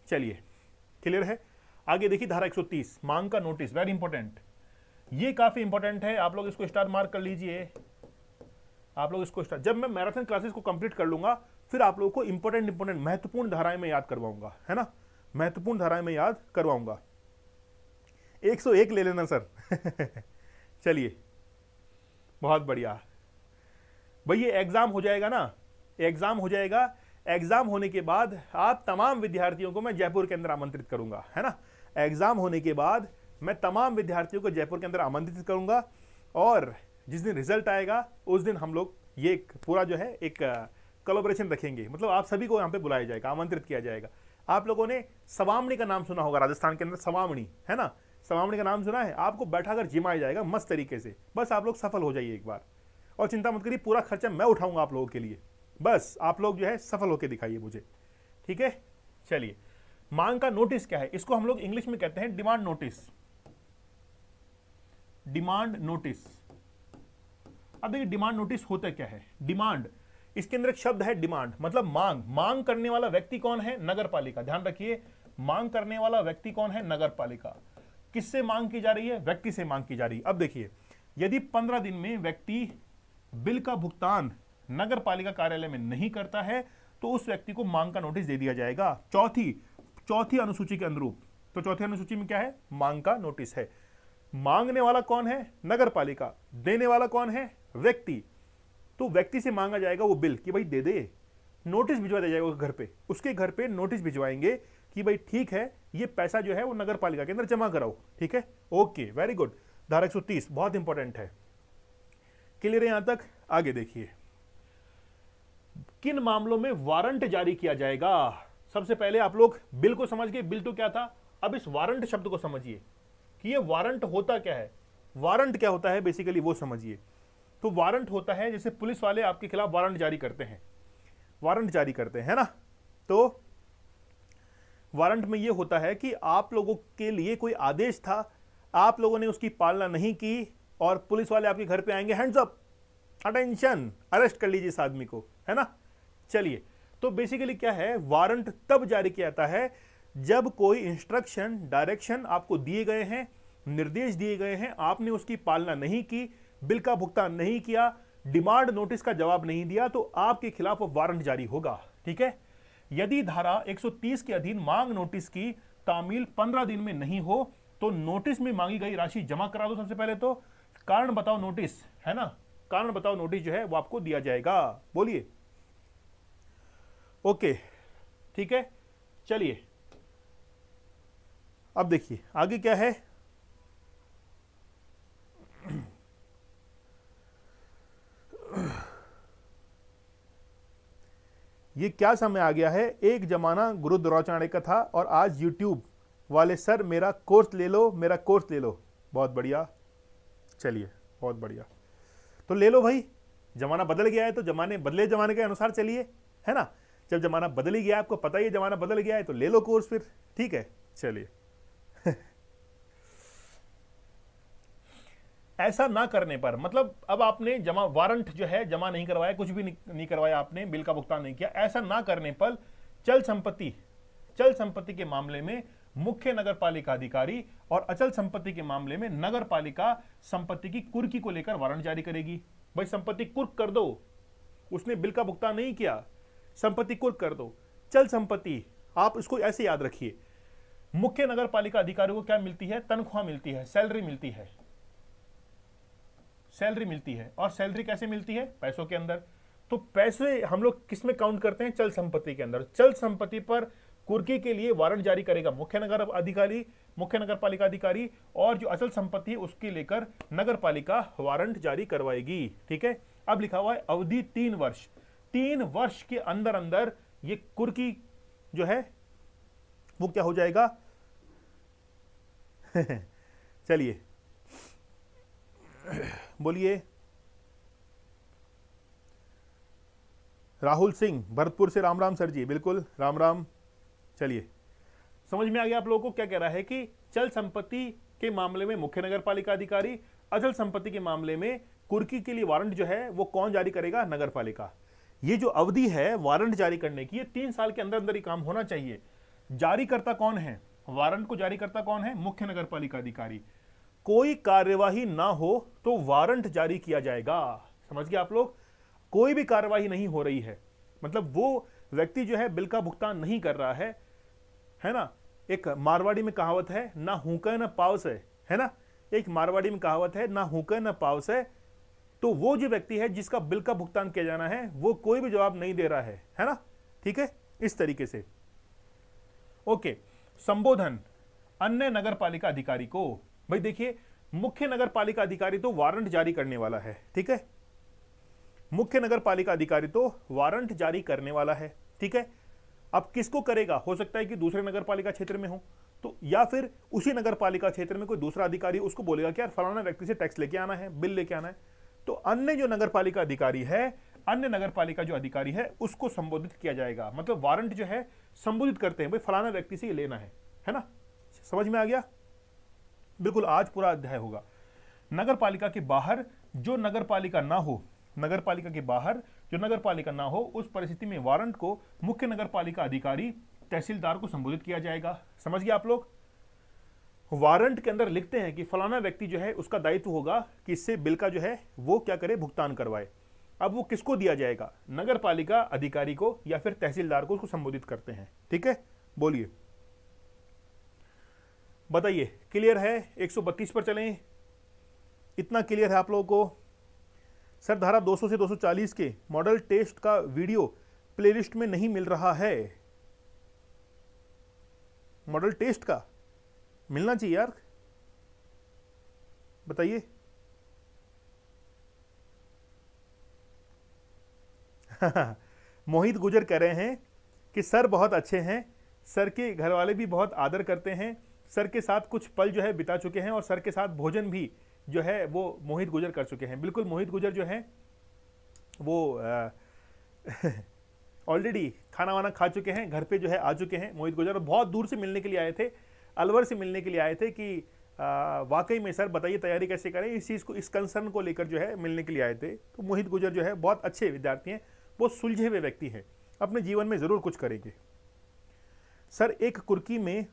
चलिए क्लियर है आगे देखिए धारा 130 मांग का नोटिस वेरी इंपॉर्टेंट ये काफी इंपॉर्टेंट है आप लोग इसको स्टार मार्क कर लीजिए आप लोग इसको स्टार जब मैं मैराथन क्लासेस को कंप्लीट कर लूंगा फिर आप लोगों को इंपॉर्टेंट इंपॉर्टेंट महत्वपूर्ण धाराएं में याद करवाऊंगा है ना महत्वपूर्ण धाराएं में याद करवाऊंगा 101 ले लेना सर चलिए बहुत बढ़िया भाई ये एग्ज़ाम हो जाएगा ना एग्ज़ाम हो जाएगा एग्ज़ाम होने के बाद आप तमाम विद्यार्थियों को मैं जयपुर के अंदर आमंत्रित करूंगा है ना एग्ज़ाम होने के बाद मैं तमाम विद्यार्थियों को जयपुर के अंदर आमंत्रित करूंगा और जिस दिन रिजल्ट आएगा उस दिन हम लोग ये एक पूरा जो है एक कलोबरेशन रखेंगे मतलब आप सभी को यहाँ पे बुलाया जाएगा आमंत्रित किया जाएगा आप लोगों ने सवामणी का नाम सुना होगा राजस्थान के अंदर सवामणी है ना सलामणी का नाम सुना है आपको बैठा कर जिमाया जाएगा मस्त तरीके से बस आप लोग सफल हो जाइए एक बार और चिंता मत करिए पूरा खर्चा मैं उठाऊंगा आप लोगों के लिए बस आप लोग जो है सफल होकर दिखाइए मुझे ठीक है चलिए मांग का नोटिस क्या है इसको हम लोग इंग्लिश में कहते हैं डिमांड नोटिस डिमांड नोटिस अब देखिए डिमांड नोटिस होता क्या है डिमांड इसके अंदर एक शब्द है डिमांड मतलब मांग मांग करने वाला व्यक्ति कौन है नगर पालिका ध्यान रखिए मांग करने वाला व्यक्ति कौन है नगर पालिका किससे मांग की जा रही है व्यक्ति से मांग की जा रही है अब देखिए यदि पंद्रह दिन में व्यक्ति बिल का भुगतान नगर पालिका कार्यालय में नहीं करता है तो उस व्यक्ति को मांग का नोटिस दे दिया जाएगा चौथी चौथी अनुसूची के अनुरूप तो चौथी अनुसूची में क्या है मांग का नोटिस है मांगने वाला कौन है नगर पालिका देने वाला कौन है व्यक्ति तो व्यक्ति से मांगा जाएगा वो बिल कि भाई दे दे नोटिस भिजवा दिया जाएगा घर पे उसके घर पे नोटिस भिजवाएंगे कि भाई ठीक है ये पैसा जो है वो नगर पालिका के अंदर जमा कराओ ठीक है ओके वेरी गुड धारा एक बहुत इंपॉर्टेंट है क्लियर है यहां तक आगे देखिए किन मामलों में वारंट जारी किया जाएगा सबसे पहले आप लोग बिल को समझ गए बिल तो क्या था अब इस वारंट शब्द को समझिए कि ये वारंट होता क्या है वारंट क्या होता है बेसिकली वो समझिए तो वारंट होता है जैसे पुलिस वाले आपके खिलाफ वारंट जारी करते हैं वारंट जारी करते हैं ना तो वारंट में ये होता है कि आप लोगों के लिए कोई आदेश था आप लोगों ने उसकी पालना नहीं की और पुलिस वाले आपके घर पे आएंगे हैंड्स अप अटेंशन अरेस्ट कर लीजिए इस आदमी को है ना चलिए तो बेसिकली क्या है वारंट तब जारी किया जाता है जब कोई इंस्ट्रक्शन डायरेक्शन आपको दिए गए हैं निर्देश दिए गए हैं आपने उसकी पालना नहीं की बिल का भुगतान नहीं किया डिमांड नोटिस का जवाब नहीं दिया तो आपके खिलाफ वारंट जारी होगा ठीक है यदि धारा 130 के अधीन मांग नोटिस की तामील 15 दिन में नहीं हो तो नोटिस में मांगी गई राशि जमा करा दो सबसे पहले तो कारण बताओ नोटिस है ना कारण बताओ नोटिस जो है वो आपको दिया जाएगा बोलिए ओके ठीक है चलिए अब देखिए आगे क्या है ये क्या समय आ गया है एक ज़माना गुरु द्रोचाणे का था और आज यूट्यूब वाले सर मेरा कोर्स ले लो मेरा कोर्स ले लो बहुत बढ़िया चलिए बहुत बढ़िया तो ले लो भाई ज़माना बदल गया है तो ज़माने बदले ज़माने के अनुसार चलिए है ना जब ज़माना बदल ही गया आपको पता ही है ज़माना बदल गया है तो ले लो कोर्स फिर ठीक है चलिए ऐसा ना करने पर मतलब अब आपने जमा वारंट जो है जमा नहीं करवाया कुछ भी नहीं करवाया आपने बिल का भुगतान नहीं किया ऐसा ना करने पर चल संपत्ति चल संपत्ति के मामले में मुख्य नगर पालिका अधिकारी और अचल संपत्ति के मामले में नगर पालिका संपत्ति की कुर्की को लेकर वारंट जारी करेगी भाई संपत्ति कुर्क कर दो उसने बिल का भुगतान नहीं किया संपत्ति कुर्क कर दो चल संपत्ति आप इसको ऐसे याद रखिए मुख्य नगर पालिका अधिकारी को क्या मिलती है तनख्वाह मिलती है सैलरी मिलती है सैलरी मिलती है और सैलरी कैसे मिलती है पैसों के अंदर तो पैसे हम लोग किस में काउंट करते हैं चल संपत्ति के अंदर चल संपत्ति पर कुर्की के लिए वारंट जारी करेगा मुख्य नगर अधिकारी मुख्य नगर पालिका अधिकारी और जो अचल संपत्ति है उसकी लेकर नगर पालिका वारंट जारी करवाएगी ठीक है अब लिखा हुआ है अवधि तीन वर्ष तीन वर्ष के अंदर अंदर ये कुर्की जो है वो क्या हो जाएगा चलिए बोलिए राहुल सिंह भरतपुर से राम राम सर जी बिल्कुल राम राम चलिए समझ में आ गया आप लोगों को क्या कह रहा है कि चल संपत्ति के मामले में मुख्य नगर पालिका अधिकारी अचल संपत्ति के मामले में कुर्की के लिए वारंट जो है वो कौन जारी करेगा नगर पालिका ये जो अवधि है वारंट जारी करने की ये तीन साल के अंदर अंदर ही काम होना चाहिए जारी करता कौन है वारंट को जारी करता कौन है मुख्य नगर पालिका अधिकारी कोई कार्यवाही ना हो तो वारंट जारी किया जाएगा समझ गए आप लोग कोई भी कार्यवाही नहीं हो रही है मतलब वो व्यक्ति जो है बिल का भुगतान नहीं कर रहा है है ना एक मारवाड़ी में कहावत है ना हुक्का ना पावस है है ना एक मारवाड़ी में कहावत है ना हुक्का ना पावस है तो वो जो व्यक्ति है जिसका बिल का भुगतान किया जाना है वो कोई भी जवाब नहीं दे रहा है है ना ठीक है इस तरीके से ओके संबोधन अन्य नगर पालिका अधिकारी को भाई देखिए मुख्य नगर पालिका अधिकारी तो वारंट जारी करने वाला है ठीक है मुख्य नगर पालिका अधिकारी तो वारंट जारी करने वाला है ठीक है अब किसको करेगा हो सकता है कि दूसरे नगर पालिका क्षेत्र में हो तो या फिर उसी नगर पालिका क्षेत्र में कोई दूसरा अधिकारी उसको बोलेगा कि यार फलाना व्यक्ति से टैक्स लेके आना है बिल लेके आना है तो अन्य जो नगर पालिका अधिकारी है अन्य नगर पालिका जो अधिकारी है उसको संबोधित किया जाएगा मतलब वारंट जो है संबोधित करते हैं भाई फलाना व्यक्ति से लेना है है ना समझ में आ गया बिल्कुल आज पूरा अध्याय होगा नगर पालिका के बाहर जो नगर पालिका ना हो नगर पालिका के बाहर जो नगर पालिका ना हो उस परिस्थिति में वारंट को मुख्य नगर पालिका अधिकारी तहसीलदार को संबोधित किया जाएगा समझ गए आप लोग वारंट के अंदर लिखते हैं कि फलाना व्यक्ति जो है उसका दायित्व होगा कि इससे बिल का जो है वो क्या करे भुगतान करवाए अब वो किसको दिया जाएगा नगर पालिका अधिकारी को या फिर तहसीलदार को उसको संबोधित करते हैं ठीक है बोलिए बताइए क्लियर है 132 पर चलें इतना क्लियर है आप लोगों को सर धारा 200 से 240 के मॉडल टेस्ट का वीडियो प्लेलिस्ट में नहीं मिल रहा है मॉडल टेस्ट का मिलना चाहिए यार बताइए मोहित गुजर कह रहे हैं कि सर बहुत अच्छे हैं सर के घर वाले भी बहुत आदर करते हैं सर के साथ कुछ पल जो है बिता चुके हैं और सर के साथ भोजन भी जो है वो मोहित गुजर कर चुके हैं बिल्कुल मोहित गुजर जो है वो ऑलरेडी खाना वाना खा चुके हैं घर पे जो है आ चुके हैं मोहित गुजर और बहुत दूर से मिलने के लिए आए थे अलवर से मिलने के लिए आए थे कि वाकई में सर बताइए तैयारी कैसे करें इस चीज़ को इस कंसर्न को लेकर जो है मिलने के लिए आए थे तो मोहित गुजर जो है बहुत अच्छे विद्यार्थी हैं बहुत सुलझे हुए व्यक्ति हैं अपने जीवन में ज़रूर कुछ करेंगे सर एक कुर्की में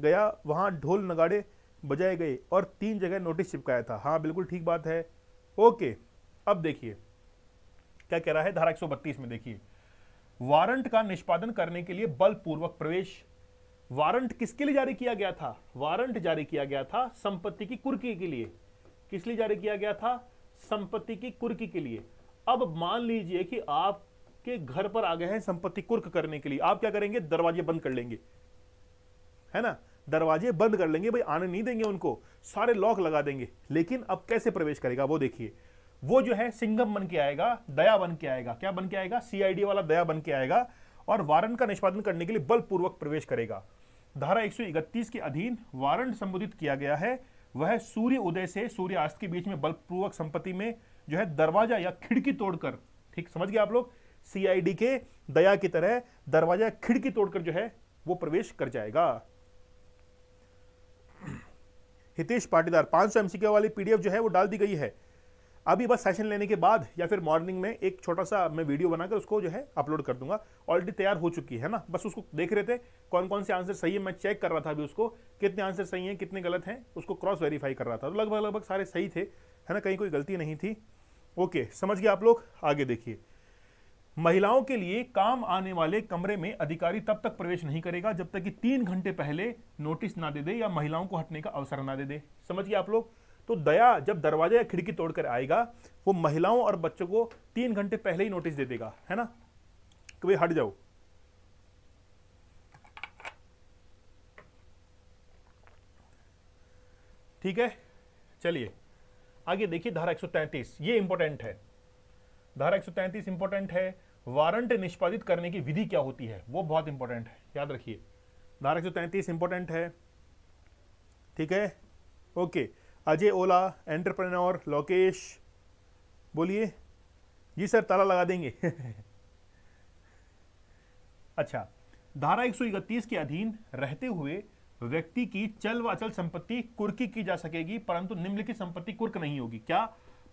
गया वहाँ ढोल नगाड़े बजाए गए और तीन जगह नोटिस चिपकाया था हाँ बिल्कुल ठीक बात है ओके अब देखिए क्या कह रहा है धारा एक में देखिए वारंट का निष्पादन करने के लिए बलपूर्वक प्रवेश वारंट किसके लिए जारी किया गया था वारंट जारी किया गया था संपत्ति की कुर्की के लिए किस लिए जारी किया गया था संपत्ति की कुर्की के लिए अब मान लीजिए कि आपके घर पर आ गए हैं संपत्ति कुर्क करने के लिए आप क्या करेंगे दरवाजे बंद कर लेंगे है ना दरवाजे बंद कर लेंगे भाई आने नहीं देंगे उनको सारे लॉक लगा देंगे लेकिन अब कैसे प्रवेश करेगा वो देखिए वो जो है सिंगम बन के आएगा दया बन के आएगा क्या बन के आएगा सीआईडी वाला दया बन के आएगा और वारंट का निष्पादन करने के लिए बलपूर्वक प्रवेश करेगा धारा एक के अधीन वारंट संबोधित किया गया है वह सूर्य उदय से सूर्यास्त के बीच में बलपूर्वक संपत्ति में जो है दरवाजा या खिड़की तोड़कर ठीक समझ गए आप लोग सीआईडी के दया की तरह दरवाजा खिड़की तोड़कर जो है वो प्रवेश कर जाएगा हितेश पाटीदार 500 एमसीक्यू वाली पीडीएफ जो है वो डाल दी गई है अभी बस सेशन लेने के बाद या फिर मॉर्निंग में एक छोटा सा मैं वीडियो बनाकर उसको जो है अपलोड कर दूंगा ऑलरेडी तैयार हो चुकी है ना बस उसको देख रहे थे कौन कौन से आंसर सही है मैं चेक कर रहा था अभी उसको कितने आंसर सही हैं कितने गलत हैं उसको क्रॉस वेरीफाई कर रहा था तो लगभग लगभग सारे सही थे है ना कहीं कोई गलती नहीं थी ओके समझ गए आप लोग आगे देखिए महिलाओं के लिए काम आने वाले कमरे में अधिकारी तब तक प्रवेश नहीं करेगा जब तक कि तीन घंटे पहले नोटिस ना दे दे या महिलाओं को हटने का अवसर ना दे दे समझिए आप लोग तो दया जब दरवाजा या खिड़की तोड़कर आएगा वो महिलाओं और बच्चों को तीन घंटे पहले ही नोटिस दे देगा है ना कि भाई हट जाओ ठीक है चलिए आगे देखिए धारा 133 ये इंपॉर्टेंट है धारा एक इंपॉर्टेंट है वारंट निष्पादित करने की विधि क्या होती है वो बहुत इंपॉर्टेंट है याद रखिए धारा एक इंपॉर्टेंट है ठीक है ओके अजय ओला एंटरप्रेन्योर लोकेश बोलिए जी सर ताला लगा देंगे अच्छा धारा एक के अधीन रहते हुए व्यक्ति की चल व अचल संपत्ति कुर्की की जा सकेगी परंतु निम्नलिखित संपत्ति कुर्क नहीं होगी क्या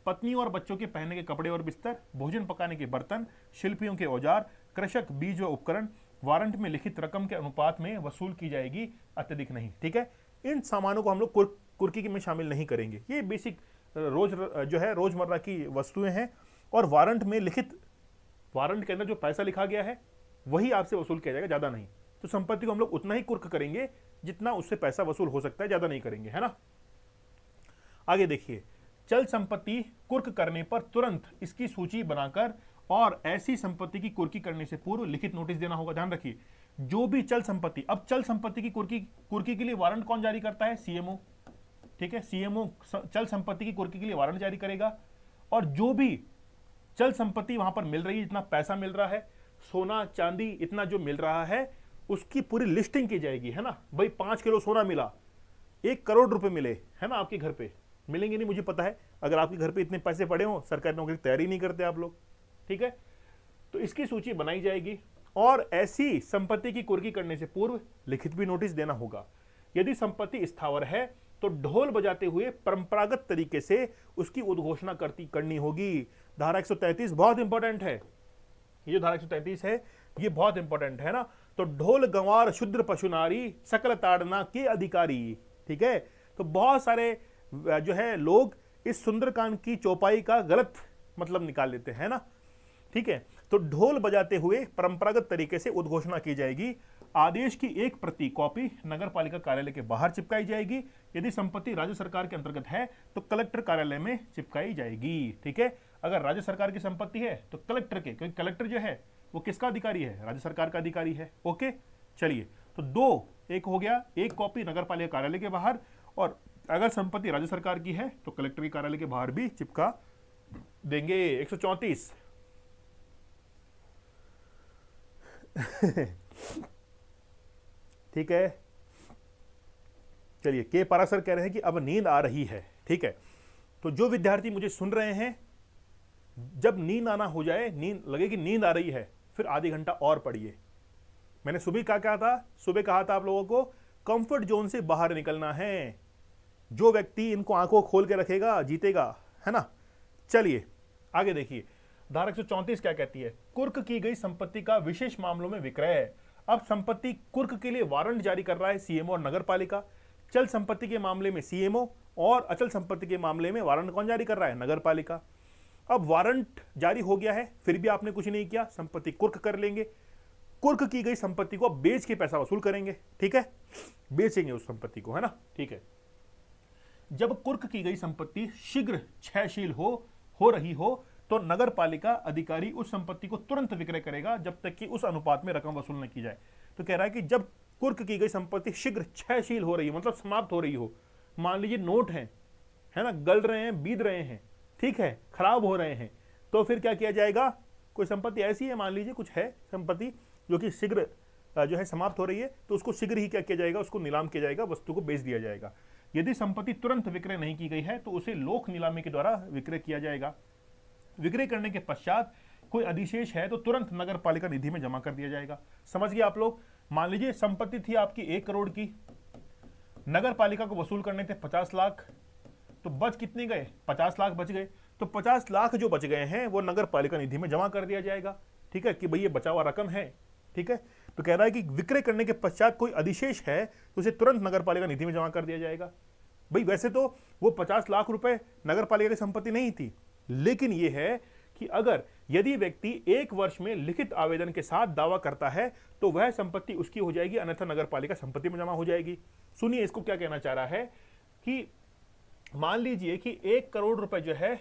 पत्नी और बच्चों के पहनने के कपड़े और बिस्तर भोजन पकाने के बर्तन शिल्पियों के औजार कृषक बीज और उपकरण वारंट में लिखित रकम के अनुपात में वसूल की जाएगी अत्यधिक नहीं ठीक है इन सामानों को हम लोग कुर, कुर्की में शामिल नहीं करेंगे ये बेसिक रोज जो है रोजमर्रा की वस्तुएं हैं और वारंट में लिखित वारंट के अंदर जो पैसा लिखा गया है वही आपसे वसूल किया जाएगा ज़्यादा नहीं तो संपत्ति को हम लोग उतना ही कुर्क करेंगे जितना उससे पैसा वसूल हो सकता है ज़्यादा नहीं करेंगे है ना आगे देखिए चल संपत्ति कुर्क करने पर तुरंत इसकी सूची बनाकर और ऐसी संपत्ति की कुर्की करने से पूर्व लिखित नोटिस देना होगा ध्यान रखिए जो भी चल संपत्ति अब चल संपत्ति की कुर्की कुर्की के लिए वारंट कौन जारी करता है सीएमओ ठीक है सीएमओ चल संपत्ति की कुर्की के लिए वारंट जारी करेगा और जो भी चल संपत्ति वहां पर मिल रही है जितना पैसा मिल रहा है सोना चांदी इतना जो मिल रहा है उसकी पूरी लिस्टिंग की जाएगी है ना भाई पांच किलो सोना मिला एक करोड़ रुपए मिले है ना आपके घर पे मिलेंगे नहीं मुझे पता है अगर आपके घर पे इतने पैसे पड़े हो सरकारी नौकरी तैयारी नहीं करते आप लोग ठीक है तो इसकी सूची बनाई जाएगी और ऐसी संपत्ति की कुर्की करने से पूर्व लिखित भी नोटिस देना होगा यदि संपत्ति स्थावर है तो ढोल बजाते हुए परंपरागत तरीके से उसकी उद्घोषणा करती करनी होगी धारा 133 बहुत इंपॉर्टेंट है ये जो धारा 133 है ये बहुत इंपॉर्टेंट है ना तो ढोल गंवार शुद्र पशुनारी सकल ताड़ना के अधिकारी ठीक है तो बहुत सारे जो है लोग इस सुंदरकांड की चौपाई का गलत मतलब निकाल लेते हैं ना ठीक है तो ढोल बजाते हुए परंपरागत तरीके से उद्घोषणा की जाएगी आदेश की एक प्रति कॉपी नगर पालिका कार्यालय के बाहर चिपकाई जाएगी यदि संपत्ति राज्य सरकार के अंतर्गत है तो कलेक्टर कार्यालय में चिपकाई जाएगी ठीक है अगर राज्य सरकार की संपत्ति है तो कलेक्टर के क्योंकि कलेक्टर जो है वो किसका अधिकारी है राज्य सरकार का अधिकारी है ओके चलिए तो दो एक हो गया एक कॉपी नगर पालिका कार्यालय के बाहर और अगर संपत्ति राज्य सरकार की है तो कलेक्टर के कार्यालय के बाहर भी चिपका देंगे एक ठीक है चलिए के पारा सर कह रहे हैं कि अब नींद आ रही है ठीक है तो जो विद्यार्थी मुझे सुन रहे हैं जब नींद आना हो जाए नींद लगे कि नींद आ रही है फिर आधे घंटा और पढ़िए मैंने सुबह कहा क्या था सुबह कहा था आप लोगों को कंफर्ट जोन से बाहर निकलना है जो व्यक्ति इनको आंखों खोल के रखेगा जीतेगा है ना चलिए आगे देखिए धारा एक क्या कहती है कुर्क की गई संपत्ति का विशेष मामलों में विक्रय है अब संपत्ति कुर्क के लिए वारंट जारी कर रहा है सीएमओ और नगर पालिका चल संपत्ति के मामले में सीएमओ और अचल संपत्ति के मामले में वारंट कौन जारी कर रहा है नगर पालिका अब वारंट जारी हो गया है फिर भी आपने कुछ नहीं किया संपत्ति कुर्क कर लेंगे कुर्क की गई संपत्ति को बेच के पैसा वसूल करेंगे ठीक है बेचेंगे उस संपत्ति को है ना ठीक है जब कुर्क की गई संपत्ति शीघ्र क्षयशील हो हो रही हो तो नगर पालिका अधिकारी उस संपत्ति को तुरंत विक्रय करेगा जब तक कि उस अनुपात में रकम वसूल न की जाए तो कह रहा है कि जब कुर्क की गई संपत्ति शीघ्र क्षयशील हो रही हो मतलब समाप्त हो रही हो मान लीजिए नोट हैं है ना गल रहे हैं बीत रहे हैं ठीक है खराब हो रहे हैं तो फिर क्या किया जाएगा कोई संपत्ति ऐसी है मान लीजिए कुछ है संपत्ति जो कि शीघ्र जो है समाप्त हो रही है तो उसको शीघ्र ही क्या किया जाएगा उसको नीलाम किया जाएगा वस्तु को बेच दिया जाएगा यदि संपत्ति तुरंत विक्रय नहीं की गई है तो उसे लोक नीलामी के द्वारा विक्रय किया जाएगा विक्रय करने के पश्चात कोई अधिशेष है तो तुरंत नगर पालिका निधि में जमा कर दिया जाएगा समझिए आप लोग मान लीजिए संपत्ति थी आपकी एक करोड़ की नगर पालिका को वसूल करने थे पचास लाख तो बच कितने गए पचास लाख बच गए तो पचास लाख जो बच गए हैं वो नगर पालिका निधि में जमा कर दिया जाएगा ठीक है कि भाई ये बचा हुआ रकम है ठीक है तो कह रहा है कि विक्रय करने के पश्चात कोई अधिशेष है तो उसे तुरंत पालिका निधि में जमा कर दिया जाएगा भाई वैसे तो वो पचास लाख रुपए पालिका की संपत्ति नहीं थी लेकिन ये है कि अगर यदि व्यक्ति एक वर्ष में लिखित आवेदन के साथ दावा करता है तो वह संपत्ति उसकी हो जाएगी अन्यथा नगर पालिका संपत्ति में जमा हो जाएगी सुनिए इसको क्या कहना चाह रहा है कि मान लीजिए कि एक करोड़ रुपए जो है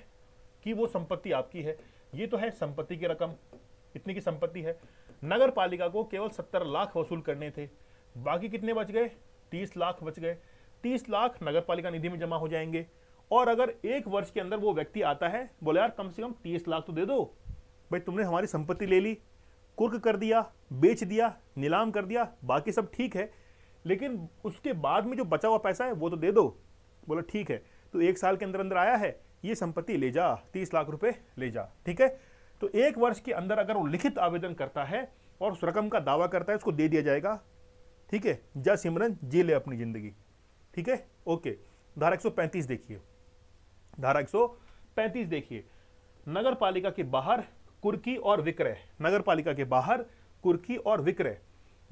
कि वो संपत्ति आपकी है ये तो है संपत्ति की रकम इतनी की संपत्ति है नगर पालिका को केवल सत्तर लाख वसूल करने थे बाकी कितने बच गए तीस लाख बच गए तीस लाख नगर पालिका निधि में जमा हो जाएंगे और अगर एक वर्ष के अंदर वो व्यक्ति आता है बोले यार कम से कम तीस लाख तो दे दो भाई तुमने हमारी संपत्ति ले ली कुर्क कर दिया बेच दिया नीलाम कर दिया बाकी सब ठीक है लेकिन उसके बाद में जो बचा हुआ पैसा है वो तो दे दो बोला ठीक है तो एक साल के अंदर अंदर आया है ये संपत्ति ले जा तीस लाख रुपए ले जा ठीक है तो एक वर्ष के अंदर अगर वो लिखित आवेदन करता है और उस रकम का दावा करता है उसको दे दिया जाएगा ठीक है जय सिमरन जी ले अपनी ज़िंदगी ठीक है ओके धारा एक देखिए धारा एक देखिए नगर पालिका के बाहर कुर्की और विक्रय नगर पालिका के बाहर कुर्की और विक्रय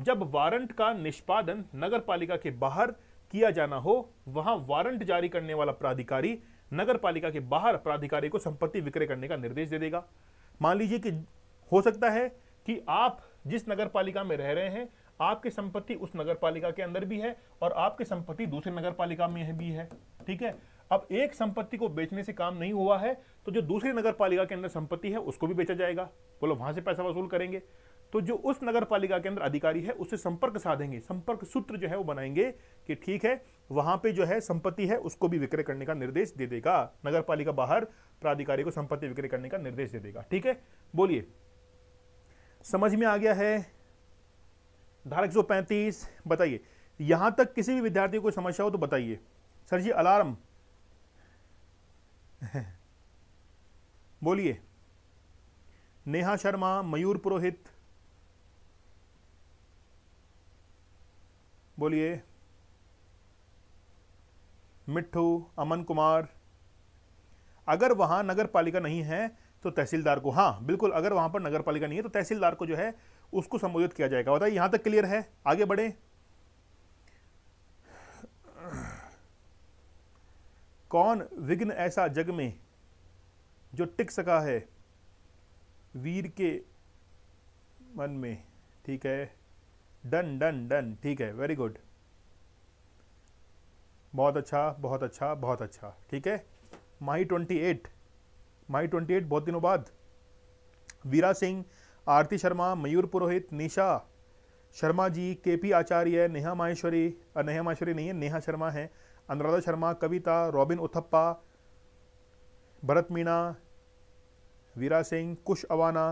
जब वारंट का निष्पादन नगर पालिका के बाहर किया जाना हो वहां वारंट जारी करने वाला प्राधिकारी नगर पालिका के बाहर प्राधिकारी को संपत्ति विक्रय करने का निर्देश दे देगा मान लीजिए कि हो सकता है कि आप जिस नगर पालिका में रह रहे हैं आपकी संपत्ति उस नगर पालिका के अंदर भी है और आपकी संपत्ति दूसरे नगर पालिका में भी है ठीक है अब एक संपत्ति को बेचने से काम नहीं हुआ है तो जो दूसरी नगर पालिका के अंदर संपत्ति है उसको भी बेचा जाएगा बोलो वहां से पैसा वसूल करेंगे तो जो उस नगर पालिका के अंदर अधिकारी है उससे संपर्क साधेंगे संपर्क सूत्र जो है वो बनाएंगे कि ठीक है वहां पे जो है संपत्ति है उसको भी विक्रय करने का निर्देश दे देगा नगर पालिका बाहर प्राधिकारी को संपत्ति विक्रय करने का निर्देश दे देगा ठीक है बोलिए समझ में आ गया है एक सौ पैंतीस बताइए यहां तक किसी भी विद्यार्थी को समस्या हो तो बताइए सर जी अलार्म बोलिए नेहा शर्मा मयूर पुरोहित बोलिए मिट्ठू अमन कुमार अगर वहां नगर पालिका नहीं है तो तहसीलदार को हाँ बिल्कुल अगर वहां पर नगर पालिका नहीं है तो तहसीलदार को जो है उसको संबोधित किया जाएगा बताइए यहां तक क्लियर है आगे बढ़े कौन विघ्न ऐसा जग में जो टिक सका है वीर के मन में ठीक है डन डन डन ठीक है वेरी गुड बहुत अच्छा बहुत अच्छा बहुत अच्छा ठीक है my twenty eight my twenty eight बहुत दिनों बाद वीरा सिंह आरती शर्मा मयूर पुरोहित निशा शर्मा जी के पी आचार्य नेहा माहेश्वरी नेहा माहेश्वरी नहीं है नेहा शर्मा है अनुराधा शर्मा कविता रॉबिन उथप्पा भरत मीणा वीरा सिंह कुश अवाना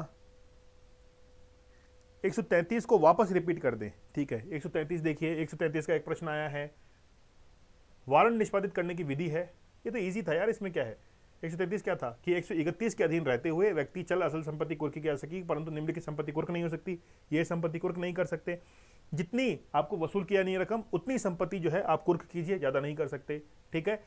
133 को वापस रिपीट कर दें ठीक है 133 देखिए 133 का एक प्रश्न आया है वारंट निष्पादित करने की विधि है ये तो ईजी था यार इसमें क्या है 133 क्या था कि 131 के अधीन रहते हुए व्यक्ति चल असल संपत्ति कुर्क की जा सकी परंतु निम्नलिखित संपत्ति कुर्क नहीं हो सकती ये संपत्ति कुर्क नहीं कर सकते जितनी आपको वसूल किया नहीं रकम उतनी संपत्ति जो है आप कुर्क कीजिए ज़्यादा नहीं कर सकते ठीक है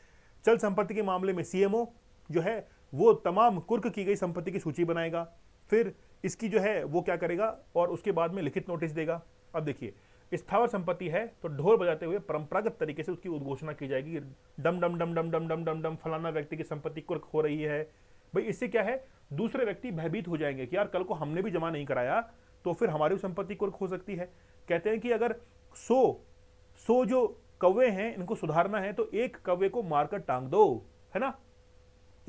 चल संपत्ति के मामले में सीएमओ जो है वो तमाम कुर्क की गई संपत्ति की सूची बनाएगा फिर इसकी जो है वो क्या करेगा और उसके बाद में लिखित नोटिस देगा अब देखिए स्थावर संपत्ति है तो ढोल बजाते हुए परंपरागत तरीके से उसकी उद्घोषणा की जाएगी डम डम डम डम डम डम डम डम फलाना व्यक्ति की संपत्ति कुर्क हो रही है भाई इससे क्या है दूसरे व्यक्ति भयभीत हो जाएंगे कि यार कल को हमने भी जमा नहीं कराया तो फिर हमारी संपत्ति कुर्क हो सकती है कहते हैं कि अगर सो सो जो कौवे हैं इनको सुधारना है तो एक कौवे को मारकर टांग दो है ना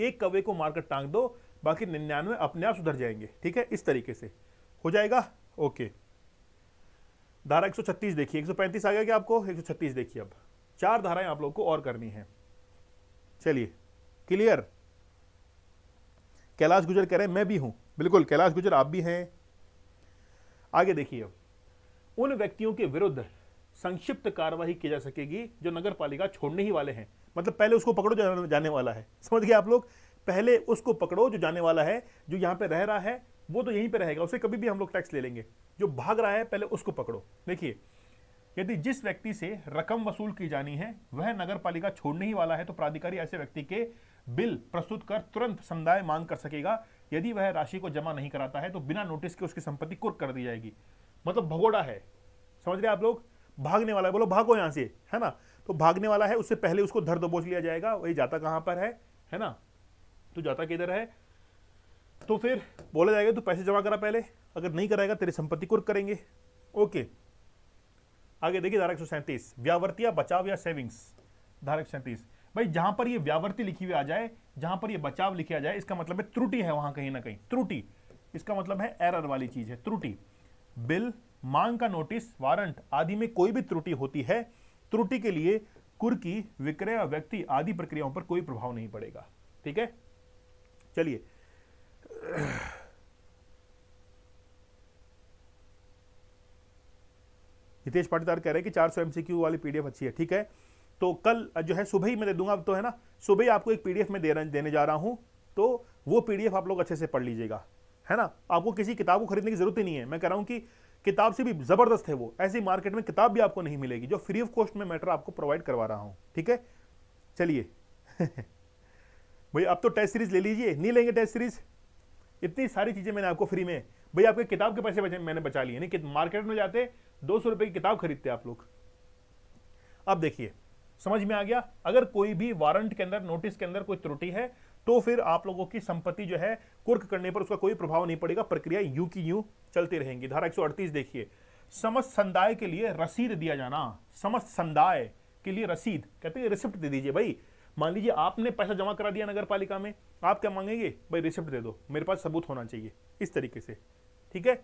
एक कौवे को मारकर टांग दो बाकी निन्यानवे अपने आप सुधर जाएंगे ठीक है इस तरीके से हो जाएगा ओके धारा 136 देखिए 135 आ गया क्या आपको 136 देखिए अब चार धाराएं आप लोग को और करनी है चलिए क्लियर कैलाश गुजर कह रहे हैं मैं भी हूं बिल्कुल कैलाश गुजर आप भी हैं आगे देखिए अब उन व्यक्तियों के विरुद्ध संक्षिप्त कार्रवाई की जा सकेगी जो नगर पालिका छोड़ने ही वाले हैं मतलब पहले उसको पकड़ो जाने वाला है समझ गए आप लोग पहले उसको पकड़ो जो जाने वाला है जो यहाँ पे रह रहा है वो तो यहीं पे रहेगा उसे कभी भी हम लोग टैक्स ले लेंगे जो भाग रहा है पहले उसको पकड़ो देखिए यदि जिस व्यक्ति से रकम वसूल की जानी है वह नगर पालिका छोड़ने ही वाला है तो प्राधिकारी ऐसे व्यक्ति के बिल प्रस्तुत कर तुरंत समुदाय मांग कर सकेगा यदि वह राशि को जमा नहीं कराता है तो बिना नोटिस के उसकी संपत्ति कुर्क कर दी जाएगी मतलब भगोड़ा है समझ रहे आप लोग भागने वाला है बोलो भागो यहाँ से है ना तो भागने वाला है उससे पहले उसको धर दबोच लिया जाएगा वही जाता कहाँ पर है है ना तो जाता किधर है तो फिर बोला जाएगा तू पैसे जमा करा पहले अगर नहीं कराएगा तेरी संपत्ति कुर्क करेंगे ओके आगे देखिए धारा एक सौ सैंतीस व्यावर्ती या बचाव या सेविंग्स धारा एक सौ सैंतीस भाई जहां पर ये व्यावर्ती लिखी हुई आ जाए जहां पर ये बचाव लिखी आ जाए इसका मतलब है त्रुटि है वहां कहीं ना कहीं त्रुटि इसका मतलब है एरर वाली चीज है त्रुटि बिल मांग का नोटिस वारंट आदि में कोई भी त्रुटि होती है त्रुटि के लिए कुर्की विक्रय व्यक्ति आदि प्रक्रियाओं पर कोई प्रभाव नहीं पड़ेगा ठीक है चलिए हितेश पाटीदार कह रहे हैं कि 400 एमसीक्यू वाली पीडीएफ अच्छी है ठीक है तो कल जो है सुबह ही मैं दे दूंगा अब तो है ना सुबह ही आपको एक पीडीएफ में दे देने जा रहा हूं तो वो पीडीएफ आप लोग अच्छे से पढ़ लीजिएगा है ना आपको किसी किताब को खरीदने की जरूरत ही नहीं है मैं कह रहा हूं कि किताब से भी जबरदस्त है वो ऐसी मार्केट में किताब भी आपको नहीं मिलेगी जो फ्री ऑफ कॉस्ट में मैटर आपको प्रोवाइड करवा रहा हूं ठीक है चलिए भाई आप तो टेस्ट सीरीज ले लीजिए नहीं लेंगे टेस्ट सीरीज इतनी सारी चीज़ें मैंने आपको फ्री में भाई आपके किताब के पैसे बचे मैंने बचा लिए नहीं मार्केट में जाते दो सौ रुपए की किताब खरीदते आप लोग अब देखिए समझ में आ गया अगर कोई भी वारंट के अंदर नोटिस के अंदर कोई त्रुटि है तो फिर आप लोगों की संपत्ति जो है कुर्क करने पर उसका कोई प्रभाव नहीं पड़ेगा प्रक्रिया यू की यू चलती रहेंगी धारा एक देखिए समस्त संदाय के लिए रसीद दिया जाना समस्त संदाय के लिए रसीद कहते हैं रिसिप्ट दे दीजिए भाई मान लीजिए आपने पैसा जमा करा दिया नगर पालिका में आप क्या मांगेंगे भाई रिसिप्ट दे दो मेरे पास सबूत होना चाहिए इस तरीके से ठीक है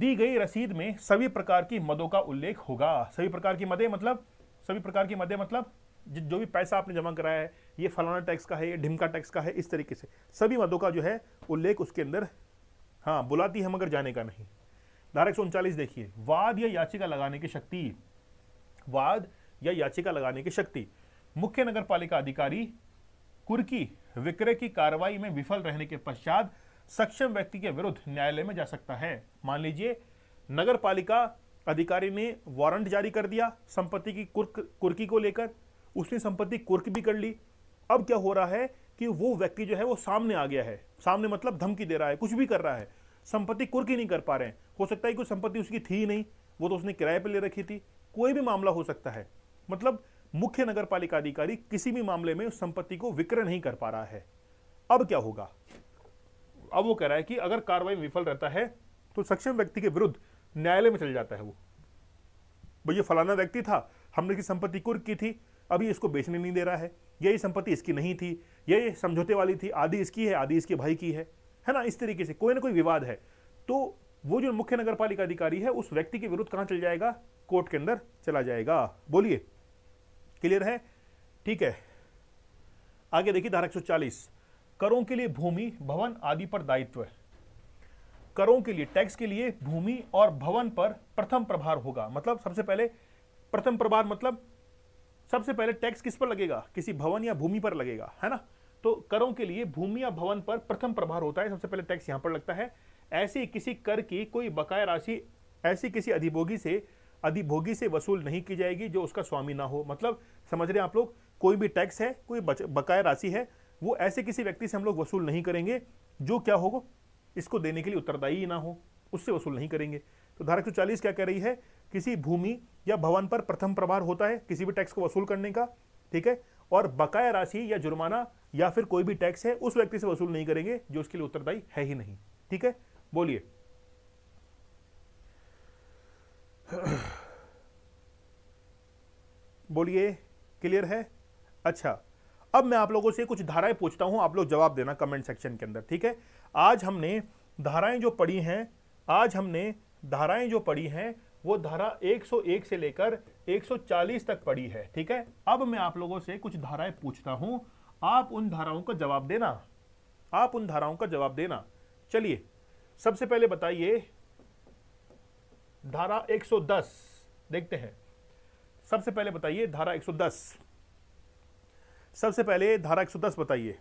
दी गई रसीद में सभी प्रकार की मदों का उल्लेख होगा सभी प्रकार की मदें मतलब सभी प्रकार की मदें मतलब जो भी पैसा आपने जमा कराया है ये फलाना टैक्स का है ये ढिमका टैक्स का है इस तरीके से सभी मदों का जो है उल्लेख उसके अंदर हाँ बुलाती है मगर जाने का नहीं धारा एक देखिए वाद या याचिका लगाने की शक्ति वाद या याचिका लगाने की शक्ति मुख्य नगर पालिका अधिकारी कुर्की विक्रय की कार्रवाई में विफल रहने के पश्चात सक्षम व्यक्ति के विरुद्ध न्यायालय में जा सकता है मान लीजिए नगर पालिका अधिकारी ने वारंट जारी कर दिया संपत्ति की कुर्क कुर्की को लेकर उसने संपत्ति कुर्क भी कर ली अब क्या हो रहा है कि वो व्यक्ति जो है वो सामने आ गया है सामने मतलब धमकी दे रहा है कुछ भी कर रहा है संपत्ति कुर्क ही नहीं कर पा रहे हैं हो सकता है कि संपत्ति उसकी थी ही नहीं वो तो उसने किराए पर ले रखी थी कोई भी मामला हो सकता है मतलब मुख्य पालिका अधिकारी किसी भी मामले में उस संपत्ति को विक्रय नहीं कर पा रहा है अब क्या होगा अब वो कह रहा है कि अगर कार्रवाई विफल रहता है तो सक्षम व्यक्ति के विरुद्ध न्यायालय में चल जाता है वो भैया फलाना व्यक्ति था हमने की संपत्ति कुर्क की थी अभी इसको बेचने नहीं दे रहा है यही संपत्ति इसकी नहीं थी ये समझौते वाली थी आधी इसकी है आधी इसके भाई की है है ना इस तरीके से कोई ना कोई विवाद है तो वो जो मुख्य नगर पालिका अधिकारी है उस व्यक्ति के विरुद्ध कहाँ चल जाएगा कोर्ट के अंदर चला जाएगा बोलिए क्लियर है ठीक है आगे देखिए धारा एक करों के लिए भूमि भवन आदि पर दायित्व करों के लिए टैक्स के लिए भूमि और भवन पर प्रथम प्रभार होगा मतलब सबसे पहले प्रथम प्रभार मतलब सबसे पहले टैक्स किस पर लगेगा किसी भवन या भूमि पर लगेगा है ना तो करों के लिए भूमि या भवन पर प्रथम प्रभार होता है सबसे पहले टैक्स यहां पर लगता है ऐसी किसी कर की कोई बकाया राशि ऐसी किसी अधिभोगी से अधिभोगी से वसूल नहीं की जाएगी जो उसका स्वामी ना हो मतलब समझ रहे हैं आप लोग कोई भी टैक्स है कोई बकाया राशि है वो ऐसे किसी व्यक्ति से हम लोग वसूल नहीं करेंगे जो क्या होगा इसको देने के लिए उत्तरदायी ना हो उससे वसूल नहीं करेंगे तो धारा एक क्या कह रही है किसी भूमि या भवन पर प्रथम प्रभार होता है किसी भी टैक्स को वसूल करने का ठीक है और बकाया राशि या जुर्माना या फिर कोई भी टैक्स है उस व्यक्ति से वसूल नहीं करेंगे जो उसके लिए उत्तरदायी है ही नहीं ठीक है बोलिए बोलिए क्लियर है अच्छा अब मैं आप लोगों से कुछ धाराएं पूछता हूं आप लोग जवाब देना कमेंट सेक्शन के अंदर ठीक है आज हमने धाराएं जो पढ़ी हैं आज हमने धाराएं जो पढ़ी हैं वो धारा 101 से लेकर 140 तक पड़ी है ठीक है अब मैं आप लोगों से कुछ धाराएं पूछता हूं आप उन धाराओं का जवाब देना आप उन धाराओं का जवाब देना चलिए सबसे पहले बताइए धारा 110 देखते हैं सबसे पहले बताइए धारा 110 सबसे पहले धारा 110 बताइए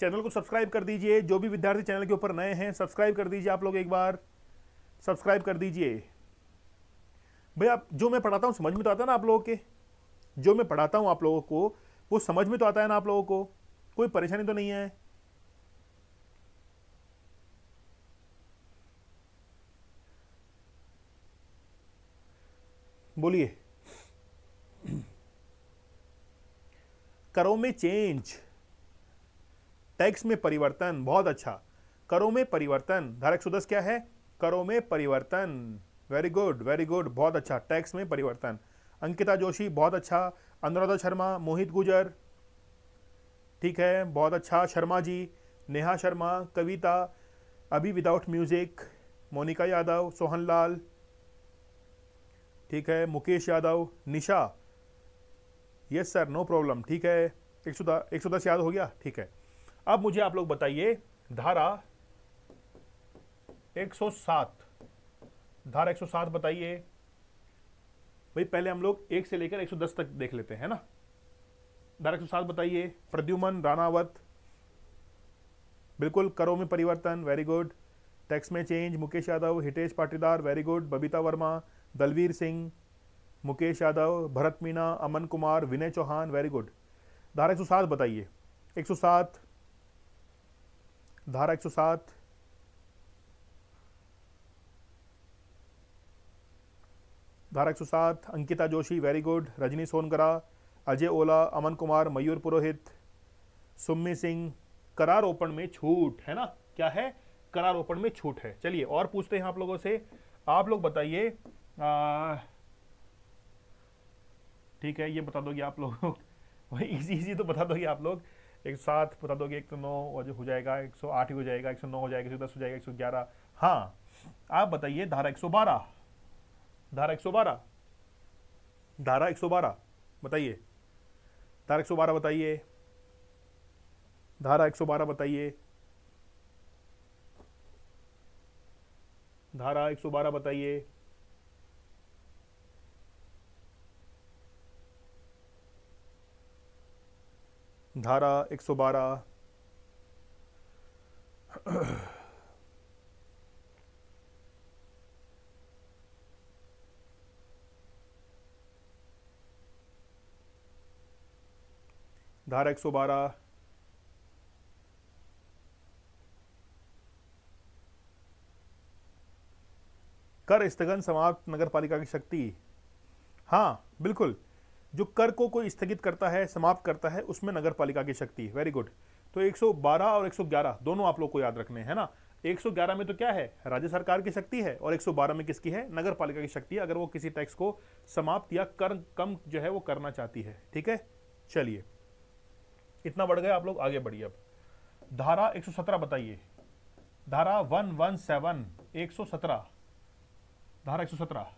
चैनल को सब्सक्राइब कर दीजिए जो भी विद्यार्थी चैनल के ऊपर नए हैं सब्सक्राइब कर दीजिए आप लोग एक बार सब्सक्राइब कर दीजिए भैया जो मैं पढ़ाता हूँ समझ में तो आता है ना आप लोगों के जो मैं पढ़ाता हूँ आप लोगों को वो समझ में तो आता है ना आप लोगों को कोई परेशानी तो नहीं है बोलिए करों में चेंज टैक्स में परिवर्तन बहुत अच्छा करों में परिवर्तन धारा एक क्या है करों में परिवर्तन वेरी गुड वेरी गुड बहुत अच्छा टैक्स में परिवर्तन अंकिता जोशी बहुत अच्छा अनुराधा शर्मा मोहित गुजर ठीक है बहुत अच्छा शर्मा जी नेहा शर्मा कविता अभी विदाउट म्यूज़िक मोनिका यादव सोहन लाल ठीक है Mukesh Yadav Nisha yes sir no problem ठीक है एक सौ एक सौ दस याद हो गया ठीक है अब मुझे आप लोग बताइए धारा 107 धारा 107 बताइए भाई पहले हम लोग एक से लेकर 110 तक देख लेते हैं ना धारा 107 बताइए प्रद्युमन रानावत बिल्कुल करो में परिवर्तन वेरी गुड टैक्स में change Mukesh Yadav Hitesh Patidar very good Babita Verma Dalvir Singh Mukesh Yadav Bharat Meena Aman Kumar Vinay Chauhan very good धारा एक सौ सात बताइए एक सौ सात धारा एक सौ सात धारा एक सौ सात अंकिता जोशी वेरी गुड रजनी सोनकरा अजय ओला अमन कुमार मयूर पुरोहित सुम्मी सिंह करारोपण में छूट है ना क्या है करारोपण में छूट है चलिए और पूछते हैं आप लोगों से आप लोग बताइए ठीक है ये बता दोगे आप लोग भाई इजी तो बता दोगे आप लोग एक साथ बता दोगे एक सौ नौ और हो जाएगा एक सौ आठ हो जाएगा एक सौ नौ हो जाएगा एक सौ दस हो जाएगा एक सौ ग्यारह हाँ आप बताइए धारा एक सौ बारह धारा एक सौ बारह धारा एक सौ बारह बताइए धारा एक सौ बारह बताइए धारा एक सौ बारह बताइए धारा एक सौ बारह बताइए धारा 112 धारा 112 कर स्थगन समाप्त नगर पालिका की शक्ति हाँ बिल्कुल जो कर को कोई स्थगित करता है समाप्त करता है उसमें नगर पालिका की शक्ति वेरी गुड तो 112 और 111 दोनों आप लोग को याद रखने हैं ना 111 में तो क्या है राज्य सरकार की शक्ति है और 112 में किसकी है नगर पालिका की शक्ति है अगर वो किसी टैक्स को समाप्त या कर कम जो है वो करना चाहती है ठीक है चलिए इतना बढ़ गया आप लोग आगे बढ़िए अब धारा एक बताइए धारा सौ सत्रह धारा सत्रह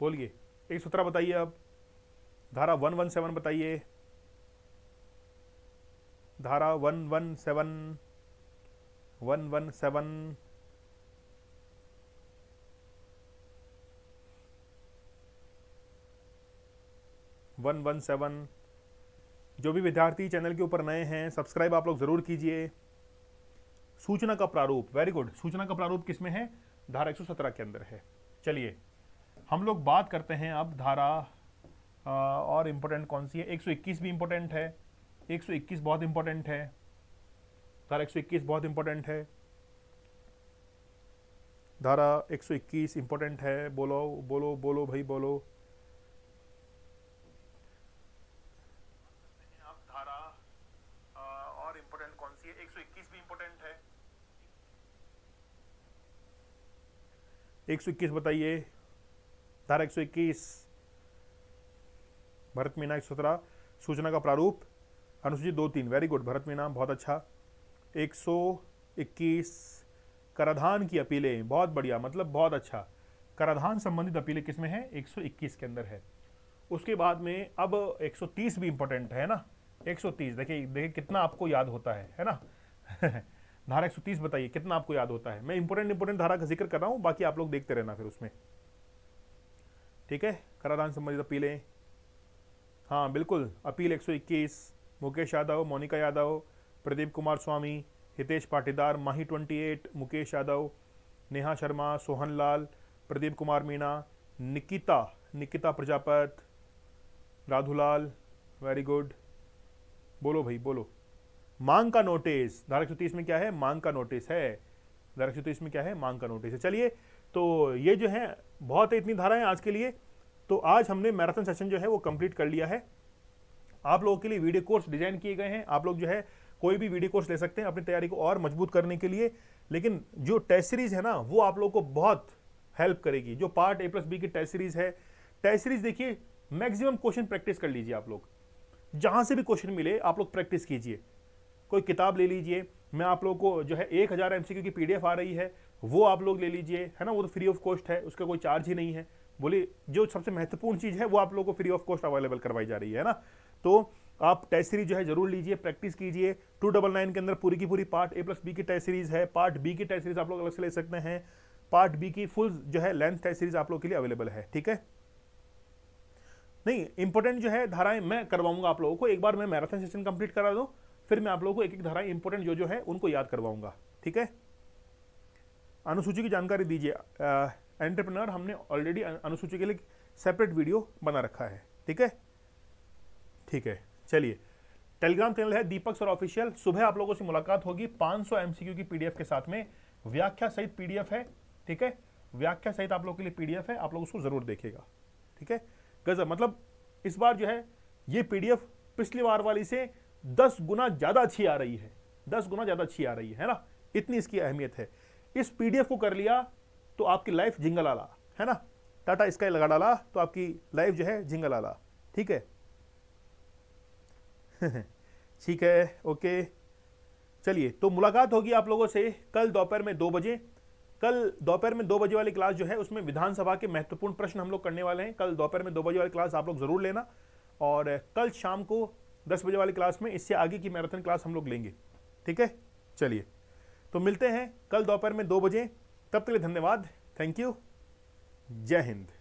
बोलिए सत्रह बताइए अब धारा 117 बताइए धारा 117 117 वन वन सेवन जो भी विद्यार्थी चैनल के ऊपर नए हैं सब्सक्राइब आप लोग ज़रूर कीजिए सूचना का प्रारूप वेरी गुड सूचना का प्रारूप किस में है धारा 117 के अंदर है चलिए हम लोग बात करते हैं अब धारा और इम्पोर्टेंट कौन सी है 121 भी इम्पोर्टेंट है 121 बहुत इम्पोर्टेंट है धारा 121 बहुत इम्पोर्टेंट है धारा 121 इम्पोर्टेंट है बोलो बोलो बोलो भाई बोलो एक सौ इक्कीस बताइए धारा एक सौ इक्कीस भरत मीना एक सूचना का प्रारूप अनुसूचित दो तीन वेरी गुड भरत मीना बहुत अच्छा एक सौ इक्कीस कराधान की अपीलें बहुत बढ़िया मतलब बहुत अच्छा कराधान संबंधित अपीलें किस में है 121 के अंदर है उसके बाद में अब 130 भी इंपॉर्टेंट है ना 130 देखिए देखिए कितना आपको याद होता है है ना धारा 130 बताइए कितना आपको याद होता है मैं इंपॉर्टेंट इंपॉर्टेंट धारा का जिक्र कर रहा हूँ बाकी आप लोग देखते रहना फिर उसमें ठीक है कराधान संबंधित अपीलें हाँ बिल्कुल appeal 121 Mukesh Yadav Monika Yadav Pradeep Kumar Swami Hitesh Patidar Mahi 28 Mukesh Yadav Neha Sharma Sohan Lal Pradeep Kumar Meena Nikita Nikita Prajapat Radhulal very good बोलो भाई बोलो मांग का नोटिस धारा एक में क्या है मांग का नोटिस है धारा एक में क्या है मांग का नोटिस है चलिए तो ये जो है बहुत है इतनी धाराएं आज के लिए तो आज हमने मैराथन सेशन जो है वो कंप्लीट कर लिया है आप लोगों के लिए वीडियो कोर्स डिजाइन किए गए हैं आप लोग जो है कोई भी वीडियो कोर्स ले सकते हैं अपनी तैयारी को और मजबूत करने के लिए लेकिन जो टेस्ट सीरीज है ना वो आप लोगों को बहुत हेल्प करेगी जो पार्ट ए प्लस बी की टेस्ट सीरीज है टेस्ट सीरीज देखिए मैक्सिमम क्वेश्चन प्रैक्टिस कर लीजिए आप लोग जहाँ से भी क्वेश्चन मिले आप लोग प्रैक्टिस कीजिए कोई किताब ले लीजिए मैं आप लोगों को जो है एक हज़ार एम की पी आ रही है वो आप लोग ले लीजिए है ना वो तो फ्री ऑफ कॉस्ट है उसका कोई चार्ज ही नहीं है बोले जो सबसे महत्वपूर्ण चीज़ है वो आप लोगों को फ्री ऑफ कॉस्ट अवेलेबल करवाई जा रही है ना तो आप टेस्ट सीरीज जो है जरूर लीजिए प्रैक्टिस कीजिए टू डबल नाइन के अंदर पूरी की पूरी पार्ट ए प्लस बी की टेस्ट सीरीज है पार्ट बी की टेस्ट सीरीज आप लोग अलग से ले सकते हैं पार्ट बी की फुल जो है लेंथ टेस्ट सीरीज आप लोग के लिए अवेलेबल है ठीक है नहीं इंपॉर्टेंट जो है धाराएं मैं करवाऊंगा आप लोगों को एक बार मैं मैराथन सेशन कंप्लीट करा दूं फिर मैं आप लोगों को एक एक धाराएं इंपॉर्टेंट जो जो है उनको याद करवाऊंगा ठीक है अनुसूची की जानकारी दीजिए एंटरप्रेनर हमने ऑलरेडी अनुसूची के लिए सेपरेट वीडियो बना रखा है ठीक है ठीक है चलिए टेलीग्राम चैनल है दीपक सर ऑफिशियल सुबह आप लोगों से मुलाकात होगी 500 सौ एमसीक्यू की पीडीएफ के साथ में व्याख्या सहित पीडीएफ है ठीक है व्याख्या सहित आप लोग के लिए पीडीएफ है आप लोग उसको जरूर देखेगा ठीक है गजब मतलब इस बार जो है ये पीडीएफ पिछली बार वाली से दस गुना ज़्यादा अच्छी आ रही है दस गुना ज़्यादा अच्छी आ रही है ना इतनी इसकी अहमियत है इस पीडीएफ को कर लिया तो आपकी लाइफ जिंगल आला है ना टाटा स्काई लगा डाला तो आपकी लाइफ जो है जिंगल आला ठीक है ठीक है ओके चलिए तो मुलाकात होगी आप लोगों से कल दोपहर में दो बजे कल दोपहर में दो बजे वाली क्लास जो है उसमें विधानसभा के महत्वपूर्ण प्रश्न हम लोग करने वाले हैं कल दोपहर में दो बजे वाली क्लास आप लोग ज़रूर लेना और कल शाम को दस बजे वाली क्लास में इससे आगे की मैराथन क्लास हम लोग लेंगे ठीक है चलिए तो मिलते हैं कल दोपहर में दो बजे तब तक लिए धन्यवाद थैंक यू जय हिंद